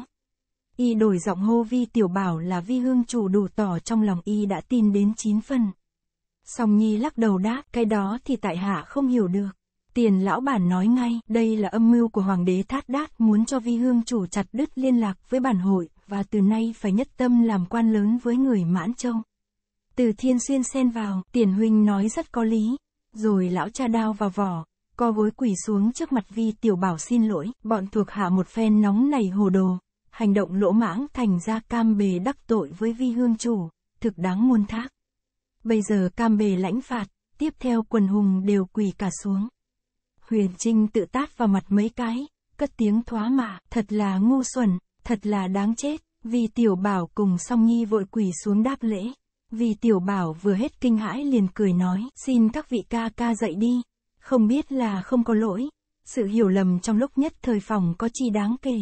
Y đổi giọng hô vi tiểu bảo là vi hương chủ đủ tỏ trong lòng y đã tin đến chín phần. Song Nhi lắc đầu đáp, cái đó thì tại hạ không hiểu được. Tiền lão bản nói ngay, đây là âm mưu của hoàng đế thát đát muốn cho vi hương chủ chặt đứt liên lạc với bản hội, và từ nay phải nhất tâm làm quan lớn với người mãn châu. Từ thiên xuyên xen vào, tiền huynh nói rất có lý. Rồi lão cha đao vào vỏ, co gối quỳ xuống trước mặt vi tiểu bảo xin lỗi, bọn thuộc hạ một phen nóng nảy hồ đồ. Hành động lỗ mãng thành ra cam bề đắc tội với vi hương chủ, thực đáng muôn thác. Bây giờ cam bề lãnh phạt, tiếp theo quần hùng đều quỳ cả xuống. Huyền Trinh tự tát vào mặt mấy cái, cất tiếng thoá mạ, thật là ngu xuẩn, thật là đáng chết, vì tiểu bảo cùng song nhi vội quỳ xuống đáp lễ. Vì tiểu bảo vừa hết kinh hãi liền cười nói, xin các vị ca ca dậy đi. Không biết là không có lỗi, sự hiểu lầm trong lúc nhất thời phòng có chi đáng kể.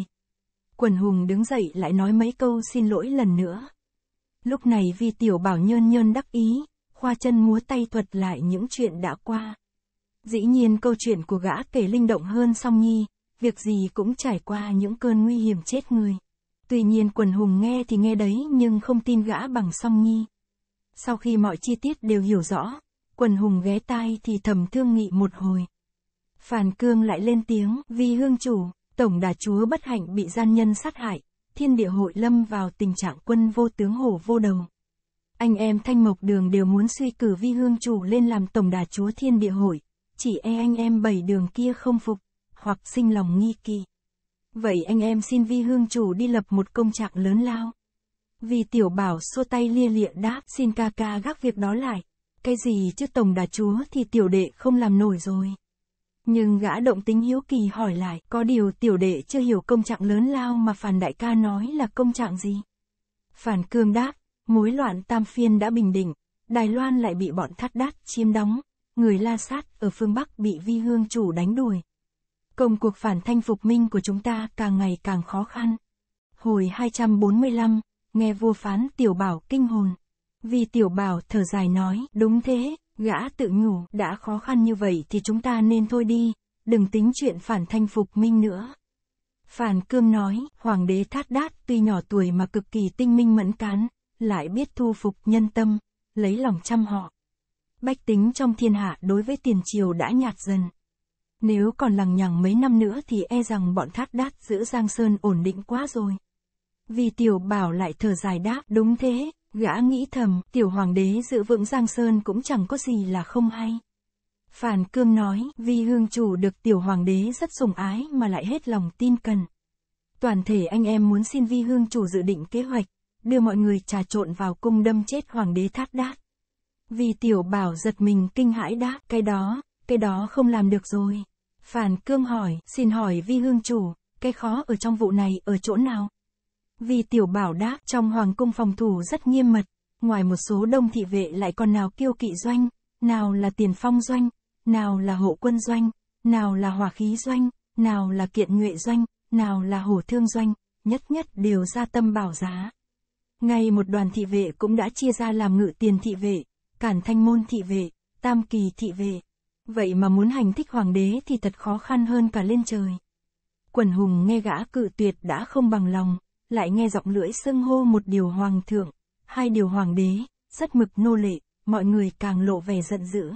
Quần hùng đứng dậy lại nói mấy câu xin lỗi lần nữa. Lúc này vì tiểu bảo nhơn nhơn đắc ý, khoa chân múa tay thuật lại những chuyện đã qua. Dĩ nhiên câu chuyện của gã kể linh động hơn song nhi, việc gì cũng trải qua những cơn nguy hiểm chết người. Tuy nhiên quần hùng nghe thì nghe đấy nhưng không tin gã bằng song nhi. Sau khi mọi chi tiết đều hiểu rõ, quần hùng ghé tai thì thầm thương nghị một hồi. phàn cương lại lên tiếng, vì hương chủ, tổng đà chúa bất hạnh bị gian nhân sát hại, thiên địa hội lâm vào tình trạng quân vô tướng hổ vô đầu. Anh em thanh mộc đường đều muốn suy cử vi hương chủ lên làm tổng đà chúa thiên địa hội, chỉ e anh em bảy đường kia không phục, hoặc sinh lòng nghi kỳ. Vậy anh em xin vi hương chủ đi lập một công trạng lớn lao. Vì tiểu bảo xua tay lia lịa đáp xin ca ca gác việc đó lại. Cái gì chứ tổng đà chúa thì tiểu đệ không làm nổi rồi. Nhưng gã động tính hiếu kỳ hỏi lại, có điều tiểu đệ chưa hiểu công trạng lớn lao mà phản đại ca nói là công trạng gì. Phản cương đáp, mối loạn tam phiên đã bình định, Đài Loan lại bị bọn thắt đát chiếm đóng, người la sát ở phương Bắc bị vi hương chủ đánh đuổi. Công cuộc phản thanh phục minh của chúng ta càng ngày càng khó khăn. Hồi 245, Nghe vua phán tiểu bảo kinh hồn. Vì tiểu bảo thở dài nói, đúng thế, gã tự nhủ, đã khó khăn như vậy thì chúng ta nên thôi đi, đừng tính chuyện phản thanh phục minh nữa. Phản cương nói, hoàng đế thát đát tuy nhỏ tuổi mà cực kỳ tinh minh mẫn cán, lại biết thu phục nhân tâm, lấy lòng chăm họ. Bách tính trong thiên hạ đối với tiền triều đã nhạt dần. Nếu còn lằng nhằng mấy năm nữa thì e rằng bọn thát đát giữ Giang Sơn ổn định quá rồi. Vì tiểu bảo lại thở dài đáp, đúng thế, gã nghĩ thầm, tiểu hoàng đế dự vững Giang Sơn cũng chẳng có gì là không hay. Phản cương nói, vì hương chủ được tiểu hoàng đế rất sủng ái mà lại hết lòng tin cần. Toàn thể anh em muốn xin vi hương chủ dự định kế hoạch, đưa mọi người trà trộn vào cung đâm chết hoàng đế thát đát. Vì tiểu bảo giật mình kinh hãi đáp, cái đó, cái đó không làm được rồi. Phản cương hỏi, xin hỏi vi hương chủ, cái khó ở trong vụ này ở chỗ nào? Vì tiểu bảo đã, trong hoàng cung phòng thủ rất nghiêm mật, ngoài một số đông thị vệ lại còn nào kiêu kỵ doanh, nào là tiền phong doanh, nào là hộ quân doanh, nào là hỏa khí doanh, nào là kiện nhuệ doanh, nào là hổ thương doanh, nhất nhất đều ra tâm bảo giá. Ngay một đoàn thị vệ cũng đã chia ra làm ngự tiền thị vệ, cản thanh môn thị vệ, tam kỳ thị vệ. Vậy mà muốn hành thích hoàng đế thì thật khó khăn hơn cả lên trời. Quần hùng nghe gã cự tuyệt đã không bằng lòng, lại nghe giọng lưỡi xưng hô một điều hoàng thượng, hai điều hoàng đế, rất mực nô lệ, mọi người càng lộ vẻ giận dữ.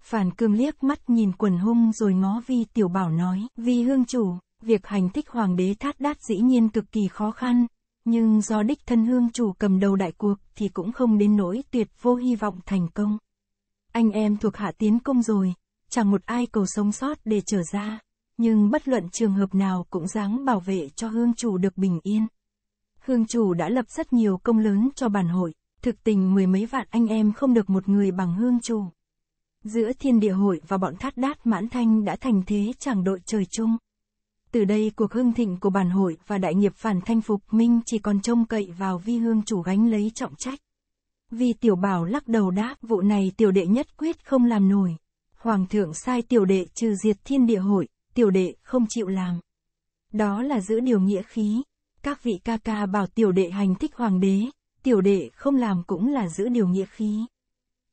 Phản cương liếc mắt nhìn quần hung rồi ngó vi tiểu bảo nói, vi hương chủ, việc hành thích hoàng đế thát đát dĩ nhiên cực kỳ khó khăn, nhưng do đích thân hương chủ cầm đầu đại cuộc thì cũng không đến nỗi tuyệt vô hy vọng thành công. Anh em thuộc hạ tiến công rồi, chẳng một ai cầu sống sót để trở ra nhưng bất luận trường hợp nào cũng dáng bảo vệ cho hương chủ được bình yên. Hương chủ đã lập rất nhiều công lớn cho bản hội, thực tình mười mấy vạn anh em không được một người bằng hương chủ. Giữa thiên địa hội và bọn thát đát mãn thanh đã thành thế chẳng đội trời chung. Từ đây cuộc hương thịnh của bản hội và đại nghiệp phản thanh phục minh chỉ còn trông cậy vào vi hương chủ gánh lấy trọng trách. Vi tiểu bảo lắc đầu đáp vụ này tiểu đệ nhất quyết không làm nổi. Hoàng thượng sai tiểu đệ trừ diệt thiên địa hội, tiểu đệ không chịu làm. Đó là giữ điều nghĩa khí. Các vị ca ca bảo tiểu đệ hành thích hoàng đế, tiểu đệ không làm cũng là giữ điều nghĩa khí.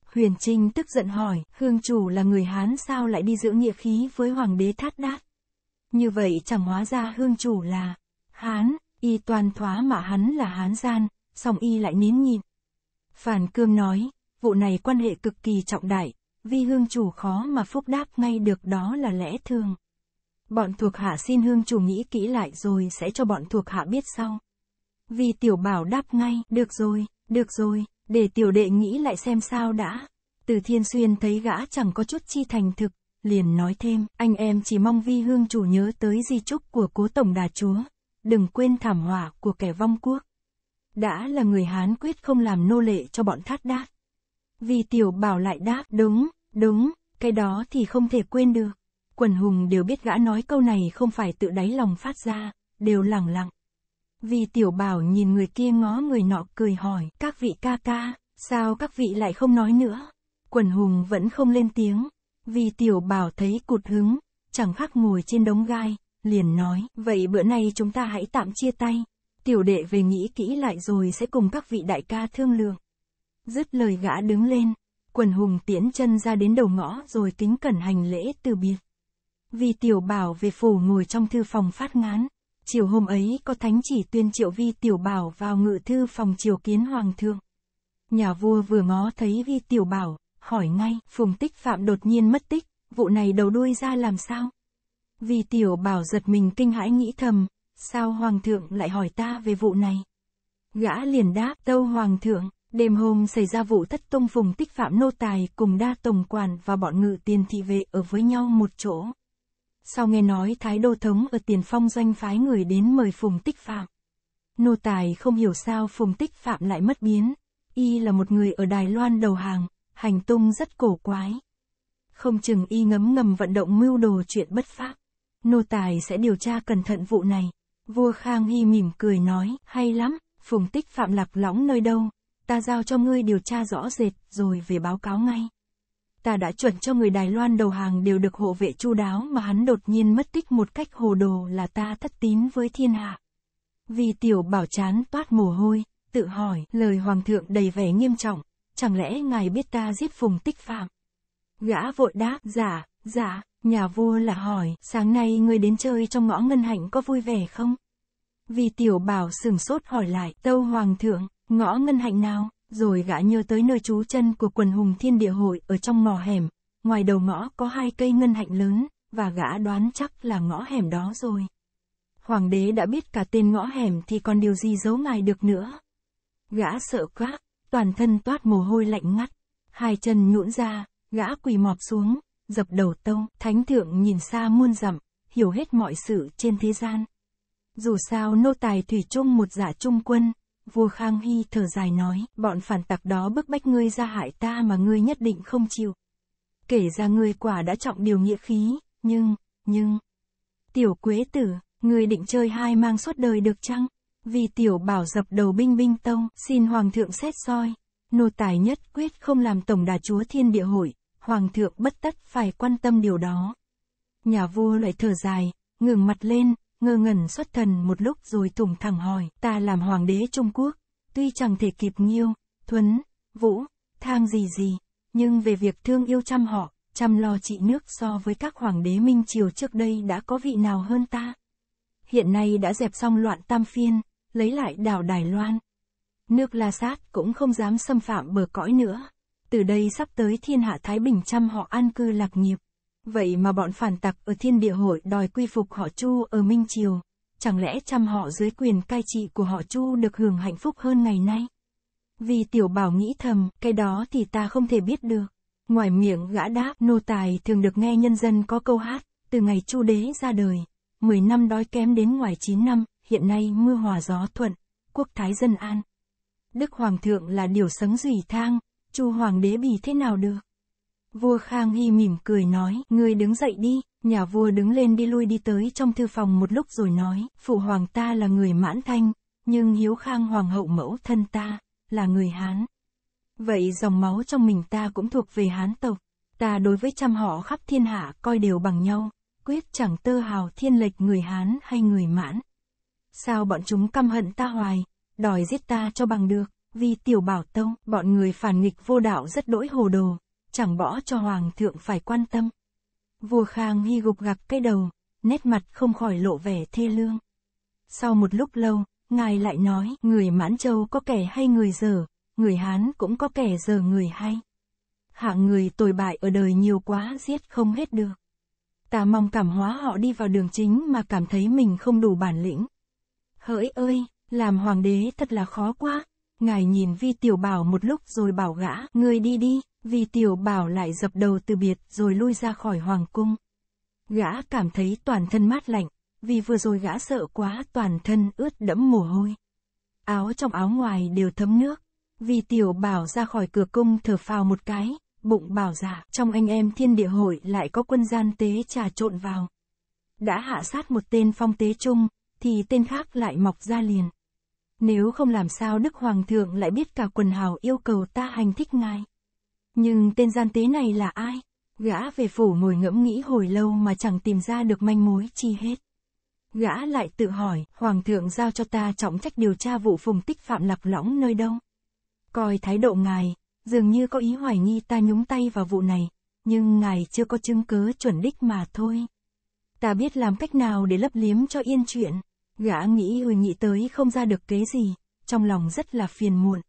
Huyền Trinh tức giận hỏi, hương chủ là người Hán sao lại đi giữ nghĩa khí với hoàng đế thát đát. Như vậy chẳng hóa ra hương chủ là Hán, y toàn thoá mà hắn là Hán gian, song y lại nín nhịn. Phản Cương nói, vụ này quan hệ cực kỳ trọng đại, vì hương chủ khó mà phúc đáp ngay được đó là lẽ thường. Bọn thuộc hạ xin hương chủ nghĩ kỹ lại rồi sẽ cho bọn thuộc hạ biết sau. Vì tiểu bảo đáp ngay, được rồi, được rồi, để tiểu đệ nghĩ lại xem sao đã. Từ thiên xuyên thấy gã chẳng có chút chi thành thực, liền nói thêm, anh em chỉ mong vi hương chủ nhớ tới di chúc của cố tổng đà chúa, đừng quên thảm họa của kẻ vong quốc. Đã là người Hán quyết không làm nô lệ cho bọn thát đát. Vì tiểu bảo lại đáp, đúng, đúng, cái đó thì không thể quên được. Quần hùng đều biết gã nói câu này không phải tự đáy lòng phát ra, đều lẳng lặng. Vì tiểu bảo nhìn người kia ngó người nọ cười hỏi, các vị ca ca, sao các vị lại không nói nữa? Quần hùng vẫn không lên tiếng, vì tiểu bảo thấy cụt hứng, chẳng khác ngồi trên đống gai, liền nói, vậy bữa nay chúng ta hãy tạm chia tay, tiểu đệ về nghĩ kỹ lại rồi sẽ cùng các vị đại ca thương lượng. Dứt lời gã đứng lên, quần hùng tiễn chân ra đến đầu ngõ rồi kính cẩn hành lễ từ biệt vi tiểu bảo về phủ ngồi trong thư phòng phát ngán. Chiều hôm ấy có thánh chỉ tuyên triệu vi tiểu bảo vào ngự thư phòng triều kiến hoàng thượng. Nhà vua vừa ngó thấy vi tiểu bảo, hỏi ngay, phùng tích phạm đột nhiên mất tích, vụ này đầu đuôi ra làm sao? vi tiểu bảo giật mình kinh hãi nghĩ thầm, sao hoàng thượng lại hỏi ta về vụ này? Gã liền đáp, tâu hoàng thượng, đêm hôm xảy ra vụ thất tông phùng tích phạm nô tài cùng đa tổng quản và bọn ngự tiền thị vệ ở với nhau một chỗ sau nghe nói Thái Đô Thống ở tiền phong doanh phái người đến mời Phùng Tích Phạm. Nô Tài không hiểu sao Phùng Tích Phạm lại mất biến, y là một người ở Đài Loan đầu hàng, hành tung rất cổ quái. Không chừng y ngấm ngầm vận động mưu đồ chuyện bất pháp. Nô Tài sẽ điều tra cẩn thận vụ này. Vua Khang Hy mỉm cười nói, hay lắm, Phùng Tích Phạm lạc lõng nơi đâu, ta giao cho ngươi điều tra rõ rệt, rồi về báo cáo ngay ta đã chuẩn cho người Đài Loan đầu hàng đều được hộ vệ chu đáo mà hắn đột nhiên mất tích một cách hồ đồ là ta thất tín với thiên hạ. Vì tiểu bảo chán toát mồ hôi, tự hỏi, lời hoàng thượng đầy vẻ nghiêm trọng, chẳng lẽ ngài biết ta giết phùng tích phạm? Gã vội đáp, giả, dạ, giả, dạ, nhà vua là hỏi, sáng nay ngươi đến chơi trong ngõ ngân hạnh có vui vẻ không? Vì tiểu bảo sừng sốt hỏi lại, tâu hoàng thượng, ngõ ngân hạnh nào? Rồi gã nhớ tới nơi trú chân của quần hùng thiên địa hội ở trong ngõ hẻm, ngoài đầu ngõ có hai cây ngân hạnh lớn, và gã đoán chắc là ngõ hẻm đó rồi. Hoàng đế đã biết cả tên ngõ hẻm thì còn điều gì giấu ngài được nữa. Gã sợ quá, toàn thân toát mồ hôi lạnh ngắt, hai chân nhũn ra, gã quỳ mọp xuống, dập đầu tông, thánh thượng nhìn xa muôn dặm, hiểu hết mọi sự trên thế gian. Dù sao nô tài thủy chung một giả trung quân, vua Khang Hy thở dài nói, bọn phản tặc đó bức bách ngươi ra hại ta mà ngươi nhất định không chịu. Kể ra ngươi quả đã trọng điều nghĩa khí, nhưng, nhưng... Tiểu Quế Tử, ngươi định chơi hai mang suốt đời được chăng? Vì Tiểu Bảo dập đầu binh binh tông, xin Hoàng thượng xét soi. Nô tài nhất quyết không làm tổng đà chúa thiên địa hội, Hoàng thượng bất tất phải quan tâm điều đó. Nhà vua lại thở dài, ngừng mặt lên, ngơ ngẩn xuất thần một lúc rồi thủng thẳng hỏi, ta làm hoàng đế Trung Quốc, tuy chẳng thể kịp Nghiêu, Thuấn, Vũ, Thang gì gì, nhưng về việc thương yêu chăm họ, chăm lo trị nước so với các hoàng đế Minh Triều trước đây đã có vị nào hơn ta. Hiện nay đã dẹp xong loạn tam phiên, lấy lại đảo Đài Loan. Nước La Sát cũng không dám xâm phạm bờ cõi nữa. Từ đây sắp tới thiên hạ Thái Bình chăm họ an cư lạc nghiệp. Vậy mà bọn phản tặc ở thiên địa hội đòi quy phục họ Chu ở Minh Triều, chẳng lẽ chăm họ dưới quyền cai trị của họ Chu được hưởng hạnh phúc hơn ngày nay? Vì tiểu bảo nghĩ thầm, cái đó thì ta không thể biết được. Ngoài miệng gã đáp, nô tài thường được nghe nhân dân có câu hát, từ ngày Chu đế ra đời, mười năm đói kém đến ngoài chín năm, hiện nay mưa hòa gió thuận, quốc thái dân an. Đức Hoàng thượng là điều sấng rủi thang, Chu Hoàng đế bì thế nào được? Vua Khang Hy mỉm cười nói, ngươi đứng dậy đi, nhà vua đứng lên đi lui đi tới trong thư phòng một lúc rồi nói, phụ hoàng ta là người mãn thanh, nhưng hiếu khang hoàng hậu mẫu thân ta, là người Hán. Vậy dòng máu trong mình ta cũng thuộc về Hán tộc, ta đối với trăm họ khắp thiên hạ coi đều bằng nhau, quyết chẳng tơ hào thiên lệch người Hán hay người mãn. Sao bọn chúng căm hận ta hoài, đòi giết ta cho bằng được, vì tiểu bảo tông, bọn người phản nghịch vô đạo rất đỗi hồ đồ chẳng bỏ cho hoàng thượng phải quan tâm. Vua Khang Hy gục gặp cái đầu, nét mặt không khỏi lộ vẻ thê lương. Sau một lúc lâu, ngài lại nói, người Mãn Châu có kẻ hay người dở, người Hán cũng có kẻ dở người hay. Hạng người tồi bại ở đời nhiều quá giết không hết được. Ta mong cảm hóa họ đi vào đường chính mà cảm thấy mình không đủ bản lĩnh. Hỡi ơi, làm hoàng đế thật là khó quá. Ngài nhìn Vi Tiểu Bảo một lúc rồi bảo gã, ngươi đi đi, vì tiểu bảo lại dập đầu từ biệt rồi lui ra khỏi hoàng cung. Gã cảm thấy toàn thân mát lạnh, vì vừa rồi gã sợ quá toàn thân ướt đẫm mồ hôi. Áo trong áo ngoài đều thấm nước, vì tiểu bảo ra khỏi cửa cung thở phào một cái, bụng bảo giả dạ, trong anh em thiên địa hội lại có quân gian tế trà trộn vào. Đã hạ sát một tên phong tế chung, thì tên khác lại mọc ra liền. Nếu không làm sao Đức Hoàng thượng lại biết cả quần hào yêu cầu ta hành thích ngài. Nhưng tên gian tế này là ai? Gã về phủ ngồi ngẫm nghĩ hồi lâu mà chẳng tìm ra được manh mối chi hết. Gã lại tự hỏi, Hoàng thượng giao cho ta trọng trách điều tra vụ phùng tích phạm lạc lõng nơi đâu? Coi thái độ ngài, dường như có ý hoài nghi ta nhúng tay vào vụ này, nhưng ngài chưa có chứng cứ chuẩn đích mà thôi. Ta biết làm cách nào để lấp liếm cho yên chuyện. Gã nghĩ hồi nghĩ tới không ra được kế gì, trong lòng rất là phiền muộn.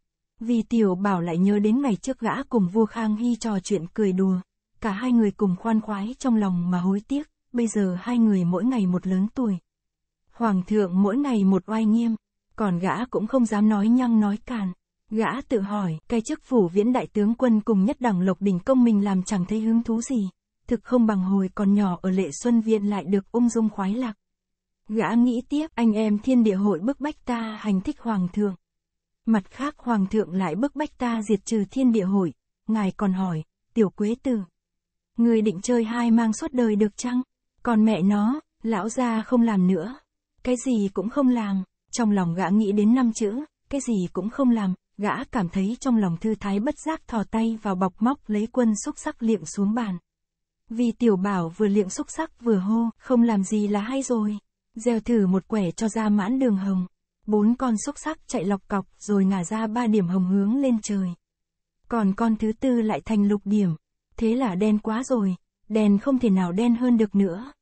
Vì tiểu bảo lại nhớ đến ngày trước gã cùng vua Khang Hy trò chuyện cười đùa, cả hai người cùng khoan khoái trong lòng mà hối tiếc, bây giờ hai người mỗi ngày một lớn tuổi. Hoàng thượng mỗi ngày một oai nghiêm, còn gã cũng không dám nói nhăng nói càn. Gã tự hỏi, cái chức phủ viễn đại tướng quân cùng nhất đẳng lộc đỉnh công mình làm chẳng thấy hứng thú gì, thực không bằng hồi còn nhỏ ở lệ xuân viện lại được ung dung khoái lạc. Gã nghĩ tiếp, anh em thiên địa hội bức bách ta hành thích hoàng thượng, Mặt khác hoàng thượng lại bức bách ta diệt trừ thiên địa hội, ngài còn hỏi, tiểu quế tử. Người định chơi hai mang suốt đời được chăng? Còn mẹ nó, lão gia không làm nữa. Cái gì cũng không làm, trong lòng gã nghĩ đến năm chữ, cái gì cũng không làm, gã cảm thấy trong lòng thư thái bất giác thò tay vào bọc móc lấy quân xúc sắc liệng xuống bàn. Vì tiểu bảo vừa liệng xúc sắc vừa hô, không làm gì là hay rồi. Gieo thử một quẻ cho ra mãn đường hồng, Bốn con xúc sắc chạy lọc cọc rồi ngả ra ba điểm hồng hướng lên trời. Còn con thứ tư lại thành lục điểm. Thế là đen quá rồi, đen không thể nào đen hơn được nữa.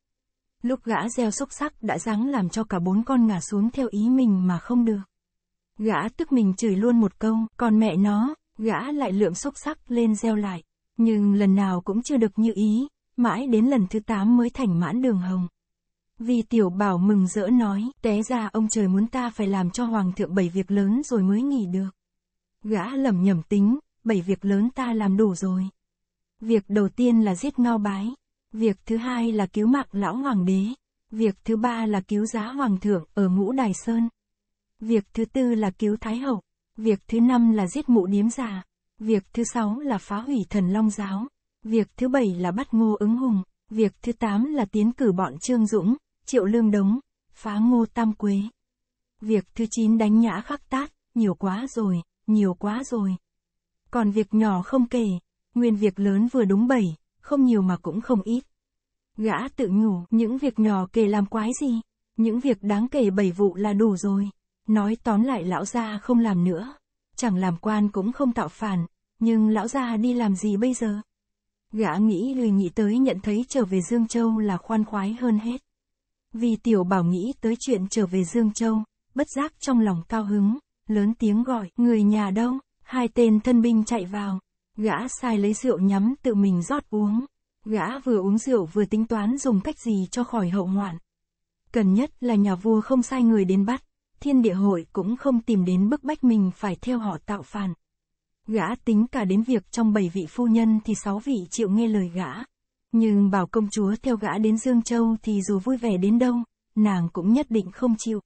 Lúc gã gieo xúc sắc đã ráng làm cho cả bốn con ngả xuống theo ý mình mà không được. Gã tức mình chửi luôn một câu, còn mẹ nó, gã lại lượm xúc sắc lên gieo lại. Nhưng lần nào cũng chưa được như ý, mãi đến lần thứ tám mới thành mãn đường hồng. Vì tiểu bảo mừng rỡ nói, té ra ông trời muốn ta phải làm cho hoàng thượng bảy việc lớn rồi mới nghỉ được. Gã lẩm nhẩm tính, bảy việc lớn ta làm đủ rồi. Việc đầu tiên là giết ngao bái. Việc thứ hai là cứu mạng lão hoàng đế. Việc thứ ba là cứu giá hoàng thượng ở ngũ đài sơn. Việc thứ tư là cứu thái hậu. Việc thứ năm là giết mụ điếm già. Việc thứ sáu là phá hủy thần long giáo. Việc thứ bảy là bắt ngô ứng hùng. Việc thứ tám là tiến cử bọn Trương Dũng, triệu lương đống, phá ngô tam quế. Việc thứ chín đánh nhã khắc tát, nhiều quá rồi, nhiều quá rồi. Còn việc nhỏ không kể, nguyên việc lớn vừa đúng bảy, không nhiều mà cũng không ít. Gã tự nhủ, những việc nhỏ kể làm quái gì, những việc đáng kể bảy vụ là đủ rồi. Nói tóm lại lão gia không làm nữa, chẳng làm quan cũng không tạo phản, nhưng lão gia đi làm gì bây giờ? Gã nghĩ lười nghĩ tới nhận thấy trở về Dương Châu là khoan khoái hơn hết. Vì tiểu bảo nghĩ tới chuyện trở về Dương Châu, bất giác trong lòng cao hứng, lớn tiếng gọi, người nhà đông, hai tên thân binh chạy vào, gã sai lấy rượu nhắm tự mình rót uống, gã vừa uống rượu vừa tính toán dùng cách gì cho khỏi hậu hoạn. Cần nhất là nhà vua không sai người đến bắt, thiên địa hội cũng không tìm đến bức bách mình phải theo họ tạo phản. Gã tính cả đến việc trong bảy vị phu nhân thì sáu vị chịu nghe lời gã, nhưng bảo công chúa theo gã đến Dương Châu thì dù vui vẻ đến đâu, nàng cũng nhất định không chịu.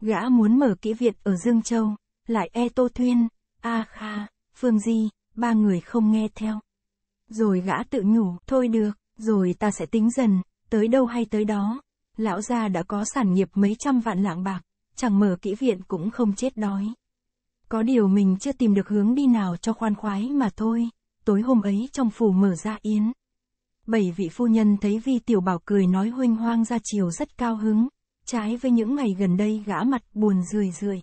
Gã muốn mở kỹ viện ở Dương Châu, lại e Tô Thuyên, A Kha, Phương Di, ba người không nghe theo. Rồi gã tự nhủ, thôi được, rồi ta sẽ tính dần, tới đâu hay tới đó. Lão gia đã có sản nghiệp mấy trăm vạn lạng bạc, chẳng mở kỹ viện cũng không chết đói. Có điều mình chưa tìm được hướng đi nào cho khoan khoái mà thôi, tối hôm ấy trong phủ mở ra yến, Bảy vị phu nhân thấy vi tiểu bảo cười nói huynh hoang ra chiều rất cao hứng, trái với những ngày gần đây gã mặt buồn rười rười.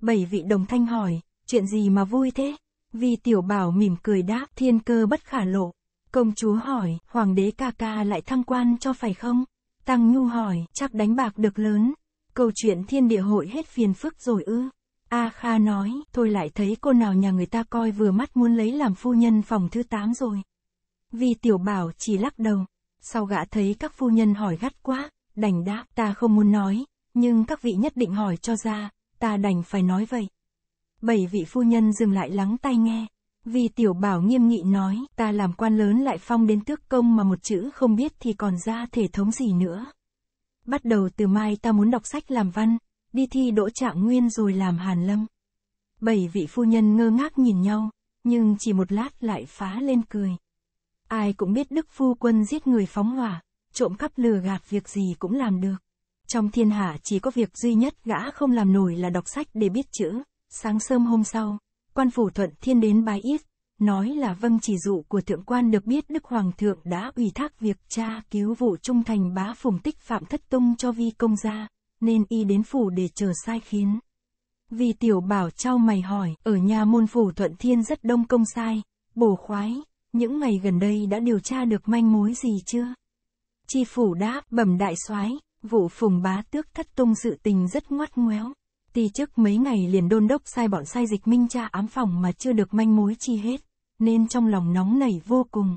Bảy vị đồng thanh hỏi, chuyện gì mà vui thế? Vi tiểu bảo mỉm cười đáp thiên cơ bất khả lộ. Công chúa hỏi, hoàng đế ca ca lại thăng quan cho phải không? Tăng Nhu hỏi, chắc đánh bạc được lớn. Câu chuyện thiên địa hội hết phiền phức rồi ư. A Kha nói, thôi lại thấy cô nào nhà người ta coi vừa mắt muốn lấy làm phu nhân phòng thứ tám rồi vì tiểu bảo chỉ lắc đầu. Sau gã thấy các phu nhân hỏi gắt quá, đành đáp ta không muốn nói, nhưng các vị nhất định hỏi cho ra, ta đành phải nói vậy. Bảy vị phu nhân dừng lại lắng tai nghe. Vì tiểu bảo nghiêm nghị nói, ta làm quan lớn lại phong đến tước công mà một chữ không biết thì còn ra thể thống gì nữa. Bắt đầu từ mai ta muốn đọc sách làm văn, đi thi đỗ trạng nguyên rồi làm hàn lâm. Bảy vị phu nhân ngơ ngác nhìn nhau, nhưng chỉ một lát lại phá lên cười. Ai cũng biết Đức Phu Quân giết người phóng hỏa, trộm cắp lừa gạt việc gì cũng làm được. Trong thiên hạ chỉ có việc duy nhất gã không làm nổi là đọc sách để biết chữ. Sáng sớm hôm sau, quan phủ thuận thiên đến bái ít nói là vâng chỉ dụ của thượng quan được biết Đức Hoàng thượng đã ủy thác việc tra cứu vụ trung thành bá phùng tích Phạm Thất Tung cho vi công gia, nên y đến phủ để chờ sai khiến. Vì tiểu bảo trao mày hỏi, ở nhà môn phủ thuận thiên rất đông công sai, bổ khoái, những ngày gần đây đã điều tra được manh mối gì chưa? Chi phủ đáp, bẩm đại soái, vụ phùng bá tước thất tung sự tình rất ngoắt ngoéo. Ti chức mấy ngày liền đôn đốc sai bọn sai dịch minh tra ám phòng mà chưa được manh mối chi hết, nên trong lòng nóng nảy vô cùng.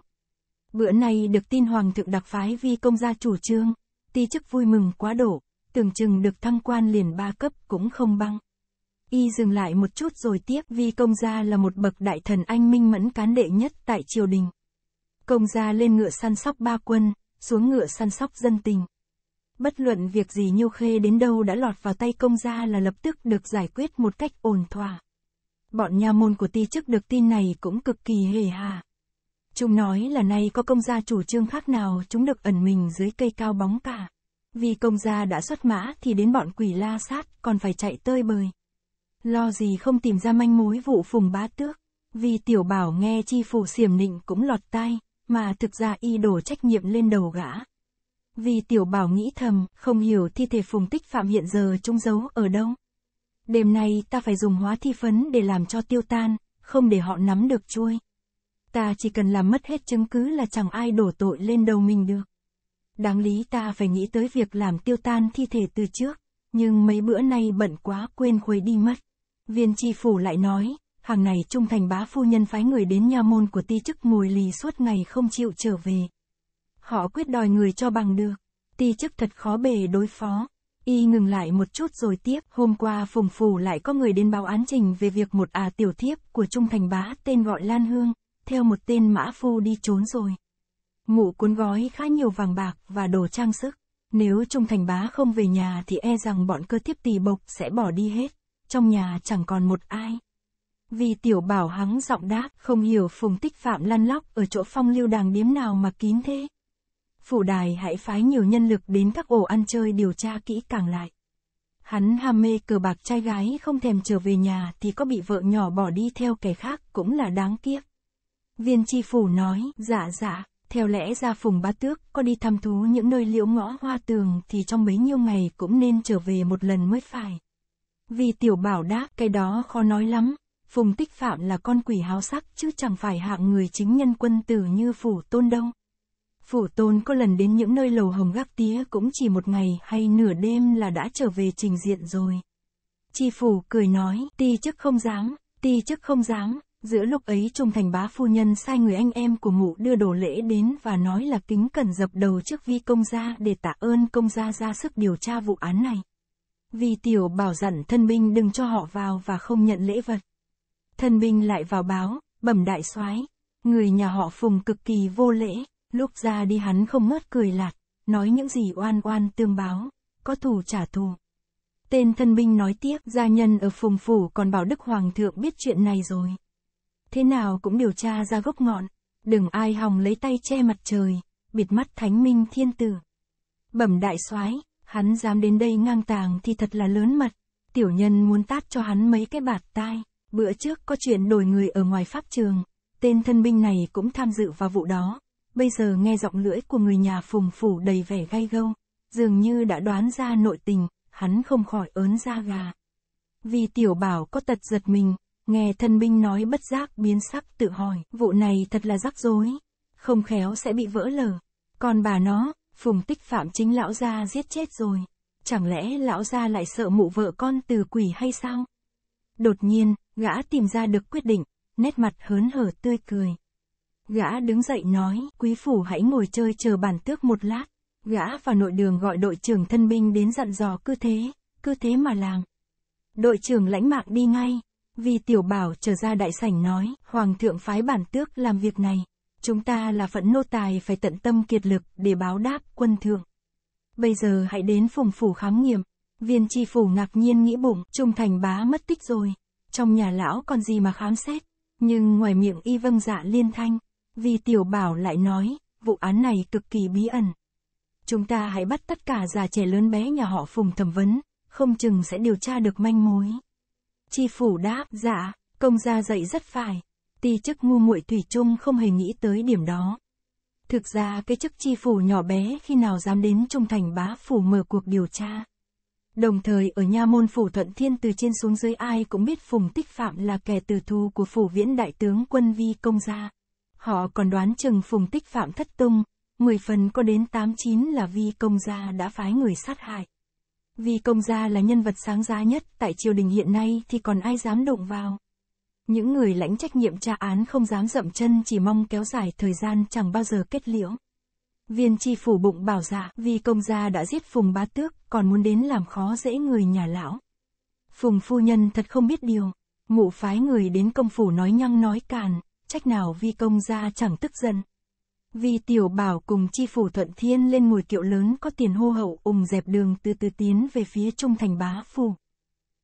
Bữa nay được tin hoàng thượng đặc phái vi công gia chủ trương, ti chức vui mừng quá đổ, tưởng chừng được thăng quan liền ba cấp cũng không băng. Y dừng lại một chút rồi tiếp Vi Công Gia là một bậc đại thần anh minh mẫn cán đệ nhất tại triều đình. Công Gia lên ngựa săn sóc ba quân, xuống ngựa săn sóc dân tình. Bất luận việc gì Nhiêu Khê đến đâu đã lọt vào tay Công Gia là lập tức được giải quyết một cách ổn thỏa. Bọn nha môn của ti chức được tin này cũng cực kỳ hề hà. Chúng nói là nay có công gia chủ trương khác nào chúng được ẩn mình dưới cây cao bóng cả. Vì công gia đã xuất mã thì đến bọn quỷ la sát còn phải chạy tơi bời. Lo gì không tìm ra manh mối vụ phùng bá tước, vì tiểu bảo nghe chi phủ xiểm nịnh cũng lọt tai, mà thực ra y đổ trách nhiệm lên đầu gã. Vì tiểu bảo nghĩ thầm, không hiểu thi thể phùng tích phạm hiện giờ trung giấu ở đâu. Đêm nay ta phải dùng hóa thi phấn để làm cho tiêu tan, không để họ nắm được chui. Ta chỉ cần làm mất hết chứng cứ là chẳng ai đổ tội lên đầu mình được. Đáng lý ta phải nghĩ tới việc làm tiêu tan thi thể từ trước, nhưng mấy bữa nay bận quá quên khuấy đi mất. Viên tri phủ lại nói, hàng này trung thành bá phu nhân phái người đến nha môn của ti chức ngồi lì suốt ngày không chịu trở về. Họ quyết đòi người cho bằng được. Ti chức thật khó bề đối phó. Y ngừng lại một chút rồi tiếp, hôm qua phùng phủ lại có người đến báo án trình về việc một à tiểu thiếp của Trung Thành Bá tên gọi Lan Hương, theo một tên mã phu đi trốn rồi. Mụ cuốn gói khá nhiều vàng bạc và đồ trang sức. Nếu Trung Thành Bá không về nhà thì e rằng bọn cơ thiếp tỳ bộc sẽ bỏ đi hết trong nhà chẳng còn một ai. Vì tiểu bảo hắng giọng đáp, không hiểu phùng tích phạm lăn lóc ở chỗ phong lưu đàng điếm nào mà kín thế. Phủ đài hãy phái nhiều nhân lực đến các ổ ăn chơi điều tra kỹ càng lại. Hắn ham mê cờ bạc trai gái không thèm trở về nhà thì có bị vợ nhỏ bỏ đi theo kẻ khác cũng là đáng tiếc. Viên tri phủ nói, dạ dạ, theo lẽ ra phùng bá tước có đi thăm thú những nơi liễu ngõ hoa tường thì trong mấy nhiêu ngày cũng nên trở về một lần mới phải. Vì tiểu bảo đã, cái đó khó nói lắm. Phùng tích phạm là con quỷ háo sắc chứ chẳng phải hạng người chính nhân quân tử như phủ tôn đâu. Phủ tôn có lần đến những nơi lầu hồng gác tía cũng chỉ một ngày hay nửa đêm là đã trở về trình diện rồi. Chi phủ cười nói, ti chức không dám, ti chức không dám, giữa lúc ấy trung thành bá phu nhân sai người anh em của mụ đưa đồ lễ đến và nói là kính cần dập đầu trước vi công gia để tạ ơn công gia ra sức điều tra vụ án này. Vì tiểu bảo dặn thân binh đừng cho họ vào và không nhận lễ vật. Thân binh lại vào báo, bẩm đại soái Người nhà họ Phùng cực kỳ vô lễ, lúc ra đi hắn không ngớt cười lạt, nói những gì oan oan tương báo, có thù trả thù. Tên thân binh nói tiếp, gia nhân ở Phùng Phủ còn bảo Đức Hoàng thượng biết chuyện này rồi. Thế nào cũng điều tra ra gốc ngọn, đừng ai hòng lấy tay che mặt trời, bịt mắt thánh minh thiên tử. Bẩm đại soái Hắn dám đến đây ngang tàng thì thật là lớn mật. Tiểu nhân muốn tát cho hắn mấy cái bạt tai. Bữa trước có chuyện đổi người ở ngoài pháp trường. Tên thân binh này cũng tham dự vào vụ đó. Bây giờ nghe giọng lưỡi của người nhà phùng phủ đầy vẻ gai gâu. Dường như đã đoán ra nội tình, hắn không khỏi ớn da gà. Vì tiểu bảo có tật giật mình, nghe thân binh nói bất giác biến sắc tự hỏi, vụ này thật là rắc rối, không khéo sẽ bị vỡ lở. Còn bà nó, Phùng tích phạm chính lão gia giết chết rồi. Chẳng lẽ lão gia lại sợ mụ vợ con từ quỷ hay sao? Đột nhiên, gã tìm ra được quyết định, nét mặt hớn hở tươi cười. Gã đứng dậy nói, quý phủ hãy ngồi chơi chờ bản tước một lát. Gã vào nội đường gọi đội trưởng thân binh đến dặn dò cứ thế, cứ thế mà làm. Đội trưởng lãnh mạc đi ngay, vì tiểu bảo trở ra đại sảnh nói, hoàng thượng phái bản tước làm việc này. Chúng ta là phận nô tài phải tận tâm kiệt lực để báo đáp quân thượng. Bây giờ hãy đến phùng phủ khám nghiệm. Viên tri phủ ngạc nhiên nghĩ bụng, trung thành bá mất tích rồi. Trong nhà lão còn gì mà khám xét. Nhưng ngoài miệng y vâng dạ liên thanh, vì tiểu bảo lại nói, vụ án này cực kỳ bí ẩn. Chúng ta hãy bắt tất cả già trẻ lớn bé nhà họ phùng thẩm vấn, không chừng sẽ điều tra được manh mối. tri phủ đáp, dạ, công gia dạy rất phải, ti chức ngu muội thủy chung không hề nghĩ tới điểm đó. Thực ra cái chức chi phủ nhỏ bé khi nào dám đến trung thành bá phủ mở cuộc điều tra. Đồng thời ở nha môn phủ thuận thiên từ trên xuống dưới ai cũng biết Phùng Tích Phạm là kẻ từ thù của phủ viễn đại tướng quân vi công gia. Họ còn đoán chừng Phùng Tích Phạm thất tung, mười phần có đến tám chín là vi công gia đã phái người sát hại. Vi công gia là nhân vật sáng giá nhất tại triều đình hiện nay thì còn ai dám động vào. Những người lãnh trách nhiệm tra án không dám dậm chân chỉ mong kéo dài thời gian chẳng bao giờ kết liễu. Viên tri phủ bụng bảo dạ vì công gia đã giết Phùng Bá Tước, còn muốn đến làm khó dễ người nhà lão. Phùng phu nhân thật không biết điều. mụ phái người đến công phủ nói nhăng nói càn, trách nào vi công gia chẳng tức giận. Vì tiểu bảo cùng chi phủ thuận thiên lên ngồi kiệu lớn có tiền hô hậu ùng dẹp đường từ từ tiến về phía trung thành bá phủ.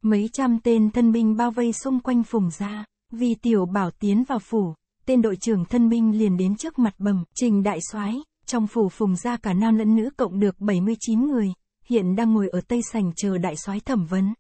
Mấy trăm tên thân binh bao vây xung quanh phùng gia. Vì tiểu bảo tiến vào phủ, tên đội trưởng thân binh liền đến trước mặt bầm trình đại soái trong phủ phùng ra cả nam lẫn nữ cộng được 79 người, hiện đang ngồi ở tây sành chờ đại soái thẩm vấn.